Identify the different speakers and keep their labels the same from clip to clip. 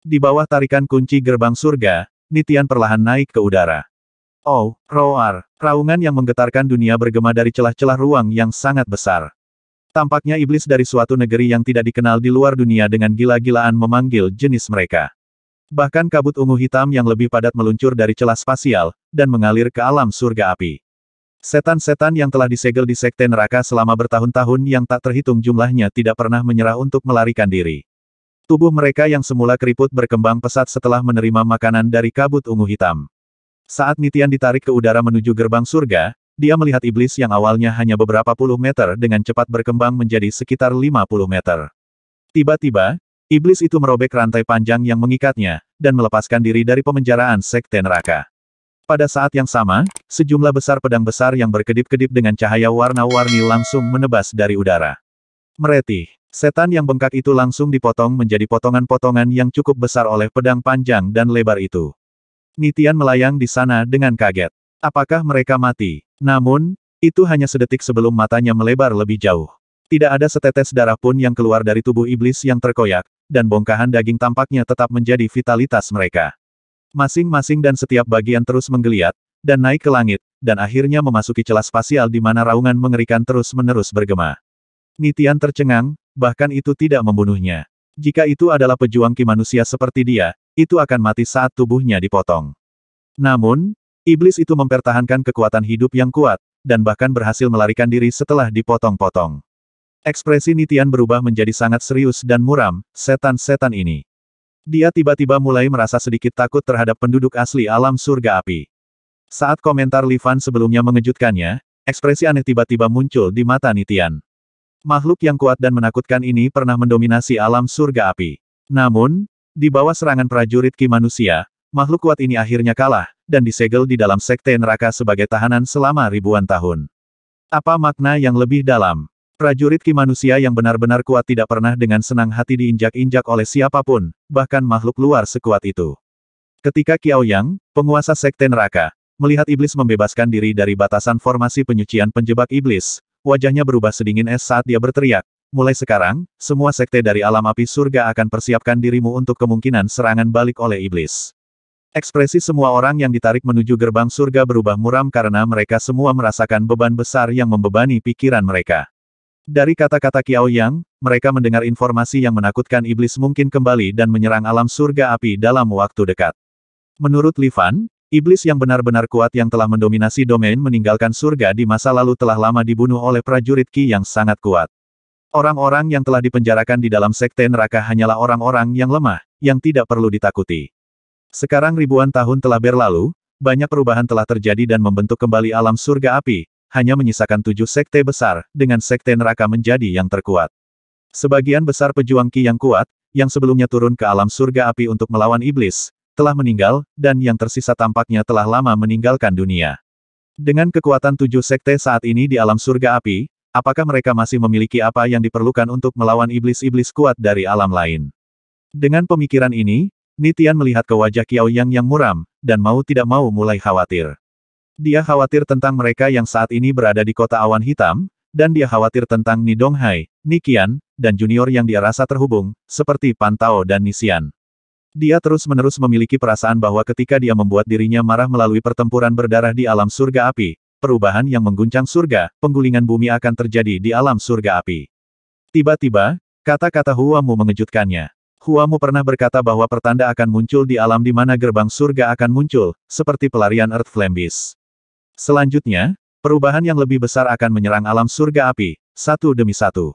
Speaker 1: Di bawah tarikan kunci gerbang surga, Nitian perlahan naik ke udara. Oh, roar, raungan yang menggetarkan dunia bergema dari celah-celah ruang yang sangat besar. Tampaknya iblis dari suatu negeri yang tidak dikenal di luar dunia dengan gila-gilaan memanggil jenis mereka. Bahkan kabut ungu hitam yang lebih padat meluncur dari celah spasial, dan mengalir ke alam surga api. Setan-setan yang telah disegel di sekte neraka selama bertahun-tahun yang tak terhitung jumlahnya tidak pernah menyerah untuk melarikan diri. Tubuh mereka yang semula keriput berkembang pesat setelah menerima makanan dari kabut ungu hitam. Saat Nitian ditarik ke udara menuju gerbang surga, dia melihat iblis yang awalnya hanya beberapa puluh meter dengan cepat berkembang menjadi sekitar lima puluh meter. Tiba-tiba, iblis itu merobek rantai panjang yang mengikatnya, dan melepaskan diri dari pemenjaraan Sekte Neraka. Pada saat yang sama, sejumlah besar pedang besar yang berkedip-kedip dengan cahaya warna-warni langsung menebas dari udara. Meretih. Setan yang bengkak itu langsung dipotong menjadi potongan-potongan yang cukup besar oleh pedang panjang dan lebar itu. Nitian melayang di sana dengan kaget. Apakah mereka mati? Namun, itu hanya sedetik sebelum matanya melebar lebih jauh. Tidak ada setetes darah pun yang keluar dari tubuh iblis yang terkoyak, dan bongkahan daging tampaknya tetap menjadi vitalitas mereka. Masing-masing dan setiap bagian terus menggeliat, dan naik ke langit, dan akhirnya memasuki celah spasial di mana raungan mengerikan terus-menerus bergema. Nitian tercengang, bahkan itu tidak membunuhnya. Jika itu adalah pejuang ki manusia seperti dia, itu akan mati saat tubuhnya dipotong. Namun, iblis itu mempertahankan kekuatan hidup yang kuat, dan bahkan berhasil melarikan diri setelah dipotong-potong. Ekspresi Nitian berubah menjadi sangat serius dan muram, setan-setan ini. Dia tiba-tiba mulai merasa sedikit takut terhadap penduduk asli alam surga api. Saat komentar Livan sebelumnya mengejutkannya, ekspresi aneh tiba-tiba muncul di mata Nitian. Makhluk yang kuat dan menakutkan ini pernah mendominasi alam surga api. Namun, di bawah serangan prajurit Ki manusia, makhluk kuat ini akhirnya kalah, dan disegel di dalam sekte neraka sebagai tahanan selama ribuan tahun. Apa makna yang lebih dalam? Prajurit Ki manusia yang benar-benar kuat tidak pernah dengan senang hati diinjak-injak oleh siapapun, bahkan makhluk luar sekuat itu. Ketika Kiao Yang, penguasa sekte neraka, melihat iblis membebaskan diri dari batasan formasi penyucian penjebak iblis, wajahnya berubah sedingin es saat dia berteriak. Mulai sekarang, semua sekte dari alam api surga akan persiapkan dirimu untuk kemungkinan serangan balik oleh iblis. Ekspresi semua orang yang ditarik menuju gerbang surga berubah muram karena mereka semua merasakan beban besar yang membebani pikiran mereka. Dari kata-kata Kiao Yang, mereka mendengar informasi yang menakutkan iblis mungkin kembali dan menyerang alam surga api dalam waktu dekat. Menurut Li Fan, Iblis yang benar-benar kuat yang telah mendominasi domain meninggalkan surga di masa lalu telah lama dibunuh oleh prajurit Ki yang sangat kuat. Orang-orang yang telah dipenjarakan di dalam sekte neraka hanyalah orang-orang yang lemah, yang tidak perlu ditakuti. Sekarang ribuan tahun telah berlalu, banyak perubahan telah terjadi dan membentuk kembali alam surga api, hanya menyisakan tujuh sekte besar, dengan sekte neraka menjadi yang terkuat. Sebagian besar pejuang Ki yang kuat, yang sebelumnya turun ke alam surga api untuk melawan iblis, telah meninggal, dan yang tersisa tampaknya telah lama meninggalkan dunia. Dengan kekuatan tujuh sekte saat ini di alam surga api, apakah mereka masih memiliki apa yang diperlukan untuk melawan iblis-iblis kuat dari alam lain? Dengan pemikiran ini, Nitian melihat ke wajah Kiao Yang yang muram, dan mau tidak mau mulai khawatir. Dia khawatir tentang mereka yang saat ini berada di kota awan hitam, dan dia khawatir tentang Ni Donghai, Nikian, dan junior yang dia rasa terhubung, seperti Pantao dan Nisian. Dia terus-menerus memiliki perasaan bahwa ketika dia membuat dirinya marah melalui pertempuran berdarah di alam surga api, perubahan yang mengguncang surga, penggulingan bumi akan terjadi di alam surga api. Tiba-tiba, kata-kata Huamu mengejutkannya. Huamu pernah berkata bahwa pertanda akan muncul di alam di mana gerbang surga akan muncul, seperti pelarian Earth Flambis. Selanjutnya, perubahan yang lebih besar akan menyerang alam surga api, satu demi satu.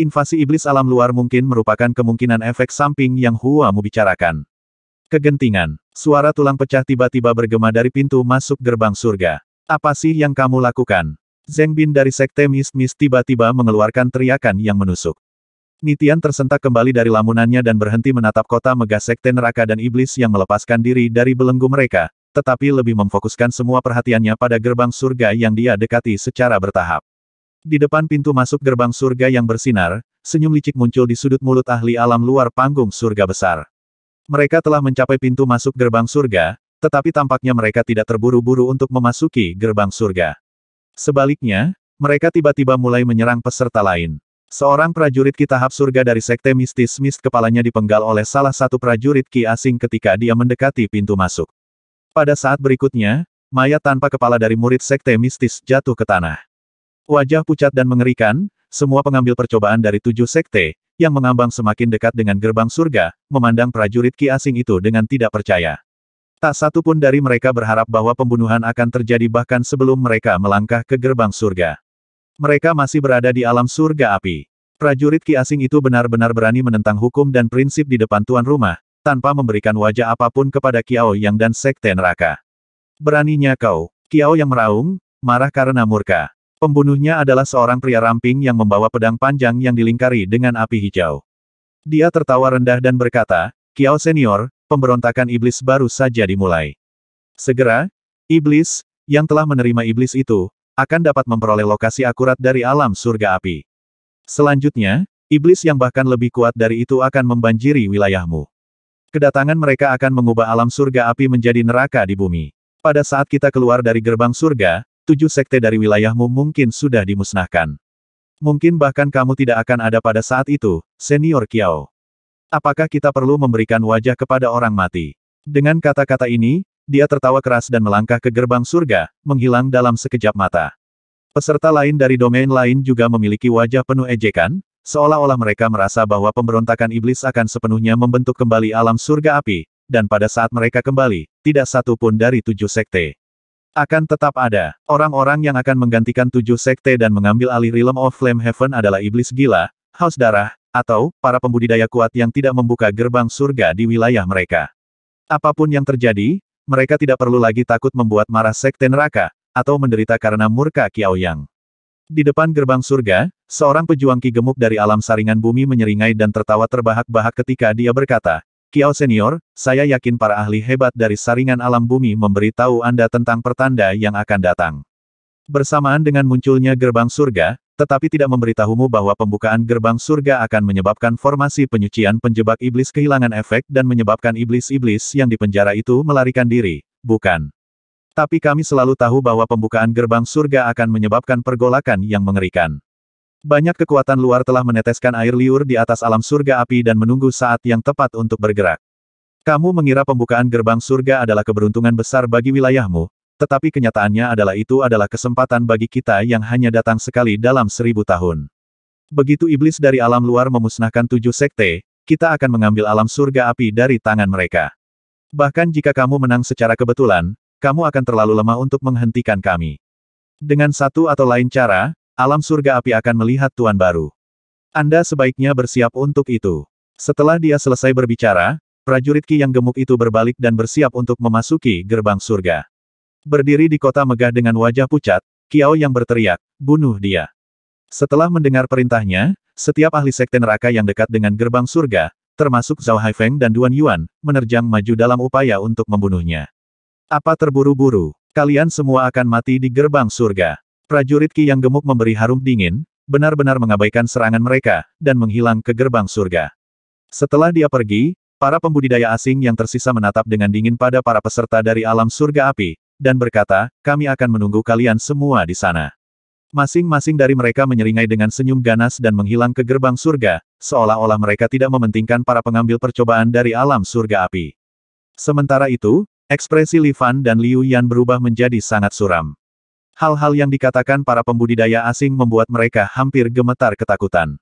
Speaker 1: Invasi iblis alam luar mungkin merupakan kemungkinan efek samping yang Hua Mu bicarakan. Kegentingan. Suara tulang pecah tiba-tiba bergema dari pintu masuk gerbang surga. Apa sih yang kamu lakukan? Zeng Bin dari Sekte Mis-Mis tiba-tiba mengeluarkan teriakan yang menusuk. Nitian tersentak kembali dari lamunannya dan berhenti menatap kota megah Sekte Neraka dan Iblis yang melepaskan diri dari belenggu mereka, tetapi lebih memfokuskan semua perhatiannya pada gerbang surga yang dia dekati secara bertahap. Di depan pintu masuk gerbang surga yang bersinar, senyum licik muncul di sudut mulut ahli alam luar panggung surga besar. Mereka telah mencapai pintu masuk gerbang surga, tetapi tampaknya mereka tidak terburu-buru untuk memasuki gerbang surga. Sebaliknya, mereka tiba-tiba mulai menyerang peserta lain. Seorang prajurit Ki tahap surga dari sekte mistis mist kepalanya dipenggal oleh salah satu prajurit Ki asing ketika dia mendekati pintu masuk. Pada saat berikutnya, mayat tanpa kepala dari murid sekte mistis jatuh ke tanah. Wajah pucat dan mengerikan, semua pengambil percobaan dari tujuh sekte, yang mengambang semakin dekat dengan gerbang surga, memandang prajurit Ki asing itu dengan tidak percaya. Tak satu pun dari mereka berharap bahwa pembunuhan akan terjadi bahkan sebelum mereka melangkah ke gerbang surga. Mereka masih berada di alam surga api. Prajurit Ki asing itu benar-benar berani menentang hukum dan prinsip di depan tuan rumah, tanpa memberikan wajah apapun kepada Kiao Yang dan Sekte Neraka. Beraninya kau, Kiao Yang meraung, marah karena murka. Pembunuhnya adalah seorang pria ramping yang membawa pedang panjang yang dilingkari dengan api hijau. Dia tertawa rendah dan berkata, Kiao Senior, pemberontakan iblis baru saja dimulai. Segera, iblis, yang telah menerima iblis itu, akan dapat memperoleh lokasi akurat dari alam surga api. Selanjutnya, iblis yang bahkan lebih kuat dari itu akan membanjiri wilayahmu. Kedatangan mereka akan mengubah alam surga api menjadi neraka di bumi. Pada saat kita keluar dari gerbang surga, tujuh sekte dari wilayahmu mungkin sudah dimusnahkan. Mungkin bahkan kamu tidak akan ada pada saat itu, senior Kiao. Apakah kita perlu memberikan wajah kepada orang mati? Dengan kata-kata ini, dia tertawa keras dan melangkah ke gerbang surga, menghilang dalam sekejap mata. Peserta lain dari domain lain juga memiliki wajah penuh ejekan, seolah-olah mereka merasa bahwa pemberontakan iblis akan sepenuhnya membentuk kembali alam surga api, dan pada saat mereka kembali, tidak satu pun dari tujuh sekte akan tetap ada. Orang-orang yang akan menggantikan tujuh sekte dan mengambil alih Realm of Flame Heaven adalah iblis gila, haus darah, atau para pembudidaya kuat yang tidak membuka gerbang surga di wilayah mereka. Apapun yang terjadi, mereka tidak perlu lagi takut membuat marah sekte neraka, atau menderita karena murka Kiao Yang. Di depan gerbang surga, seorang pejuang ki gemuk dari alam saringan bumi menyeringai dan tertawa terbahak-bahak ketika dia berkata, Kiao Senior, saya yakin para ahli hebat dari saringan alam bumi memberitahu Anda tentang pertanda yang akan datang. Bersamaan dengan munculnya gerbang surga, tetapi tidak memberitahumu bahwa pembukaan gerbang surga akan menyebabkan formasi penyucian penjebak iblis kehilangan efek dan menyebabkan iblis-iblis yang dipenjara itu melarikan diri, bukan. Tapi kami selalu tahu bahwa pembukaan gerbang surga akan menyebabkan pergolakan yang mengerikan. Banyak kekuatan luar telah meneteskan air liur di atas alam surga api dan menunggu saat yang tepat untuk bergerak. Kamu mengira pembukaan gerbang surga adalah keberuntungan besar bagi wilayahmu, tetapi kenyataannya adalah itu adalah kesempatan bagi kita yang hanya datang sekali dalam seribu tahun. Begitu iblis dari alam luar memusnahkan tujuh sekte, kita akan mengambil alam surga api dari tangan mereka. Bahkan jika kamu menang secara kebetulan, kamu akan terlalu lemah untuk menghentikan kami. Dengan satu atau lain cara, alam surga api akan melihat tuan baru. Anda sebaiknya bersiap untuk itu. Setelah dia selesai berbicara, prajurit Ki yang gemuk itu berbalik dan bersiap untuk memasuki gerbang surga. Berdiri di kota megah dengan wajah pucat, Kiao yang berteriak, bunuh dia. Setelah mendengar perintahnya, setiap ahli sekte neraka yang dekat dengan gerbang surga, termasuk Zhao Haifeng dan Duan Yuan, menerjang maju dalam upaya untuk membunuhnya. Apa terburu-buru? Kalian semua akan mati di gerbang surga. Prajurit Ki yang gemuk memberi harum dingin, benar-benar mengabaikan serangan mereka, dan menghilang ke gerbang surga. Setelah dia pergi, para pembudidaya asing yang tersisa menatap dengan dingin pada para peserta dari alam surga api, dan berkata, kami akan menunggu kalian semua di sana. Masing-masing dari mereka menyeringai dengan senyum ganas dan menghilang ke gerbang surga, seolah-olah mereka tidak mementingkan para pengambil percobaan dari alam surga api. Sementara itu, ekspresi Li Fan dan Liu Yan berubah menjadi sangat suram. Hal-hal yang dikatakan para pembudidaya asing membuat mereka hampir gemetar ketakutan.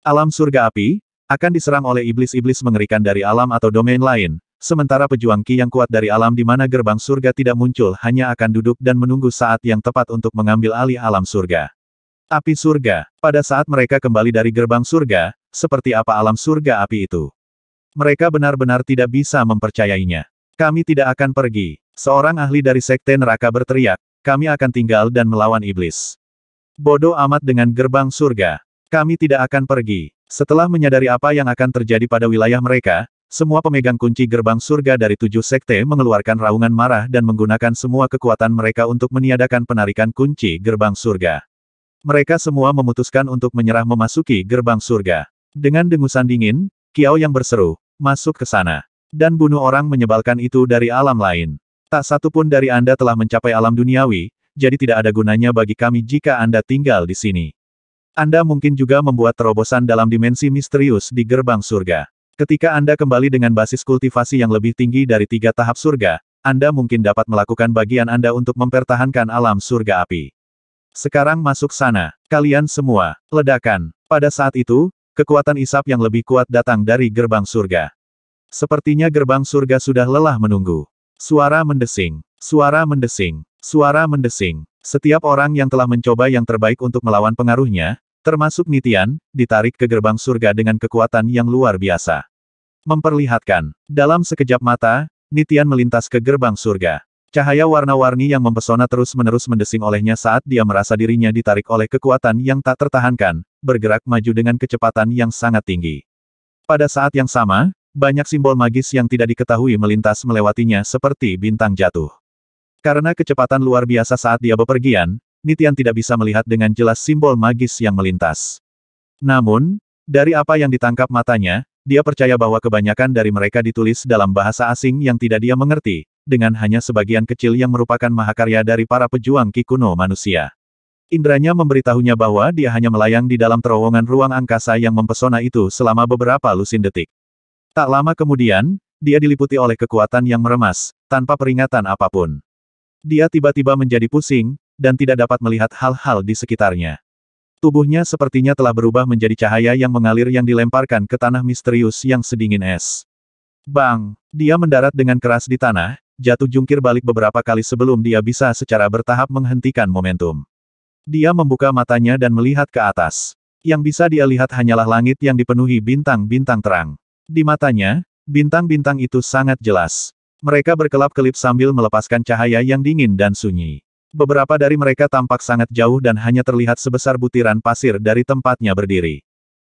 Speaker 1: Alam surga api, akan diserang oleh iblis-iblis mengerikan dari alam atau domain lain, sementara pejuang Ki yang kuat dari alam di mana gerbang surga tidak muncul hanya akan duduk dan menunggu saat yang tepat untuk mengambil alih alam surga. Api surga, pada saat mereka kembali dari gerbang surga, seperti apa alam surga api itu? Mereka benar-benar tidak bisa mempercayainya. Kami tidak akan pergi. Seorang ahli dari sekte neraka berteriak, kami akan tinggal dan melawan iblis. Bodoh amat dengan gerbang surga. Kami tidak akan pergi. Setelah menyadari apa yang akan terjadi pada wilayah mereka, semua pemegang kunci gerbang surga dari tujuh sekte mengeluarkan raungan marah dan menggunakan semua kekuatan mereka untuk meniadakan penarikan kunci gerbang surga. Mereka semua memutuskan untuk menyerah memasuki gerbang surga. Dengan dengusan dingin, Kiao yang berseru, masuk ke sana. Dan bunuh orang menyebalkan itu dari alam lain. Tak satu pun dari Anda telah mencapai alam duniawi, jadi tidak ada gunanya bagi kami jika Anda tinggal di sini. Anda mungkin juga membuat terobosan dalam dimensi misterius di gerbang surga. Ketika Anda kembali dengan basis kultivasi yang lebih tinggi dari tiga tahap surga, Anda mungkin dapat melakukan bagian Anda untuk mempertahankan alam surga api. Sekarang masuk sana, kalian semua, ledakan. Pada saat itu, kekuatan isap yang lebih kuat datang dari gerbang surga. Sepertinya gerbang surga sudah lelah menunggu. Suara mendesing. Suara mendesing. Suara mendesing. Setiap orang yang telah mencoba yang terbaik untuk melawan pengaruhnya, termasuk Nitian, ditarik ke gerbang surga dengan kekuatan yang luar biasa. Memperlihatkan. Dalam sekejap mata, Nitian melintas ke gerbang surga. Cahaya warna-warni yang mempesona terus-menerus mendesing olehnya saat dia merasa dirinya ditarik oleh kekuatan yang tak tertahankan, bergerak maju dengan kecepatan yang sangat tinggi. Pada saat yang sama, banyak simbol magis yang tidak diketahui melintas melewatinya seperti bintang jatuh. Karena kecepatan luar biasa saat dia bepergian, Nitian tidak bisa melihat dengan jelas simbol magis yang melintas. Namun, dari apa yang ditangkap matanya, dia percaya bahwa kebanyakan dari mereka ditulis dalam bahasa asing yang tidak dia mengerti, dengan hanya sebagian kecil yang merupakan mahakarya dari para pejuang kikuno manusia. Indranya memberitahunya bahwa dia hanya melayang di dalam terowongan ruang angkasa yang mempesona itu selama beberapa lusin detik. Tak lama kemudian, dia diliputi oleh kekuatan yang meremas, tanpa peringatan apapun. Dia tiba-tiba menjadi pusing, dan tidak dapat melihat hal-hal di sekitarnya. Tubuhnya sepertinya telah berubah menjadi cahaya yang mengalir yang dilemparkan ke tanah misterius yang sedingin es. Bang! Dia mendarat dengan keras di tanah, jatuh jungkir balik beberapa kali sebelum dia bisa secara bertahap menghentikan momentum. Dia membuka matanya dan melihat ke atas. Yang bisa dia lihat hanyalah langit yang dipenuhi bintang-bintang terang. Di matanya, bintang-bintang itu sangat jelas. Mereka berkelap-kelip sambil melepaskan cahaya yang dingin dan sunyi. Beberapa dari mereka tampak sangat jauh dan hanya terlihat sebesar butiran pasir dari tempatnya berdiri.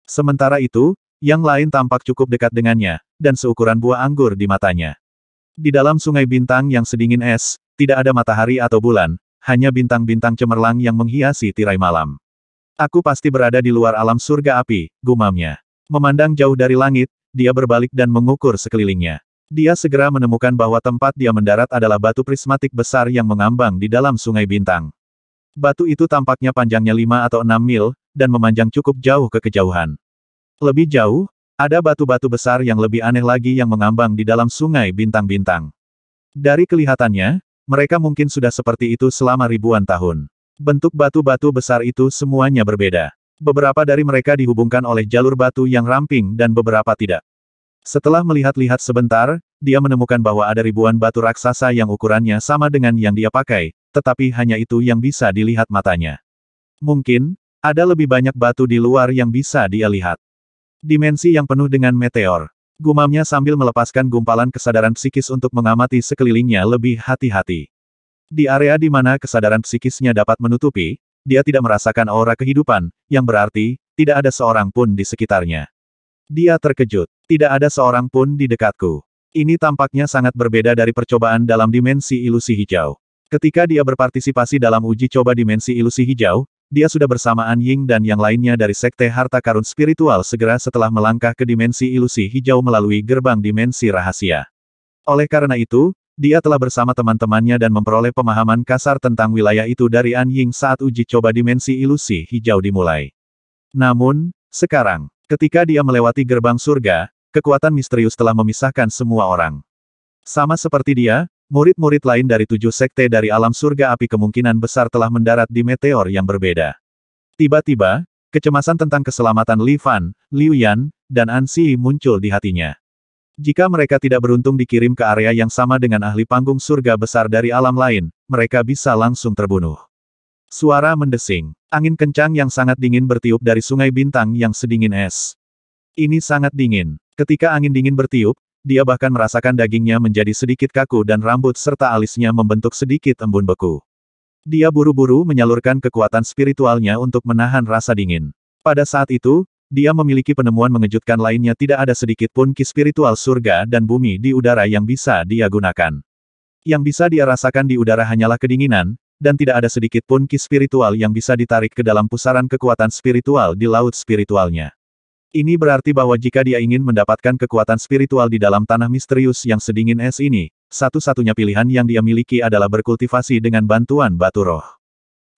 Speaker 1: Sementara itu, yang lain tampak cukup dekat dengannya, dan seukuran buah anggur di matanya. Di dalam sungai bintang yang sedingin es, tidak ada matahari atau bulan, hanya bintang-bintang cemerlang yang menghiasi tirai malam. Aku pasti berada di luar alam surga api, gumamnya. Memandang jauh dari langit, dia berbalik dan mengukur sekelilingnya. Dia segera menemukan bahwa tempat dia mendarat adalah batu prismatik besar yang mengambang di dalam sungai bintang. Batu itu tampaknya panjangnya lima atau enam mil, dan memanjang cukup jauh ke kejauhan. Lebih jauh, ada batu-batu besar yang lebih aneh lagi yang mengambang di dalam sungai bintang-bintang. Dari kelihatannya, mereka mungkin sudah seperti itu selama ribuan tahun. Bentuk batu-batu besar itu semuanya berbeda. Beberapa dari mereka dihubungkan oleh jalur batu yang ramping dan beberapa tidak. Setelah melihat-lihat sebentar, dia menemukan bahwa ada ribuan batu raksasa yang ukurannya sama dengan yang dia pakai, tetapi hanya itu yang bisa dilihat matanya. Mungkin, ada lebih banyak batu di luar yang bisa dia lihat. Dimensi yang penuh dengan meteor. Gumamnya sambil melepaskan gumpalan kesadaran psikis untuk mengamati sekelilingnya lebih hati-hati. Di area di mana kesadaran psikisnya dapat menutupi, dia tidak merasakan aura kehidupan, yang berarti, tidak ada seorang pun di sekitarnya. Dia terkejut. Tidak ada seorang pun di dekatku. Ini tampaknya sangat berbeda dari percobaan dalam dimensi ilusi hijau. Ketika dia berpartisipasi dalam uji coba dimensi ilusi hijau, dia sudah bersama An Ying dan yang lainnya dari Sekte Harta Karun Spiritual segera setelah melangkah ke dimensi ilusi hijau melalui gerbang dimensi rahasia. Oleh karena itu, dia telah bersama teman-temannya dan memperoleh pemahaman kasar tentang wilayah itu dari An Ying saat uji coba dimensi ilusi hijau dimulai. Namun, sekarang, ketika dia melewati gerbang surga, kekuatan misterius telah memisahkan semua orang. Sama seperti dia, murid-murid lain dari tujuh sekte dari alam surga api kemungkinan besar telah mendarat di meteor yang berbeda. Tiba-tiba, kecemasan tentang keselamatan Li Fan, Liu Yan, dan An Xi muncul di hatinya. Jika mereka tidak beruntung dikirim ke area yang sama dengan ahli panggung surga besar dari alam lain, mereka bisa langsung terbunuh. Suara mendesing. Angin kencang yang sangat dingin bertiup dari sungai bintang yang sedingin es. Ini sangat dingin. Ketika angin dingin bertiup, dia bahkan merasakan dagingnya menjadi sedikit kaku dan rambut serta alisnya membentuk sedikit embun beku. Dia buru-buru menyalurkan kekuatan spiritualnya untuk menahan rasa dingin. Pada saat itu, dia memiliki penemuan mengejutkan lainnya tidak ada sedikit pun ki spiritual surga dan bumi di udara yang bisa dia gunakan. Yang bisa dia rasakan di udara hanyalah kedinginan, dan tidak ada sedikit pun ki spiritual yang bisa ditarik ke dalam pusaran kekuatan spiritual di laut spiritualnya. Ini berarti bahwa jika dia ingin mendapatkan kekuatan spiritual di dalam tanah misterius yang sedingin es ini, satu-satunya pilihan yang dia miliki adalah berkultivasi dengan bantuan batu roh.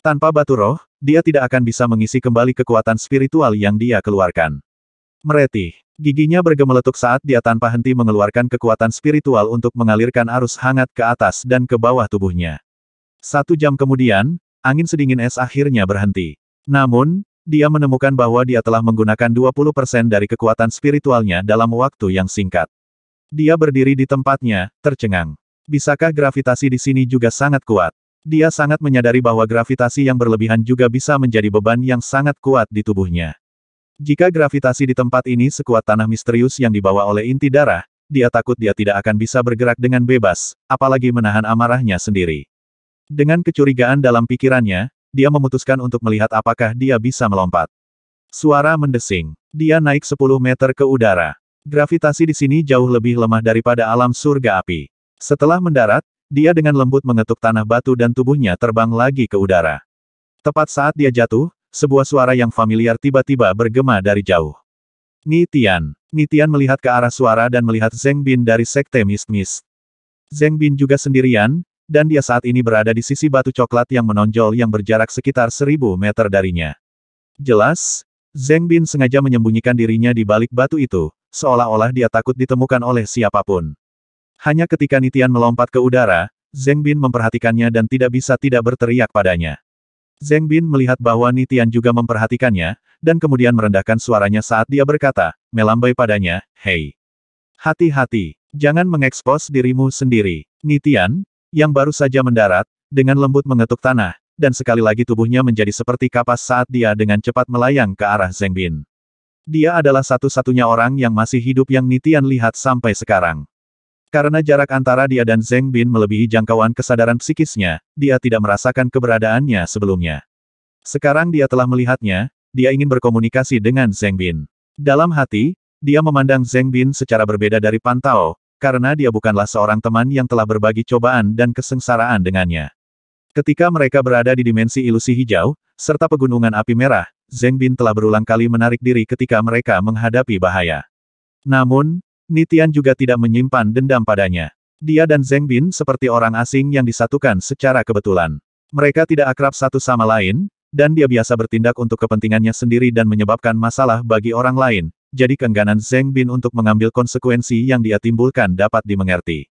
Speaker 1: Tanpa batu roh, dia tidak akan bisa mengisi kembali kekuatan spiritual yang dia keluarkan. Meretih. Giginya bergemeletuk saat dia tanpa henti mengeluarkan kekuatan spiritual untuk mengalirkan arus hangat ke atas dan ke bawah tubuhnya. Satu jam kemudian, angin sedingin es akhirnya berhenti. Namun, dia menemukan bahwa dia telah menggunakan 20% dari kekuatan spiritualnya dalam waktu yang singkat. Dia berdiri di tempatnya, tercengang. Bisakah gravitasi di sini juga sangat kuat? Dia sangat menyadari bahwa gravitasi yang berlebihan juga bisa menjadi beban yang sangat kuat di tubuhnya. Jika gravitasi di tempat ini sekuat tanah misterius yang dibawa oleh inti darah, dia takut dia tidak akan bisa bergerak dengan bebas, apalagi menahan amarahnya sendiri. Dengan kecurigaan dalam pikirannya, dia memutuskan untuk melihat apakah dia bisa melompat. Suara mendesing. Dia naik 10 meter ke udara. Gravitasi di sini jauh lebih lemah daripada alam surga api. Setelah mendarat, dia dengan lembut mengetuk tanah batu dan tubuhnya terbang lagi ke udara. Tepat saat dia jatuh, sebuah suara yang familiar tiba-tiba bergema dari jauh. Nitian. Nitian melihat ke arah suara dan melihat Zeng Bin dari Sekte Mist-Mist. Zeng Bin juga sendirian, dan dia saat ini berada di sisi batu coklat yang menonjol yang berjarak sekitar seribu meter darinya. Jelas, Zeng Bin sengaja menyembunyikan dirinya di balik batu itu, seolah-olah dia takut ditemukan oleh siapapun. Hanya ketika Nitian melompat ke udara, Zeng Bin memperhatikannya dan tidak bisa tidak berteriak padanya. Zeng Bin melihat bahwa Nitian juga memperhatikannya, dan kemudian merendahkan suaranya saat dia berkata, melambai padanya, Hei! Hati-hati! Jangan mengekspos dirimu sendiri. Nitian, yang baru saja mendarat, dengan lembut mengetuk tanah, dan sekali lagi tubuhnya menjadi seperti kapas saat dia dengan cepat melayang ke arah Zeng Bin. Dia adalah satu-satunya orang yang masih hidup yang Nitian lihat sampai sekarang. Karena jarak antara dia dan Zeng Bin melebihi jangkauan kesadaran psikisnya, dia tidak merasakan keberadaannya sebelumnya. Sekarang dia telah melihatnya, dia ingin berkomunikasi dengan Zeng Bin. Dalam hati, dia memandang Zeng Bin secara berbeda dari Pantau, karena dia bukanlah seorang teman yang telah berbagi cobaan dan kesengsaraan dengannya. Ketika mereka berada di dimensi ilusi hijau, serta pegunungan api merah, Zeng Bin telah berulang kali menarik diri ketika mereka menghadapi bahaya. Namun, Nitian juga tidak menyimpan dendam padanya. Dia dan Zeng Bin seperti orang asing yang disatukan secara kebetulan. Mereka tidak akrab satu sama lain, dan dia biasa bertindak untuk kepentingannya sendiri dan menyebabkan masalah bagi orang lain, jadi keengganan Zeng Bin untuk mengambil konsekuensi yang dia timbulkan dapat dimengerti.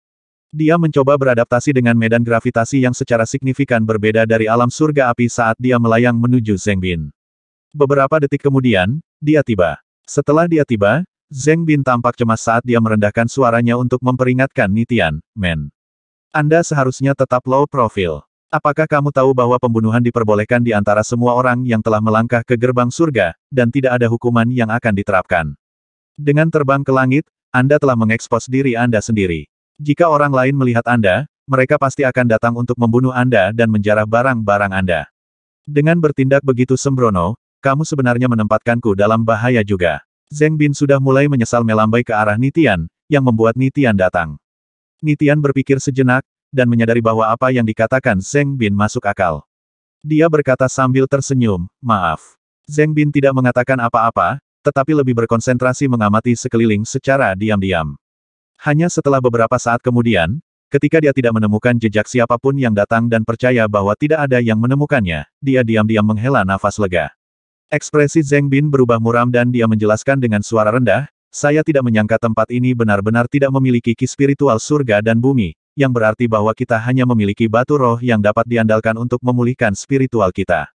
Speaker 1: Dia mencoba beradaptasi dengan medan gravitasi yang secara signifikan berbeda dari alam surga api saat dia melayang menuju Zeng Bin. Beberapa detik kemudian, dia tiba. Setelah dia tiba, Zeng Bin tampak cemas saat dia merendahkan suaranya untuk memperingatkan Nitian, Men. Anda seharusnya tetap low profile. Apakah kamu tahu bahwa pembunuhan diperbolehkan di antara semua orang yang telah melangkah ke gerbang surga, dan tidak ada hukuman yang akan diterapkan? Dengan terbang ke langit, Anda telah mengekspos diri Anda sendiri. Jika orang lain melihat Anda, mereka pasti akan datang untuk membunuh Anda dan menjarah barang-barang Anda. Dengan bertindak begitu sembrono, kamu sebenarnya menempatkanku dalam bahaya juga. Zeng Bin sudah mulai menyesal melambai ke arah Nitian, yang membuat Nitian datang. Nitian berpikir sejenak, dan menyadari bahwa apa yang dikatakan Zeng Bin masuk akal. Dia berkata sambil tersenyum, maaf. Zeng Bin tidak mengatakan apa-apa, tetapi lebih berkonsentrasi mengamati sekeliling secara diam-diam. Hanya setelah beberapa saat kemudian, ketika dia tidak menemukan jejak siapapun yang datang dan percaya bahwa tidak ada yang menemukannya, dia diam-diam menghela nafas lega. Ekspresi Zeng Bin berubah muram dan dia menjelaskan dengan suara rendah, saya tidak menyangka tempat ini benar-benar tidak memiliki ki spiritual surga dan bumi, yang berarti bahwa kita hanya memiliki batu roh yang dapat diandalkan untuk memulihkan spiritual kita.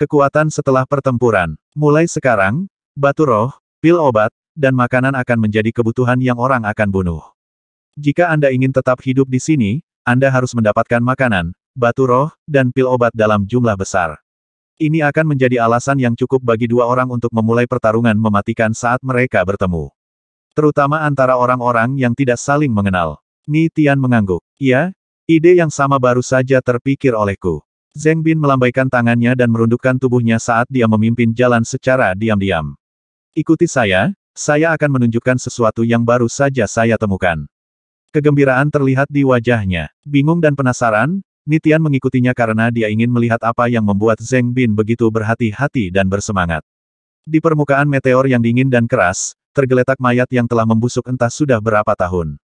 Speaker 1: Kekuatan setelah pertempuran. Mulai sekarang, batu roh, pil obat, dan makanan akan menjadi kebutuhan yang orang akan bunuh. Jika Anda ingin tetap hidup di sini, Anda harus mendapatkan makanan, batu roh, dan pil obat dalam jumlah besar. Ini akan menjadi alasan yang cukup bagi dua orang untuk memulai pertarungan mematikan saat mereka bertemu. Terutama antara orang-orang yang tidak saling mengenal. Ni Tian mengangguk. Ya, ide yang sama baru saja terpikir olehku. Zeng Bin melambaikan tangannya dan merundukkan tubuhnya saat dia memimpin jalan secara diam-diam. Ikuti saya, saya akan menunjukkan sesuatu yang baru saja saya temukan. Kegembiraan terlihat di wajahnya. Bingung dan penasaran, Nitian mengikutinya karena dia ingin melihat apa yang membuat Zeng Bin begitu berhati-hati dan bersemangat. Di permukaan meteor yang dingin dan keras, tergeletak mayat yang telah membusuk entah sudah berapa tahun.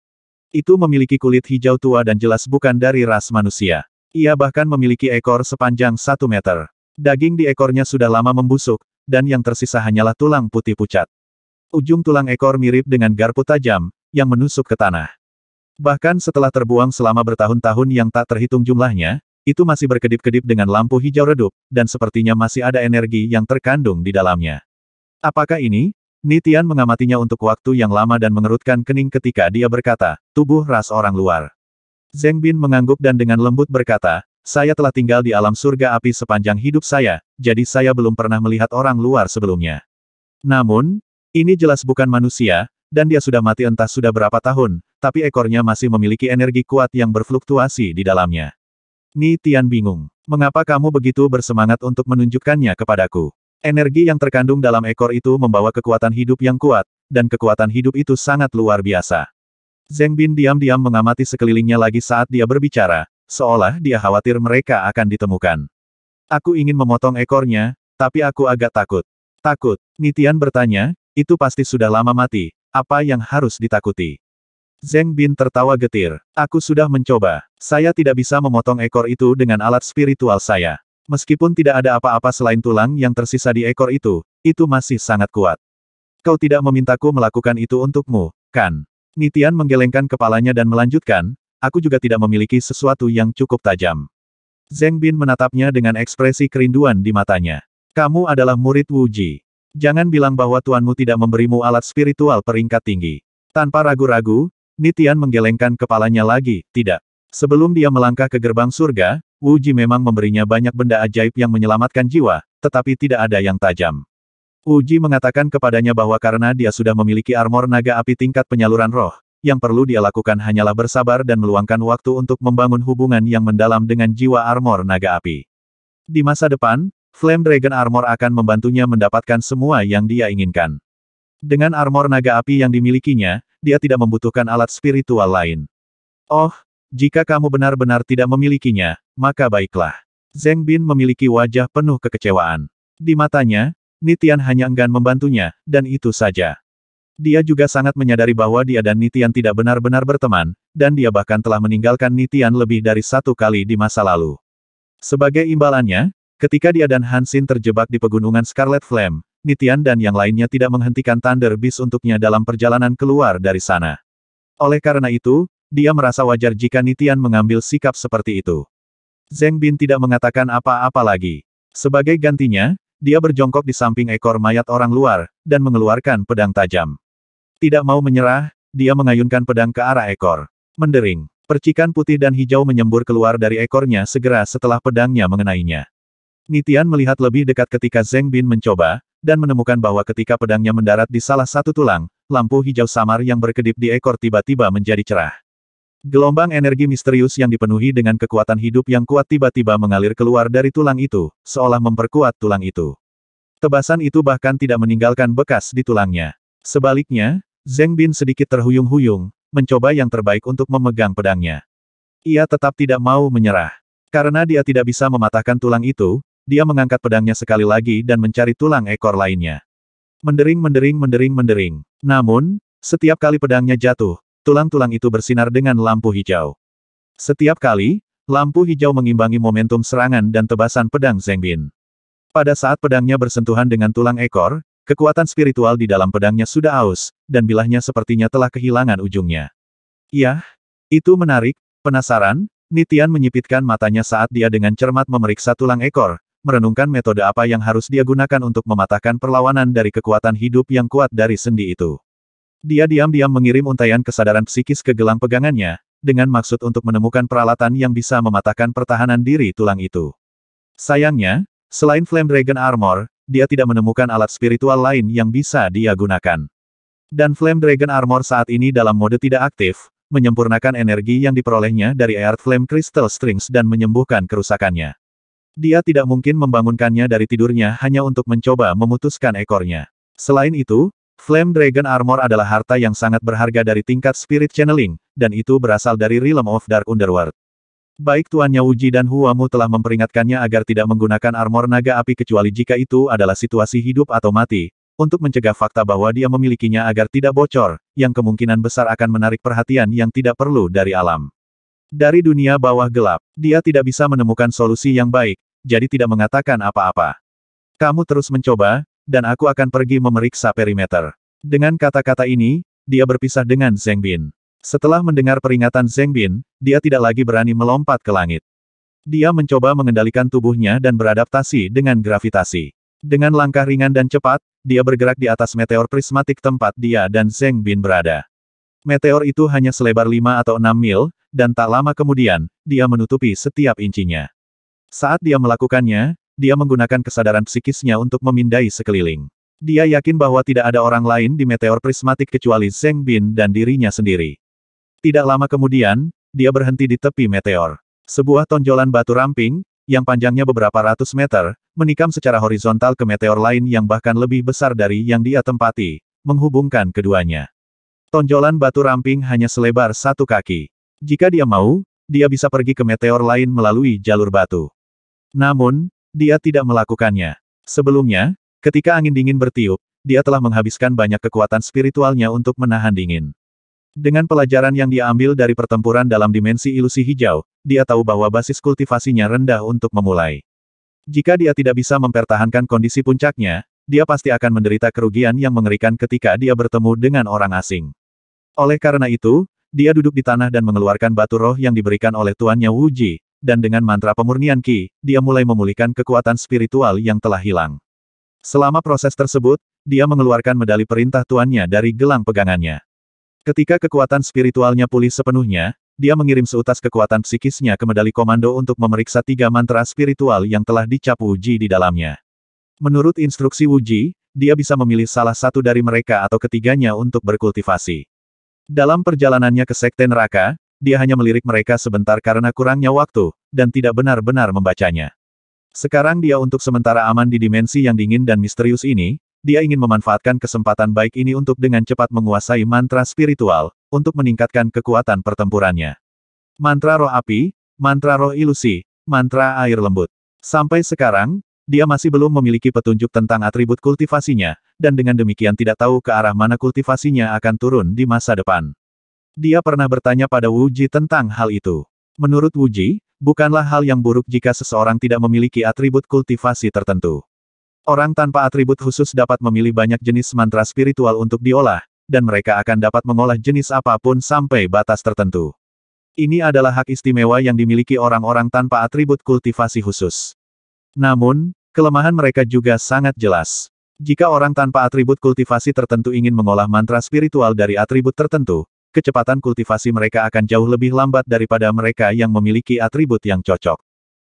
Speaker 1: Itu memiliki kulit hijau tua dan jelas bukan dari ras manusia. Ia bahkan memiliki ekor sepanjang satu meter. Daging di ekornya sudah lama membusuk, dan yang tersisa hanyalah tulang putih pucat. Ujung tulang ekor mirip dengan garpu tajam, yang menusuk ke tanah. Bahkan setelah terbuang selama bertahun-tahun yang tak terhitung jumlahnya, itu masih berkedip-kedip dengan lampu hijau redup, dan sepertinya masih ada energi yang terkandung di dalamnya. Apakah ini? Nitian mengamatinya untuk waktu yang lama dan mengerutkan kening ketika dia berkata, tubuh ras orang luar. Zeng Bin mengangguk dan dengan lembut berkata, saya telah tinggal di alam surga api sepanjang hidup saya, jadi saya belum pernah melihat orang luar sebelumnya. Namun, ini jelas bukan manusia, dan dia sudah mati entah sudah berapa tahun, tapi ekornya masih memiliki energi kuat yang berfluktuasi di dalamnya. Ni Tian bingung. Mengapa kamu begitu bersemangat untuk menunjukkannya kepadaku? Energi yang terkandung dalam ekor itu membawa kekuatan hidup yang kuat, dan kekuatan hidup itu sangat luar biasa. Zeng Bin diam-diam mengamati sekelilingnya lagi saat dia berbicara, seolah dia khawatir mereka akan ditemukan. Aku ingin memotong ekornya, tapi aku agak takut. Takut, Nitian bertanya, itu pasti sudah lama mati, apa yang harus ditakuti? Zeng Bin tertawa getir. Aku sudah mencoba. Saya tidak bisa memotong ekor itu dengan alat spiritual saya. Meskipun tidak ada apa-apa selain tulang yang tersisa di ekor itu, itu masih sangat kuat. Kau tidak memintaku melakukan itu untukmu, kan? Nitian menggelengkan kepalanya dan melanjutkan, aku juga tidak memiliki sesuatu yang cukup tajam. Zeng Bin menatapnya dengan ekspresi kerinduan di matanya. Kamu adalah murid Wu Ji. Jangan bilang bahwa tuanmu tidak memberimu alat spiritual peringkat tinggi. Tanpa ragu-ragu, Nitian menggelengkan kepalanya lagi, tidak. Sebelum dia melangkah ke gerbang surga, Wu memang memberinya banyak benda ajaib yang menyelamatkan jiwa, tetapi tidak ada yang tajam. Wu mengatakan kepadanya bahwa karena dia sudah memiliki armor naga api tingkat penyaluran roh, yang perlu dia lakukan hanyalah bersabar dan meluangkan waktu untuk membangun hubungan yang mendalam dengan jiwa armor naga api. Di masa depan, Flame Dragon Armor akan membantunya mendapatkan semua yang dia inginkan. Dengan armor naga api yang dimilikinya, dia tidak membutuhkan alat spiritual lain. Oh, jika kamu benar-benar tidak memilikinya, maka baiklah. Zeng Bin memiliki wajah penuh kekecewaan. Di matanya, Nitian hanya enggan membantunya, dan itu saja. Dia juga sangat menyadari bahwa dia dan Nitian tidak benar-benar berteman, dan dia bahkan telah meninggalkan Nitian lebih dari satu kali di masa lalu. Sebagai imbalannya, Ketika dia dan Hansin terjebak di pegunungan Scarlet Flame, Nitian dan yang lainnya tidak menghentikan Thunder Beast untuknya dalam perjalanan keluar dari sana. Oleh karena itu, dia merasa wajar jika Nitian mengambil sikap seperti itu. Zeng Bin tidak mengatakan apa-apa lagi. Sebagai gantinya, dia berjongkok di samping ekor mayat orang luar, dan mengeluarkan pedang tajam. Tidak mau menyerah, dia mengayunkan pedang ke arah ekor. Mendering, percikan putih dan hijau menyembur keluar dari ekornya segera setelah pedangnya mengenainya. Nitian melihat lebih dekat ketika Zeng Bin mencoba, dan menemukan bahwa ketika pedangnya mendarat di salah satu tulang, lampu hijau samar yang berkedip di ekor tiba-tiba menjadi cerah. Gelombang energi misterius yang dipenuhi dengan kekuatan hidup yang kuat tiba-tiba mengalir keluar dari tulang itu, seolah memperkuat tulang itu. Tebasan itu bahkan tidak meninggalkan bekas di tulangnya. Sebaliknya, Zeng Bin sedikit terhuyung-huyung, mencoba yang terbaik untuk memegang pedangnya. Ia tetap tidak mau menyerah. Karena dia tidak bisa mematahkan tulang itu, dia mengangkat pedangnya sekali lagi dan mencari tulang ekor lainnya. Mendering mendering mendering mendering. Namun, setiap kali pedangnya jatuh, tulang-tulang itu bersinar dengan lampu hijau. Setiap kali, lampu hijau mengimbangi momentum serangan dan tebasan pedang Zengbin. Pada saat pedangnya bersentuhan dengan tulang ekor, kekuatan spiritual di dalam pedangnya sudah aus, dan bilahnya sepertinya telah kehilangan ujungnya. Yah, itu menarik, penasaran, Nitian menyipitkan matanya saat dia dengan cermat memeriksa tulang ekor, merenungkan metode apa yang harus dia gunakan untuk mematahkan perlawanan dari kekuatan hidup yang kuat dari sendi itu. Dia diam-diam mengirim untaian kesadaran psikis ke gelang pegangannya, dengan maksud untuk menemukan peralatan yang bisa mematahkan pertahanan diri tulang itu. Sayangnya, selain Flame Dragon Armor, dia tidak menemukan alat spiritual lain yang bisa dia gunakan. Dan Flame Dragon Armor saat ini dalam mode tidak aktif, menyempurnakan energi yang diperolehnya dari Earth Flame Crystal Strings dan menyembuhkan kerusakannya. Dia tidak mungkin membangunkannya dari tidurnya hanya untuk mencoba memutuskan ekornya. Selain itu, Flame Dragon Armor adalah harta yang sangat berharga dari tingkat spirit channeling, dan itu berasal dari Realm of Dark Underworld. Baik tuannya Uji dan Huamu telah memperingatkannya agar tidak menggunakan armor naga api kecuali jika itu adalah situasi hidup atau mati, untuk mencegah fakta bahwa dia memilikinya agar tidak bocor, yang kemungkinan besar akan menarik perhatian yang tidak perlu dari alam. Dari dunia bawah gelap, dia tidak bisa menemukan solusi yang baik, jadi tidak mengatakan apa-apa. Kamu terus mencoba, dan aku akan pergi memeriksa perimeter. Dengan kata-kata ini, dia berpisah dengan Zeng Bin. Setelah mendengar peringatan Zeng Bin, dia tidak lagi berani melompat ke langit. Dia mencoba mengendalikan tubuhnya dan beradaptasi dengan gravitasi. Dengan langkah ringan dan cepat, dia bergerak di atas meteor prismatik tempat dia dan Zeng Bin berada. Meteor itu hanya selebar 5 atau 6 mil, dan tak lama kemudian, dia menutupi setiap incinya. Saat dia melakukannya, dia menggunakan kesadaran psikisnya untuk memindai sekeliling. Dia yakin bahwa tidak ada orang lain di meteor prismatik kecuali Zeng Bin dan dirinya sendiri. Tidak lama kemudian, dia berhenti di tepi meteor. Sebuah tonjolan batu ramping, yang panjangnya beberapa ratus meter, menikam secara horizontal ke meteor lain yang bahkan lebih besar dari yang dia tempati, menghubungkan keduanya. Tonjolan batu ramping hanya selebar satu kaki. Jika dia mau, dia bisa pergi ke meteor lain melalui jalur batu. Namun, dia tidak melakukannya. Sebelumnya, ketika angin dingin bertiup, dia telah menghabiskan banyak kekuatan spiritualnya untuk menahan dingin. Dengan pelajaran yang dia ambil dari pertempuran dalam dimensi ilusi hijau, dia tahu bahwa basis kultivasinya rendah untuk memulai. Jika dia tidak bisa mempertahankan kondisi puncaknya, dia pasti akan menderita kerugian yang mengerikan ketika dia bertemu dengan orang asing. Oleh karena itu, dia duduk di tanah dan mengeluarkan batu roh yang diberikan oleh tuannya Wuji, dan dengan mantra pemurnian Ki, dia mulai memulihkan kekuatan spiritual yang telah hilang. Selama proses tersebut, dia mengeluarkan medali perintah tuannya dari gelang pegangannya. Ketika kekuatan spiritualnya pulih sepenuhnya, dia mengirim seutas kekuatan psikisnya ke medali komando untuk memeriksa tiga mantra spiritual yang telah dicap Ji di dalamnya. Menurut instruksi Wuji, dia bisa memilih salah satu dari mereka atau ketiganya untuk berkultivasi. Dalam perjalanannya ke Sekte Neraka, dia hanya melirik mereka sebentar karena kurangnya waktu, dan tidak benar-benar membacanya. Sekarang dia untuk sementara aman di dimensi yang dingin dan misterius ini, dia ingin memanfaatkan kesempatan baik ini untuk dengan cepat menguasai mantra spiritual, untuk meningkatkan kekuatan pertempurannya. Mantra roh api, mantra roh ilusi, mantra air lembut. Sampai sekarang, dia masih belum memiliki petunjuk tentang atribut kultivasinya, dan dengan demikian tidak tahu ke arah mana kultivasinya akan turun di masa depan. Dia pernah bertanya pada Wuji tentang hal itu. Menurut Wuji, bukanlah hal yang buruk jika seseorang tidak memiliki atribut kultivasi tertentu. Orang tanpa atribut khusus dapat memilih banyak jenis mantra spiritual untuk diolah, dan mereka akan dapat mengolah jenis apapun sampai batas tertentu. Ini adalah hak istimewa yang dimiliki orang-orang tanpa atribut kultivasi khusus. Namun, kelemahan mereka juga sangat jelas. Jika orang tanpa atribut kultivasi tertentu ingin mengolah mantra spiritual dari atribut tertentu, kecepatan kultivasi mereka akan jauh lebih lambat daripada mereka yang memiliki atribut yang cocok.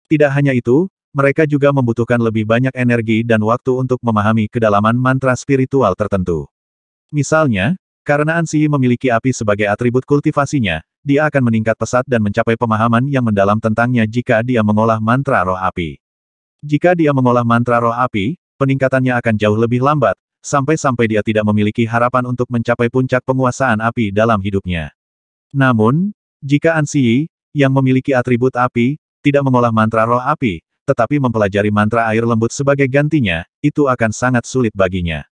Speaker 1: Tidak hanya itu, mereka juga membutuhkan lebih banyak energi dan waktu untuk memahami kedalaman mantra spiritual tertentu. Misalnya, karena Ansi memiliki api sebagai atribut kultivasinya, dia akan meningkat pesat dan mencapai pemahaman yang mendalam tentangnya jika dia mengolah mantra roh api. Jika dia mengolah mantra roh api, peningkatannya akan jauh lebih lambat, sampai-sampai dia tidak memiliki harapan untuk mencapai puncak penguasaan api dalam hidupnya. Namun, jika Ansi, yang memiliki atribut api, tidak mengolah mantra roh api, tetapi mempelajari mantra air lembut sebagai gantinya, itu akan sangat sulit baginya.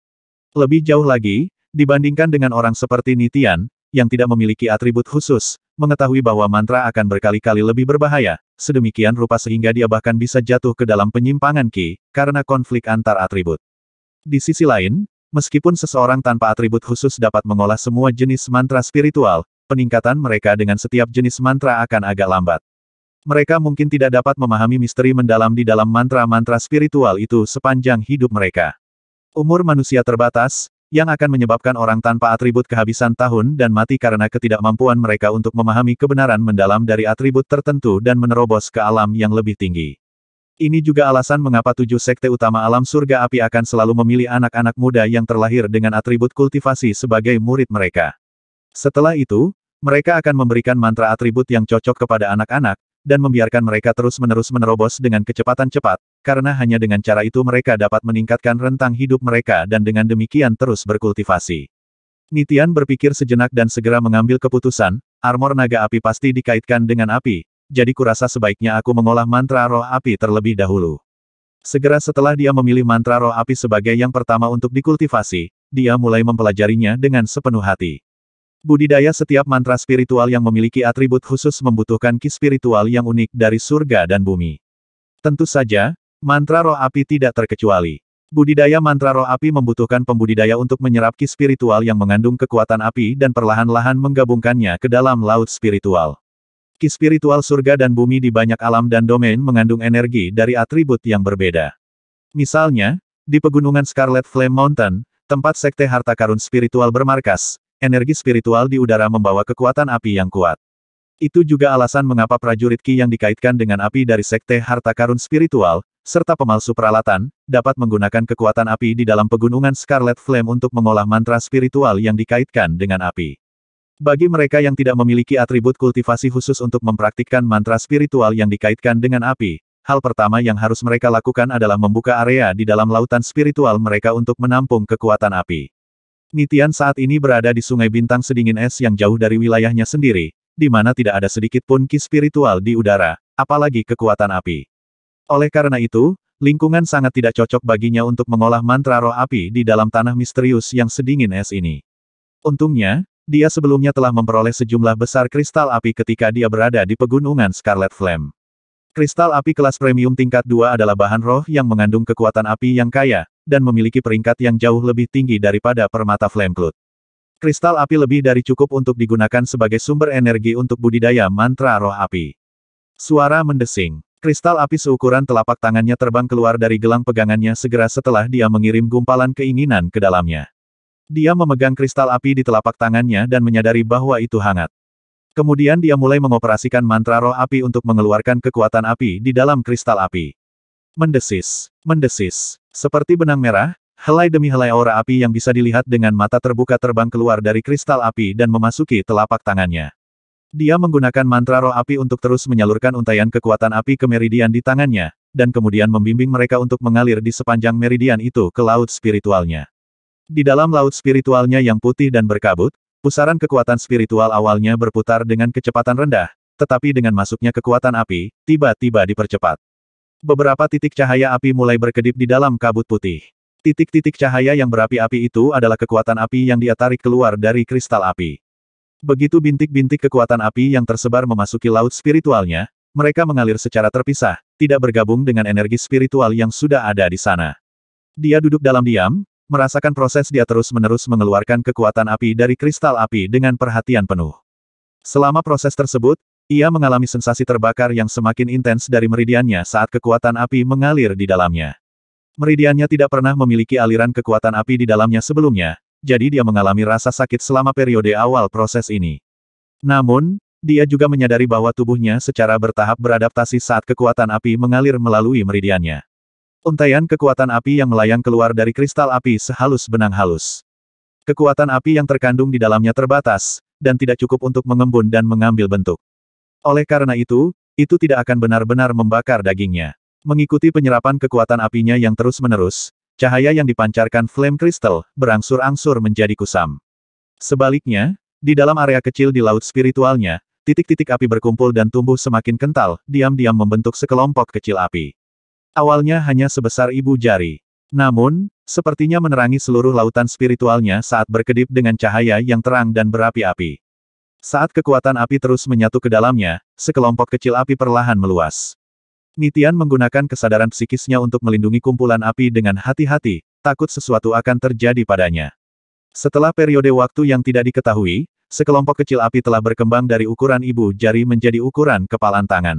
Speaker 1: Lebih jauh lagi, dibandingkan dengan orang seperti Nitian, yang tidak memiliki atribut khusus, mengetahui bahwa mantra akan berkali-kali lebih berbahaya, sedemikian rupa sehingga dia bahkan bisa jatuh ke dalam penyimpangan Ki, karena konflik antar atribut. Di sisi lain, meskipun seseorang tanpa atribut khusus dapat mengolah semua jenis mantra spiritual, peningkatan mereka dengan setiap jenis mantra akan agak lambat. Mereka mungkin tidak dapat memahami misteri mendalam di dalam mantra-mantra spiritual itu sepanjang hidup mereka. Umur manusia terbatas, yang akan menyebabkan orang tanpa atribut kehabisan tahun dan mati karena ketidakmampuan mereka untuk memahami kebenaran mendalam dari atribut tertentu dan menerobos ke alam yang lebih tinggi. Ini juga alasan mengapa tujuh sekte utama alam surga api akan selalu memilih anak-anak muda yang terlahir dengan atribut kultivasi sebagai murid mereka. Setelah itu, mereka akan memberikan mantra atribut yang cocok kepada anak-anak, dan membiarkan mereka terus-menerus menerobos dengan kecepatan cepat, karena hanya dengan cara itu mereka dapat meningkatkan rentang hidup mereka dan dengan demikian terus berkultivasi. Nitian berpikir sejenak dan segera mengambil keputusan, armor naga api pasti dikaitkan dengan api, jadi kurasa sebaiknya aku mengolah mantra roh api terlebih dahulu. Segera setelah dia memilih mantra roh api sebagai yang pertama untuk dikultivasi, dia mulai mempelajarinya dengan sepenuh hati. Budidaya setiap mantra spiritual yang memiliki atribut khusus membutuhkan ki spiritual yang unik dari surga dan bumi. Tentu saja, Mantra roh api tidak terkecuali. Budidaya mantra roh api membutuhkan pembudidaya untuk menyerap ki spiritual yang mengandung kekuatan api dan perlahan-lahan menggabungkannya ke dalam laut spiritual. Ki spiritual surga dan bumi di banyak alam dan domain mengandung energi dari atribut yang berbeda. Misalnya, di pegunungan Scarlet Flame Mountain, tempat sekte harta karun spiritual bermarkas, energi spiritual di udara membawa kekuatan api yang kuat. Itu juga alasan mengapa prajurit Ki yang dikaitkan dengan api dari sekte harta karun spiritual, serta pemalsu peralatan, dapat menggunakan kekuatan api di dalam pegunungan Scarlet Flame untuk mengolah mantra spiritual yang dikaitkan dengan api. Bagi mereka yang tidak memiliki atribut kultivasi khusus untuk mempraktikkan mantra spiritual yang dikaitkan dengan api, hal pertama yang harus mereka lakukan adalah membuka area di dalam lautan spiritual mereka untuk menampung kekuatan api. Nitian saat ini berada di Sungai Bintang Sedingin Es yang jauh dari wilayahnya sendiri, di mana tidak ada sedikit pun ki spiritual di udara, apalagi kekuatan api. Oleh karena itu, lingkungan sangat tidak cocok baginya untuk mengolah mantra roh api di dalam tanah misterius yang sedingin es ini. Untungnya, dia sebelumnya telah memperoleh sejumlah besar kristal api ketika dia berada di pegunungan Scarlet Flame. Kristal api kelas premium tingkat 2 adalah bahan roh yang mengandung kekuatan api yang kaya, dan memiliki peringkat yang jauh lebih tinggi daripada permata flame cloud. Kristal api lebih dari cukup untuk digunakan sebagai sumber energi untuk budidaya mantra roh api. Suara mendesing. Kristal api seukuran telapak tangannya terbang keluar dari gelang pegangannya segera setelah dia mengirim gumpalan keinginan ke dalamnya. Dia memegang kristal api di telapak tangannya dan menyadari bahwa itu hangat. Kemudian dia mulai mengoperasikan mantra roh api untuk mengeluarkan kekuatan api di dalam kristal api. Mendesis, mendesis. Seperti benang merah, helai demi helai aura api yang bisa dilihat dengan mata terbuka terbang keluar dari kristal api dan memasuki telapak tangannya. Dia menggunakan mantra roh api untuk terus menyalurkan untayan kekuatan api ke meridian di tangannya, dan kemudian membimbing mereka untuk mengalir di sepanjang meridian itu ke laut spiritualnya. Di dalam laut spiritualnya yang putih dan berkabut, pusaran kekuatan spiritual awalnya berputar dengan kecepatan rendah, tetapi dengan masuknya kekuatan api, tiba-tiba dipercepat. Beberapa titik cahaya api mulai berkedip di dalam kabut putih. Titik-titik cahaya yang berapi-api itu adalah kekuatan api yang dia tarik keluar dari kristal api. Begitu bintik-bintik kekuatan api yang tersebar memasuki laut spiritualnya, mereka mengalir secara terpisah, tidak bergabung dengan energi spiritual yang sudah ada di sana. Dia duduk dalam diam, merasakan proses dia terus-menerus mengeluarkan kekuatan api dari kristal api dengan perhatian penuh. Selama proses tersebut, ia mengalami sensasi terbakar yang semakin intens dari meridiannya saat kekuatan api mengalir di dalamnya. Meridiannya tidak pernah memiliki aliran kekuatan api di dalamnya sebelumnya, jadi dia mengalami rasa sakit selama periode awal proses ini. Namun, dia juga menyadari bahwa tubuhnya secara bertahap beradaptasi saat kekuatan api mengalir melalui meridiannya. Untaian kekuatan api yang melayang keluar dari kristal api sehalus benang halus. Kekuatan api yang terkandung di dalamnya terbatas, dan tidak cukup untuk mengembun dan mengambil bentuk. Oleh karena itu, itu tidak akan benar-benar membakar dagingnya. Mengikuti penyerapan kekuatan apinya yang terus-menerus, cahaya yang dipancarkan flame kristal berangsur-angsur menjadi kusam. Sebaliknya, di dalam area kecil di laut spiritualnya, titik-titik api berkumpul dan tumbuh semakin kental, diam-diam membentuk sekelompok kecil api. Awalnya hanya sebesar ibu jari. Namun, sepertinya menerangi seluruh lautan spiritualnya saat berkedip dengan cahaya yang terang dan berapi-api. Saat kekuatan api terus menyatu ke dalamnya, sekelompok kecil api perlahan meluas. Nitian menggunakan kesadaran psikisnya untuk melindungi kumpulan api dengan hati-hati, takut sesuatu akan terjadi padanya. Setelah periode waktu yang tidak diketahui, sekelompok kecil api telah berkembang dari ukuran ibu jari menjadi ukuran kepalan tangan.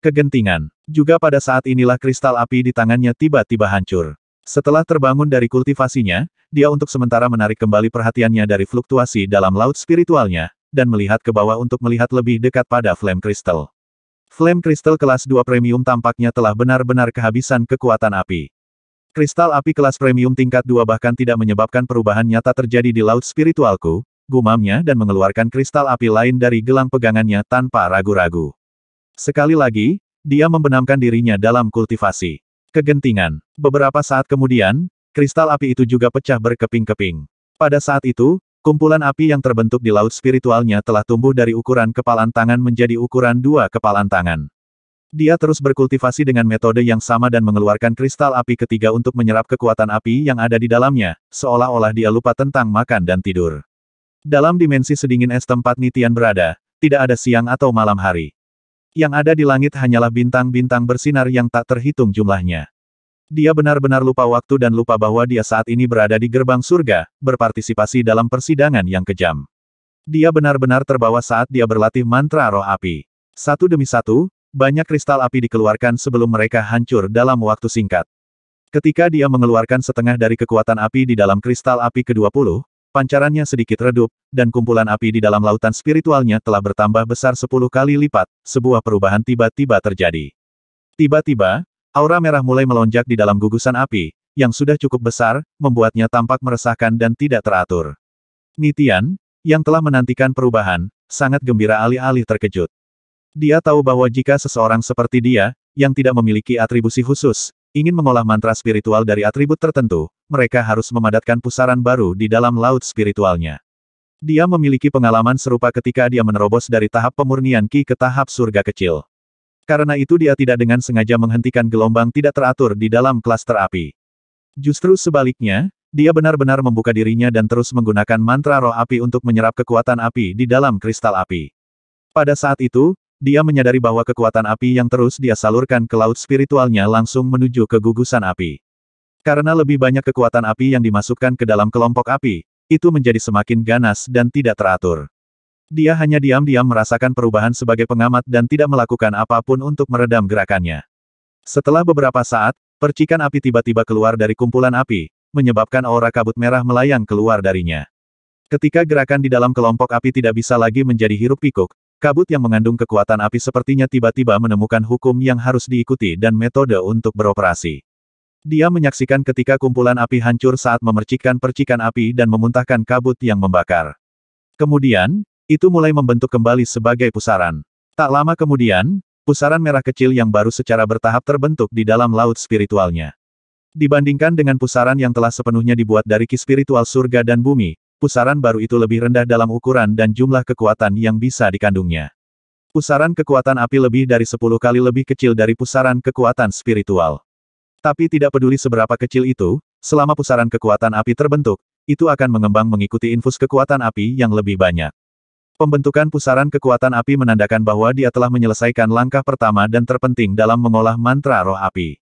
Speaker 1: Kegentingan. Juga pada saat inilah kristal api di tangannya tiba-tiba hancur. Setelah terbangun dari kultivasinya, dia untuk sementara menarik kembali perhatiannya dari fluktuasi dalam laut spiritualnya, dan melihat ke bawah untuk melihat lebih dekat pada flame kristal. Flame Crystal kelas 2 premium tampaknya telah benar-benar kehabisan kekuatan api. Kristal api kelas premium tingkat 2 bahkan tidak menyebabkan perubahan nyata terjadi di laut spiritualku, gumamnya dan mengeluarkan kristal api lain dari gelang pegangannya tanpa ragu-ragu. Sekali lagi, dia membenamkan dirinya dalam kultivasi. Kegentingan. Beberapa saat kemudian, kristal api itu juga pecah berkeping-keping. Pada saat itu, Kumpulan api yang terbentuk di laut spiritualnya telah tumbuh dari ukuran kepalan tangan menjadi ukuran dua kepalan tangan. Dia terus berkultivasi dengan metode yang sama dan mengeluarkan kristal api ketiga untuk menyerap kekuatan api yang ada di dalamnya, seolah-olah dia lupa tentang makan dan tidur. Dalam dimensi sedingin es tempat Nitian berada, tidak ada siang atau malam hari. Yang ada di langit hanyalah bintang-bintang bersinar yang tak terhitung jumlahnya. Dia benar-benar lupa waktu dan lupa bahwa dia saat ini berada di gerbang surga, berpartisipasi dalam persidangan yang kejam. Dia benar-benar terbawa saat dia berlatih mantra roh api. Satu demi satu, banyak kristal api dikeluarkan sebelum mereka hancur dalam waktu singkat. Ketika dia mengeluarkan setengah dari kekuatan api di dalam kristal api ke-20, pancarannya sedikit redup, dan kumpulan api di dalam lautan spiritualnya telah bertambah besar 10 kali lipat, sebuah perubahan tiba-tiba terjadi. Tiba-tiba, Aura merah mulai melonjak di dalam gugusan api, yang sudah cukup besar, membuatnya tampak meresahkan dan tidak teratur. Nitian, yang telah menantikan perubahan, sangat gembira alih-alih terkejut. Dia tahu bahwa jika seseorang seperti dia, yang tidak memiliki atribusi khusus, ingin mengolah mantra spiritual dari atribut tertentu, mereka harus memadatkan pusaran baru di dalam laut spiritualnya. Dia memiliki pengalaman serupa ketika dia menerobos dari tahap pemurnian Ki ke tahap surga kecil. Karena itu dia tidak dengan sengaja menghentikan gelombang tidak teratur di dalam klaster api. Justru sebaliknya, dia benar-benar membuka dirinya dan terus menggunakan mantra roh api untuk menyerap kekuatan api di dalam kristal api. Pada saat itu, dia menyadari bahwa kekuatan api yang terus dia salurkan ke laut spiritualnya langsung menuju ke gugusan api. Karena lebih banyak kekuatan api yang dimasukkan ke dalam kelompok api, itu menjadi semakin ganas dan tidak teratur. Dia hanya diam-diam merasakan perubahan sebagai pengamat dan tidak melakukan apapun untuk meredam gerakannya. Setelah beberapa saat, percikan api tiba-tiba keluar dari kumpulan api, menyebabkan aura kabut merah melayang keluar darinya. Ketika gerakan di dalam kelompok api tidak bisa lagi menjadi hirup pikuk kabut yang mengandung kekuatan api sepertinya tiba-tiba menemukan hukum yang harus diikuti dan metode untuk beroperasi. Dia menyaksikan ketika kumpulan api hancur saat memercikkan percikan api dan memuntahkan kabut yang membakar. Kemudian, itu mulai membentuk kembali sebagai pusaran. Tak lama kemudian, pusaran merah kecil yang baru secara bertahap terbentuk di dalam laut spiritualnya. Dibandingkan dengan pusaran yang telah sepenuhnya dibuat dari ki spiritual surga dan bumi, pusaran baru itu lebih rendah dalam ukuran dan jumlah kekuatan yang bisa dikandungnya. Pusaran kekuatan api lebih dari 10 kali lebih kecil dari pusaran kekuatan spiritual. Tapi tidak peduli seberapa kecil itu, selama pusaran kekuatan api terbentuk, itu akan mengembang mengikuti infus kekuatan api yang lebih banyak. Pembentukan pusaran kekuatan api menandakan bahwa dia telah menyelesaikan langkah pertama dan terpenting dalam mengolah mantra roh api.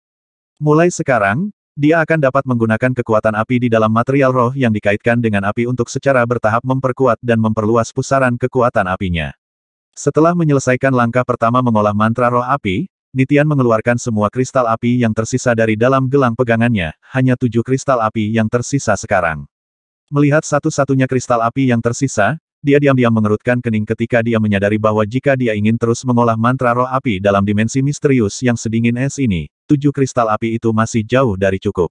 Speaker 1: Mulai sekarang, dia akan dapat menggunakan kekuatan api di dalam material roh yang dikaitkan dengan api untuk secara bertahap memperkuat dan memperluas pusaran kekuatan apinya. Setelah menyelesaikan langkah pertama mengolah mantra roh api, Nitian mengeluarkan semua kristal api yang tersisa dari dalam gelang pegangannya, hanya tujuh kristal api yang tersisa sekarang. Melihat satu-satunya kristal api yang tersisa, dia diam-diam mengerutkan kening ketika dia menyadari bahwa jika dia ingin terus mengolah mantra roh api dalam dimensi misterius yang sedingin es ini, tujuh kristal api itu masih jauh dari cukup.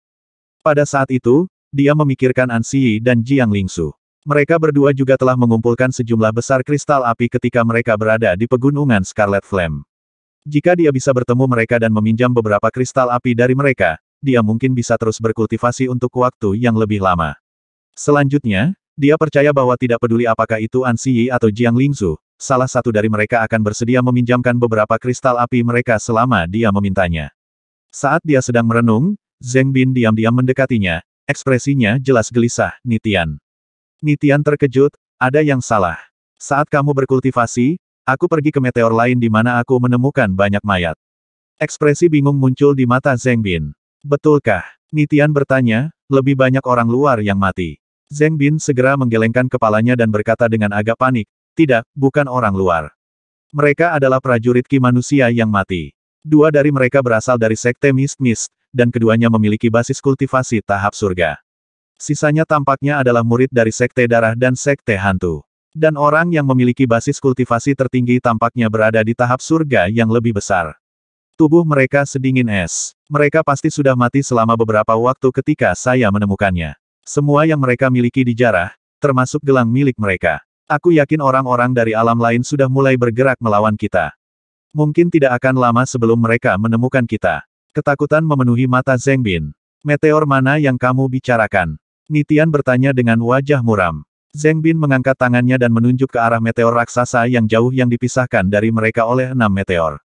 Speaker 1: Pada saat itu, dia memikirkan Ansi dan Jiang Lingsu. Mereka berdua juga telah mengumpulkan sejumlah besar kristal api ketika mereka berada di pegunungan Scarlet Flame. Jika dia bisa bertemu mereka dan meminjam beberapa kristal api dari mereka, dia mungkin bisa terus berkultivasi untuk waktu yang lebih lama. Selanjutnya, dia percaya bahwa tidak peduli apakah itu An Xiyi atau Jiang Lingzu, salah satu dari mereka akan bersedia meminjamkan beberapa kristal api mereka selama dia memintanya. Saat dia sedang merenung, Zeng Bin diam-diam mendekatinya, ekspresinya jelas gelisah, Nitian. Nitian terkejut, ada yang salah. Saat kamu berkultivasi, aku pergi ke meteor lain di mana aku menemukan banyak mayat. Ekspresi bingung muncul di mata Zeng Bin. Betulkah? Nitian bertanya, lebih banyak orang luar yang mati. Zeng Bin segera menggelengkan kepalanya dan berkata dengan agak panik, tidak, bukan orang luar. Mereka adalah prajurit Ki manusia yang mati. Dua dari mereka berasal dari sekte Mist-Mist, dan keduanya memiliki basis kultivasi tahap surga. Sisanya tampaknya adalah murid dari sekte darah dan sekte hantu. Dan orang yang memiliki basis kultivasi tertinggi tampaknya berada di tahap surga yang lebih besar. Tubuh mereka sedingin es. Mereka pasti sudah mati selama beberapa waktu ketika saya menemukannya. Semua yang mereka miliki dijarah, termasuk gelang milik mereka. Aku yakin orang-orang dari alam lain sudah mulai bergerak melawan kita. Mungkin tidak akan lama sebelum mereka menemukan kita. Ketakutan memenuhi mata Zeng Bin. Meteor mana yang kamu bicarakan? Nitian bertanya dengan wajah muram. Zeng Bin mengangkat tangannya dan menunjuk ke arah meteor raksasa yang jauh yang dipisahkan dari mereka oleh enam meteor.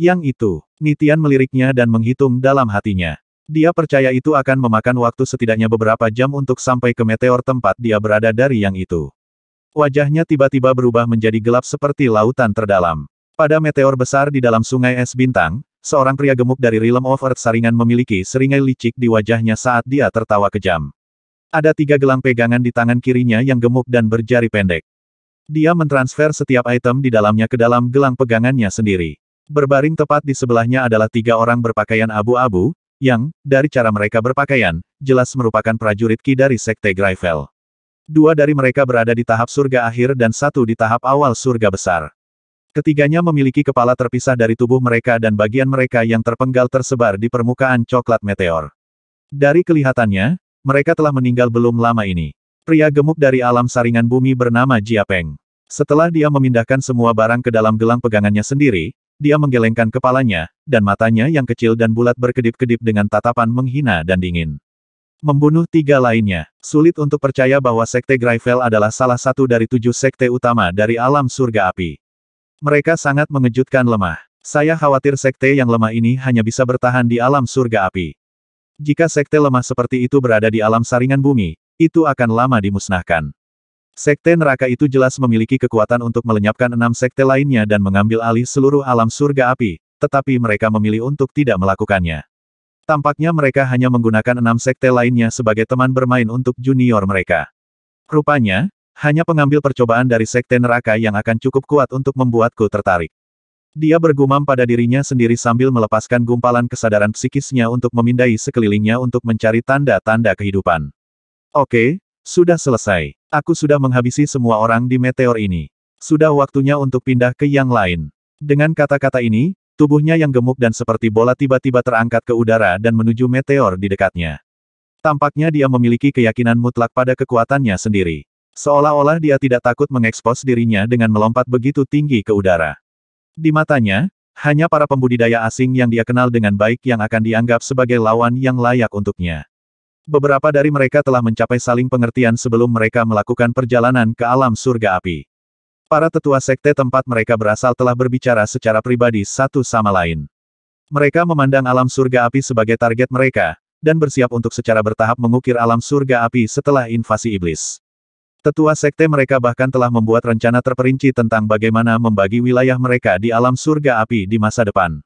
Speaker 1: Yang itu, Nitian meliriknya dan menghitung dalam hatinya. Dia percaya itu akan memakan waktu setidaknya beberapa jam untuk sampai ke meteor tempat dia berada dari yang itu. Wajahnya tiba-tiba berubah menjadi gelap seperti lautan terdalam. Pada meteor besar di dalam sungai es bintang, seorang pria gemuk dari Realm of Earth saringan memiliki seringai licik di wajahnya saat dia tertawa kejam. Ada tiga gelang pegangan di tangan kirinya yang gemuk dan berjari pendek. Dia mentransfer setiap item di dalamnya ke dalam gelang pegangannya sendiri. Berbaring tepat di sebelahnya adalah tiga orang berpakaian abu-abu, yang, dari cara mereka berpakaian, jelas merupakan prajurit Ki dari Sekte Greifel. Dua dari mereka berada di tahap surga akhir dan satu di tahap awal surga besar. Ketiganya memiliki kepala terpisah dari tubuh mereka dan bagian mereka yang terpenggal tersebar di permukaan coklat meteor. Dari kelihatannya, mereka telah meninggal belum lama ini. Pria gemuk dari alam saringan bumi bernama Jia Peng. Setelah dia memindahkan semua barang ke dalam gelang pegangannya sendiri, dia menggelengkan kepalanya, dan matanya yang kecil dan bulat berkedip-kedip dengan tatapan menghina dan dingin. Membunuh tiga lainnya, sulit untuk percaya bahwa Sekte Greifel adalah salah satu dari tujuh sekte utama dari alam surga api. Mereka sangat mengejutkan lemah. Saya khawatir sekte yang lemah ini hanya bisa bertahan di alam surga api. Jika sekte lemah seperti itu berada di alam saringan bumi, itu akan lama dimusnahkan. Sekte neraka itu jelas memiliki kekuatan untuk melenyapkan enam sekte lainnya dan mengambil alih seluruh alam surga api, tetapi mereka memilih untuk tidak melakukannya. Tampaknya mereka hanya menggunakan enam sekte lainnya sebagai teman bermain untuk junior mereka. Rupanya, hanya pengambil percobaan dari sekte neraka yang akan cukup kuat untuk membuatku tertarik. Dia bergumam pada dirinya sendiri sambil melepaskan gumpalan kesadaran psikisnya untuk memindai sekelilingnya untuk mencari tanda-tanda kehidupan. Oke, sudah selesai. Aku sudah menghabisi semua orang di meteor ini. Sudah waktunya untuk pindah ke yang lain. Dengan kata-kata ini, tubuhnya yang gemuk dan seperti bola tiba-tiba terangkat ke udara dan menuju meteor di dekatnya. Tampaknya dia memiliki keyakinan mutlak pada kekuatannya sendiri. Seolah-olah dia tidak takut mengekspos dirinya dengan melompat begitu tinggi ke udara. Di matanya, hanya para pembudidaya asing yang dia kenal dengan baik yang akan dianggap sebagai lawan yang layak untuknya. Beberapa dari mereka telah mencapai saling pengertian sebelum mereka melakukan perjalanan ke alam surga api. Para tetua sekte tempat mereka berasal telah berbicara secara pribadi satu sama lain. Mereka memandang alam surga api sebagai target mereka, dan bersiap untuk secara bertahap mengukir alam surga api setelah invasi iblis. Tetua sekte mereka bahkan telah membuat rencana terperinci tentang bagaimana membagi wilayah mereka di alam surga api di masa depan.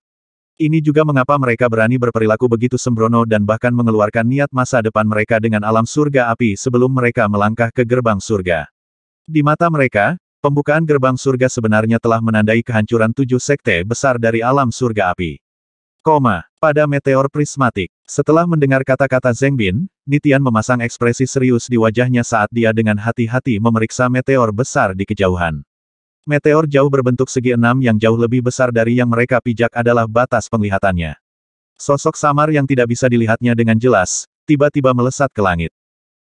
Speaker 1: Ini juga mengapa mereka berani berperilaku begitu sembrono dan bahkan mengeluarkan niat masa depan mereka dengan alam surga api sebelum mereka melangkah ke gerbang surga. Di mata mereka, pembukaan gerbang surga sebenarnya telah menandai kehancuran tujuh sekte besar dari alam surga api. Koma, pada meteor prismatik. Setelah mendengar kata-kata Zeng Bin, Nitian memasang ekspresi serius di wajahnya saat dia dengan hati-hati memeriksa meteor besar di kejauhan. Meteor jauh berbentuk segi enam yang jauh lebih besar dari yang mereka pijak adalah batas penglihatannya. Sosok samar yang tidak bisa dilihatnya dengan jelas, tiba-tiba melesat ke langit.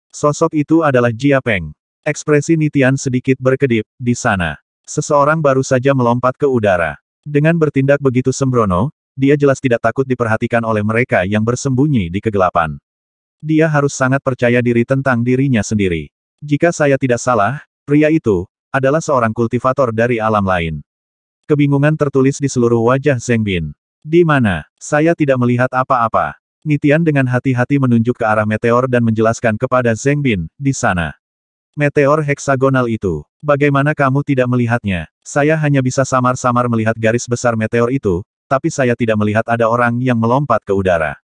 Speaker 1: Sosok itu adalah Jia Peng. Ekspresi Nitian sedikit berkedip, di sana. Seseorang baru saja melompat ke udara. Dengan bertindak begitu sembrono, dia jelas tidak takut diperhatikan oleh mereka yang bersembunyi di kegelapan. Dia harus sangat percaya diri tentang dirinya sendiri. Jika saya tidak salah, pria itu, adalah seorang kultivator dari alam lain. Kebingungan tertulis di seluruh wajah Zeng Bin. Di mana? Saya tidak melihat apa-apa. Nitian dengan hati-hati menunjuk ke arah meteor dan menjelaskan kepada Zeng Bin, di sana. Meteor heksagonal itu. Bagaimana kamu tidak melihatnya? Saya hanya bisa samar-samar melihat garis besar meteor itu, tapi saya tidak melihat ada orang yang melompat ke udara.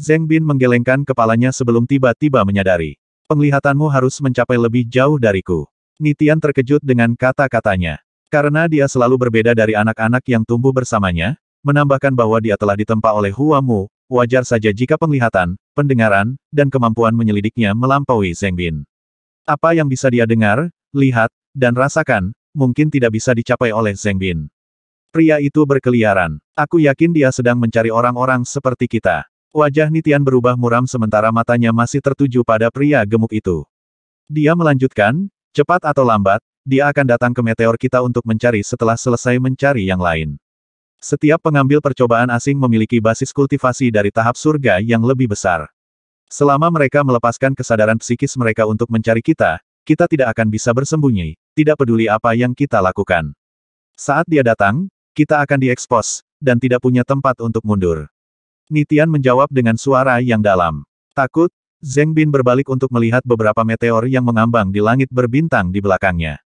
Speaker 1: Zeng Bin menggelengkan kepalanya sebelum tiba-tiba menyadari. Penglihatanmu harus mencapai lebih jauh dariku. Nitian terkejut dengan kata-katanya. Karena dia selalu berbeda dari anak-anak yang tumbuh bersamanya, menambahkan bahwa dia telah ditempa oleh Huamu, wajar saja jika penglihatan, pendengaran, dan kemampuan menyelidiknya melampaui Zengbin. Apa yang bisa dia dengar, lihat, dan rasakan, mungkin tidak bisa dicapai oleh Zengbin. Pria itu berkeliaran. Aku yakin dia sedang mencari orang-orang seperti kita. Wajah Nitian berubah muram sementara matanya masih tertuju pada pria gemuk itu. Dia melanjutkan, Cepat atau lambat, dia akan datang ke meteor kita untuk mencari setelah selesai mencari yang lain. Setiap pengambil percobaan asing memiliki basis kultivasi dari tahap surga yang lebih besar. Selama mereka melepaskan kesadaran psikis mereka untuk mencari kita, kita tidak akan bisa bersembunyi, tidak peduli apa yang kita lakukan. Saat dia datang, kita akan diekspos, dan tidak punya tempat untuk mundur. Nitian menjawab dengan suara yang dalam. Takut, Zeng Bin berbalik untuk melihat beberapa meteor yang mengambang di langit berbintang di belakangnya.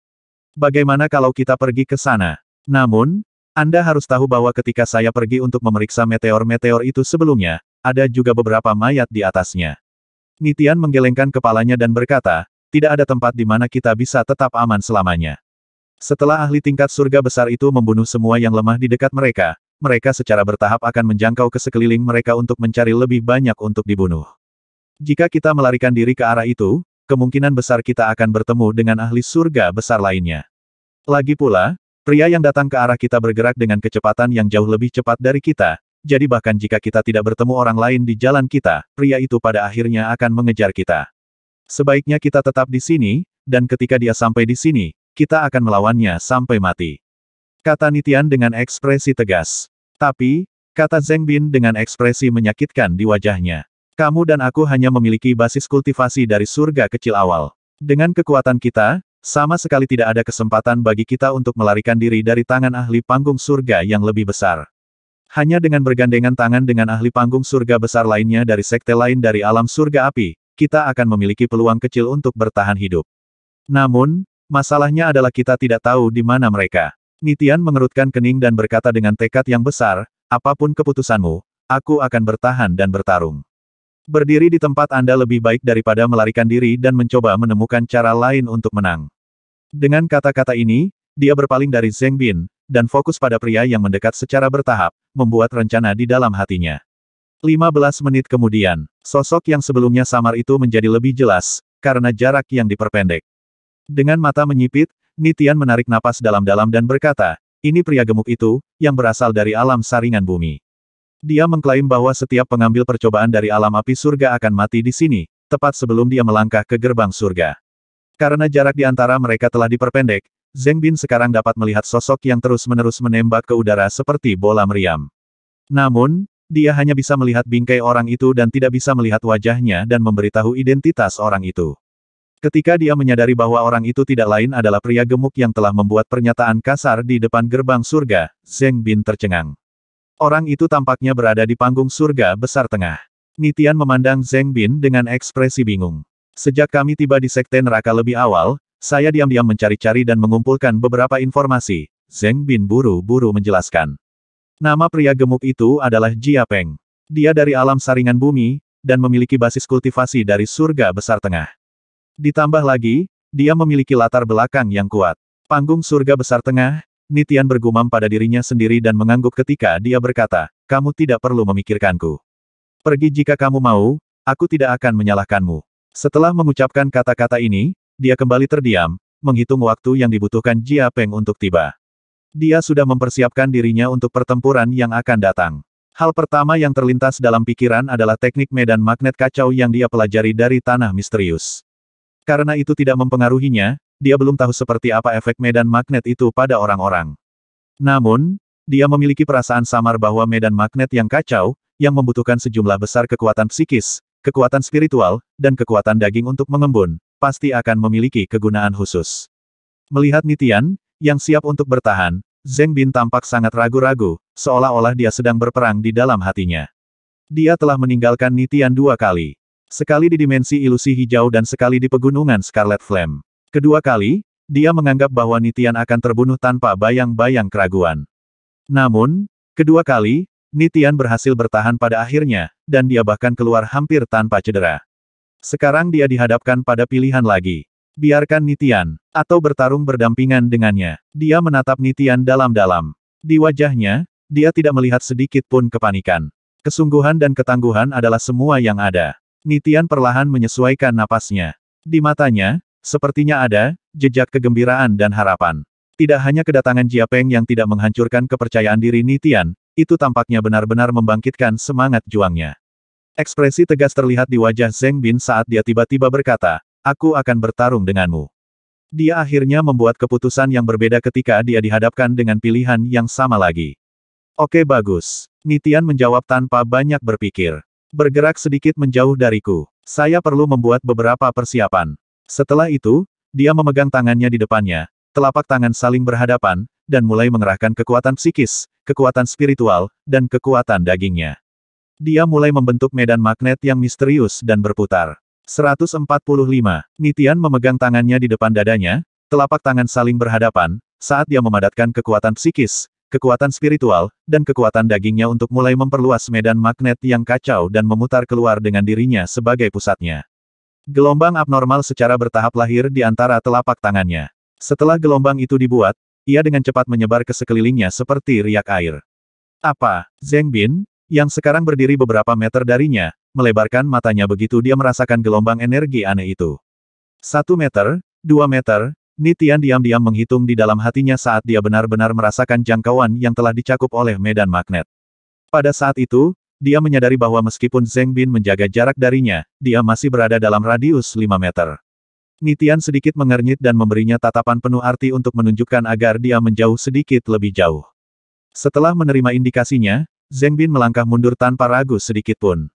Speaker 1: Bagaimana kalau kita pergi ke sana? Namun, Anda harus tahu bahwa ketika saya pergi untuk memeriksa meteor-meteor itu sebelumnya, ada juga beberapa mayat di atasnya. Nitian menggelengkan kepalanya dan berkata, tidak ada tempat di mana kita bisa tetap aman selamanya. Setelah ahli tingkat surga besar itu membunuh semua yang lemah di dekat mereka, mereka secara bertahap akan menjangkau ke sekeliling mereka untuk mencari lebih banyak untuk dibunuh. Jika kita melarikan diri ke arah itu, kemungkinan besar kita akan bertemu dengan ahli surga besar lainnya. Lagi pula, pria yang datang ke arah kita bergerak dengan kecepatan yang jauh lebih cepat dari kita, jadi bahkan jika kita tidak bertemu orang lain di jalan kita, pria itu pada akhirnya akan mengejar kita. Sebaiknya kita tetap di sini, dan ketika dia sampai di sini, kita akan melawannya sampai mati. Kata Nitian dengan ekspresi tegas. Tapi, kata Zeng Bin dengan ekspresi menyakitkan di wajahnya. Kamu dan aku hanya memiliki basis kultivasi dari surga kecil awal. Dengan kekuatan kita, sama sekali tidak ada kesempatan bagi kita untuk melarikan diri dari tangan ahli panggung surga yang lebih besar. Hanya dengan bergandengan tangan dengan ahli panggung surga besar lainnya dari sekte lain dari alam surga api, kita akan memiliki peluang kecil untuk bertahan hidup. Namun, masalahnya adalah kita tidak tahu di mana mereka. Nitian mengerutkan kening dan berkata dengan tekad yang besar, apapun keputusanmu, aku akan bertahan dan bertarung. Berdiri di tempat Anda lebih baik daripada melarikan diri dan mencoba menemukan cara lain untuk menang. Dengan kata-kata ini, dia berpaling dari Zeng Bin, dan fokus pada pria yang mendekat secara bertahap, membuat rencana di dalam hatinya. 15 menit kemudian, sosok yang sebelumnya samar itu menjadi lebih jelas, karena jarak yang diperpendek. Dengan mata menyipit, Nitian menarik napas dalam-dalam dan berkata, ini pria gemuk itu, yang berasal dari alam saringan bumi. Dia mengklaim bahwa setiap pengambil percobaan dari alam api surga akan mati di sini, tepat sebelum dia melangkah ke gerbang surga. Karena jarak di antara mereka telah diperpendek, Zeng Bin sekarang dapat melihat sosok yang terus-menerus menembak ke udara seperti bola meriam. Namun, dia hanya bisa melihat bingkai orang itu dan tidak bisa melihat wajahnya dan memberitahu identitas orang itu. Ketika dia menyadari bahwa orang itu tidak lain adalah pria gemuk yang telah membuat pernyataan kasar di depan gerbang surga, Zeng Bin tercengang. Orang itu tampaknya berada di panggung surga besar tengah. Nitian memandang Zeng Bin dengan ekspresi bingung. Sejak kami tiba di sekte neraka lebih awal, saya diam-diam mencari-cari dan mengumpulkan beberapa informasi, Zeng Bin buru-buru menjelaskan. Nama pria gemuk itu adalah Jia Peng. Dia dari alam saringan bumi, dan memiliki basis kultivasi dari surga besar tengah. Ditambah lagi, dia memiliki latar belakang yang kuat. Panggung surga besar tengah, Nitian bergumam pada dirinya sendiri dan mengangguk ketika dia berkata, kamu tidak perlu memikirkanku. Pergi jika kamu mau, aku tidak akan menyalahkanmu. Setelah mengucapkan kata-kata ini, dia kembali terdiam, menghitung waktu yang dibutuhkan Jia Peng untuk tiba. Dia sudah mempersiapkan dirinya untuk pertempuran yang akan datang. Hal pertama yang terlintas dalam pikiran adalah teknik medan magnet kacau yang dia pelajari dari tanah misterius. Karena itu tidak mempengaruhinya, dia belum tahu seperti apa efek medan magnet itu pada orang-orang. Namun, dia memiliki perasaan samar bahwa medan magnet yang kacau, yang membutuhkan sejumlah besar kekuatan psikis, kekuatan spiritual, dan kekuatan daging untuk mengembun, pasti akan memiliki kegunaan khusus. Melihat Nitian, yang siap untuk bertahan, Zeng Bin tampak sangat ragu-ragu, seolah-olah dia sedang berperang di dalam hatinya. Dia telah meninggalkan Nitian dua kali. Sekali di dimensi ilusi hijau dan sekali di pegunungan Scarlet Flame. Kedua kali, dia menganggap bahwa Nitian akan terbunuh tanpa bayang-bayang keraguan. Namun, kedua kali, Nitian berhasil bertahan pada akhirnya, dan dia bahkan keluar hampir tanpa cedera. Sekarang dia dihadapkan pada pilihan lagi. Biarkan Nitian, atau bertarung berdampingan dengannya. Dia menatap Nitian dalam-dalam. Di wajahnya, dia tidak melihat sedikit pun kepanikan. Kesungguhan dan ketangguhan adalah semua yang ada. Nitian perlahan menyesuaikan napasnya. Di matanya, Sepertinya ada, jejak kegembiraan dan harapan. Tidak hanya kedatangan Jia Peng yang tidak menghancurkan kepercayaan diri Nitian, itu tampaknya benar-benar membangkitkan semangat juangnya. Ekspresi tegas terlihat di wajah Zeng Bin saat dia tiba-tiba berkata, aku akan bertarung denganmu. Dia akhirnya membuat keputusan yang berbeda ketika dia dihadapkan dengan pilihan yang sama lagi. Oke bagus. Nitian menjawab tanpa banyak berpikir. Bergerak sedikit menjauh dariku. Saya perlu membuat beberapa persiapan. Setelah itu, dia memegang tangannya di depannya, telapak tangan saling berhadapan, dan mulai mengerahkan kekuatan psikis, kekuatan spiritual, dan kekuatan dagingnya. Dia mulai membentuk medan magnet yang misterius dan berputar. 145. Nitian memegang tangannya di depan dadanya, telapak tangan saling berhadapan, saat dia memadatkan kekuatan psikis, kekuatan spiritual, dan kekuatan dagingnya untuk mulai memperluas medan magnet yang kacau dan memutar keluar dengan dirinya sebagai pusatnya. Gelombang abnormal secara bertahap lahir di antara telapak tangannya. Setelah gelombang itu dibuat, ia dengan cepat menyebar ke sekelilingnya seperti riak air. Apa? Zeng Bin, yang sekarang berdiri beberapa meter darinya, melebarkan matanya begitu dia merasakan gelombang energi aneh itu. Satu meter, dua meter, Nitian diam-diam menghitung di dalam hatinya saat dia benar-benar merasakan jangkauan yang telah dicakup oleh medan magnet. Pada saat itu, dia menyadari bahwa meskipun Zeng Bin menjaga jarak darinya, dia masih berada dalam radius 5 meter. Nitian sedikit mengernyit dan memberinya tatapan penuh arti untuk menunjukkan agar dia menjauh sedikit lebih jauh. Setelah menerima indikasinya, Zeng Bin melangkah mundur tanpa ragu sedikit pun.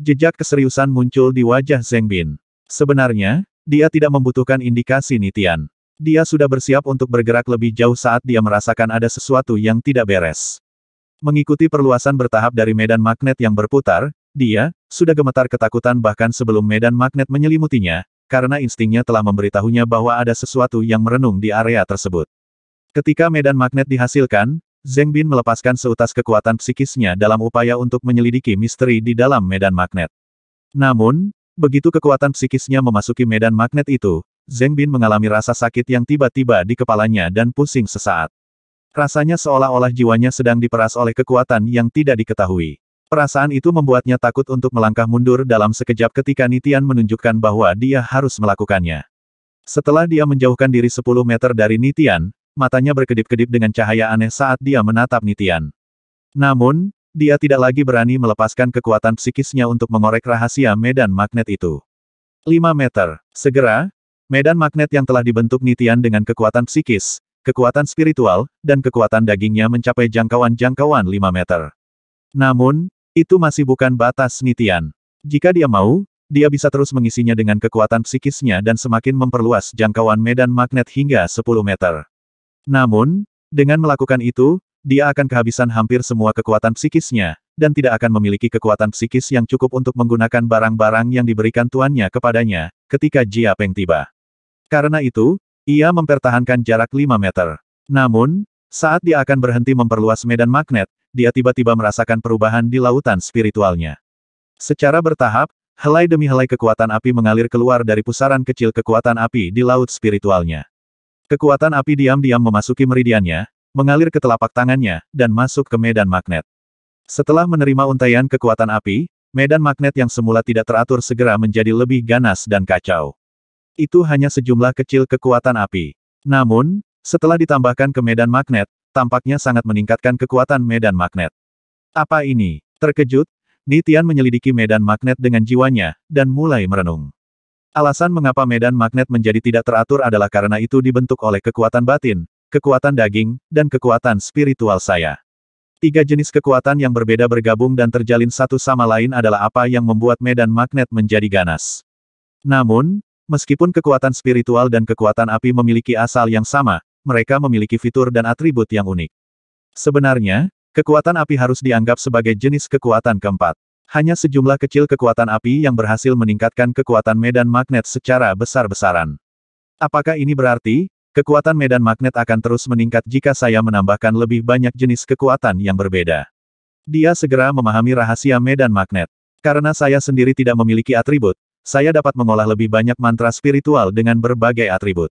Speaker 1: Jejak keseriusan muncul di wajah Zeng Bin. Sebenarnya, dia tidak membutuhkan indikasi Nitian. Dia sudah bersiap untuk bergerak lebih jauh saat dia merasakan ada sesuatu yang tidak beres. Mengikuti perluasan bertahap dari medan magnet yang berputar, dia, sudah gemetar ketakutan bahkan sebelum medan magnet menyelimutinya, karena instingnya telah memberitahunya bahwa ada sesuatu yang merenung di area tersebut. Ketika medan magnet dihasilkan, Zeng Bin melepaskan seutas kekuatan psikisnya dalam upaya untuk menyelidiki misteri di dalam medan magnet. Namun, begitu kekuatan psikisnya memasuki medan magnet itu, Zeng Bin mengalami rasa sakit yang tiba-tiba di kepalanya dan pusing sesaat. Rasanya seolah-olah jiwanya sedang diperas oleh kekuatan yang tidak diketahui. Perasaan itu membuatnya takut untuk melangkah mundur dalam sekejap ketika Nitian menunjukkan bahwa dia harus melakukannya. Setelah dia menjauhkan diri 10 meter dari Nitian, matanya berkedip-kedip dengan cahaya aneh saat dia menatap Nitian. Namun, dia tidak lagi berani melepaskan kekuatan psikisnya untuk mengorek rahasia medan magnet itu. 5 meter. Segera, medan magnet yang telah dibentuk Nitian dengan kekuatan psikis, kekuatan spiritual, dan kekuatan dagingnya mencapai jangkauan-jangkauan 5 meter. Namun, itu masih bukan batas nitian. Jika dia mau, dia bisa terus mengisinya dengan kekuatan psikisnya dan semakin memperluas jangkauan medan magnet hingga 10 meter. Namun, dengan melakukan itu, dia akan kehabisan hampir semua kekuatan psikisnya, dan tidak akan memiliki kekuatan psikis yang cukup untuk menggunakan barang-barang yang diberikan tuannya kepadanya, ketika Jia Peng tiba. Karena itu, ia mempertahankan jarak 5 meter. Namun, saat dia akan berhenti memperluas medan magnet, dia tiba-tiba merasakan perubahan di lautan spiritualnya. Secara bertahap, helai demi helai kekuatan api mengalir keluar dari pusaran kecil kekuatan api di laut spiritualnya. Kekuatan api diam-diam memasuki meridiannya, mengalir ke telapak tangannya, dan masuk ke medan magnet. Setelah menerima untaian kekuatan api, medan magnet yang semula tidak teratur segera menjadi lebih ganas dan kacau itu hanya sejumlah kecil kekuatan api. Namun, setelah ditambahkan ke medan magnet, tampaknya sangat meningkatkan kekuatan medan magnet. Apa ini? Terkejut, Nitian menyelidiki medan magnet dengan jiwanya, dan mulai merenung. Alasan mengapa medan magnet menjadi tidak teratur adalah karena itu dibentuk oleh kekuatan batin, kekuatan daging, dan kekuatan spiritual saya. Tiga jenis kekuatan yang berbeda bergabung dan terjalin satu sama lain adalah apa yang membuat medan magnet menjadi ganas. Namun, Meskipun kekuatan spiritual dan kekuatan api memiliki asal yang sama, mereka memiliki fitur dan atribut yang unik. Sebenarnya, kekuatan api harus dianggap sebagai jenis kekuatan keempat. Hanya sejumlah kecil kekuatan api yang berhasil meningkatkan kekuatan medan magnet secara besar-besaran. Apakah ini berarti, kekuatan medan magnet akan terus meningkat jika saya menambahkan lebih banyak jenis kekuatan yang berbeda? Dia segera memahami rahasia medan magnet. Karena saya sendiri tidak memiliki atribut, saya dapat mengolah lebih banyak mantra spiritual dengan berbagai atribut.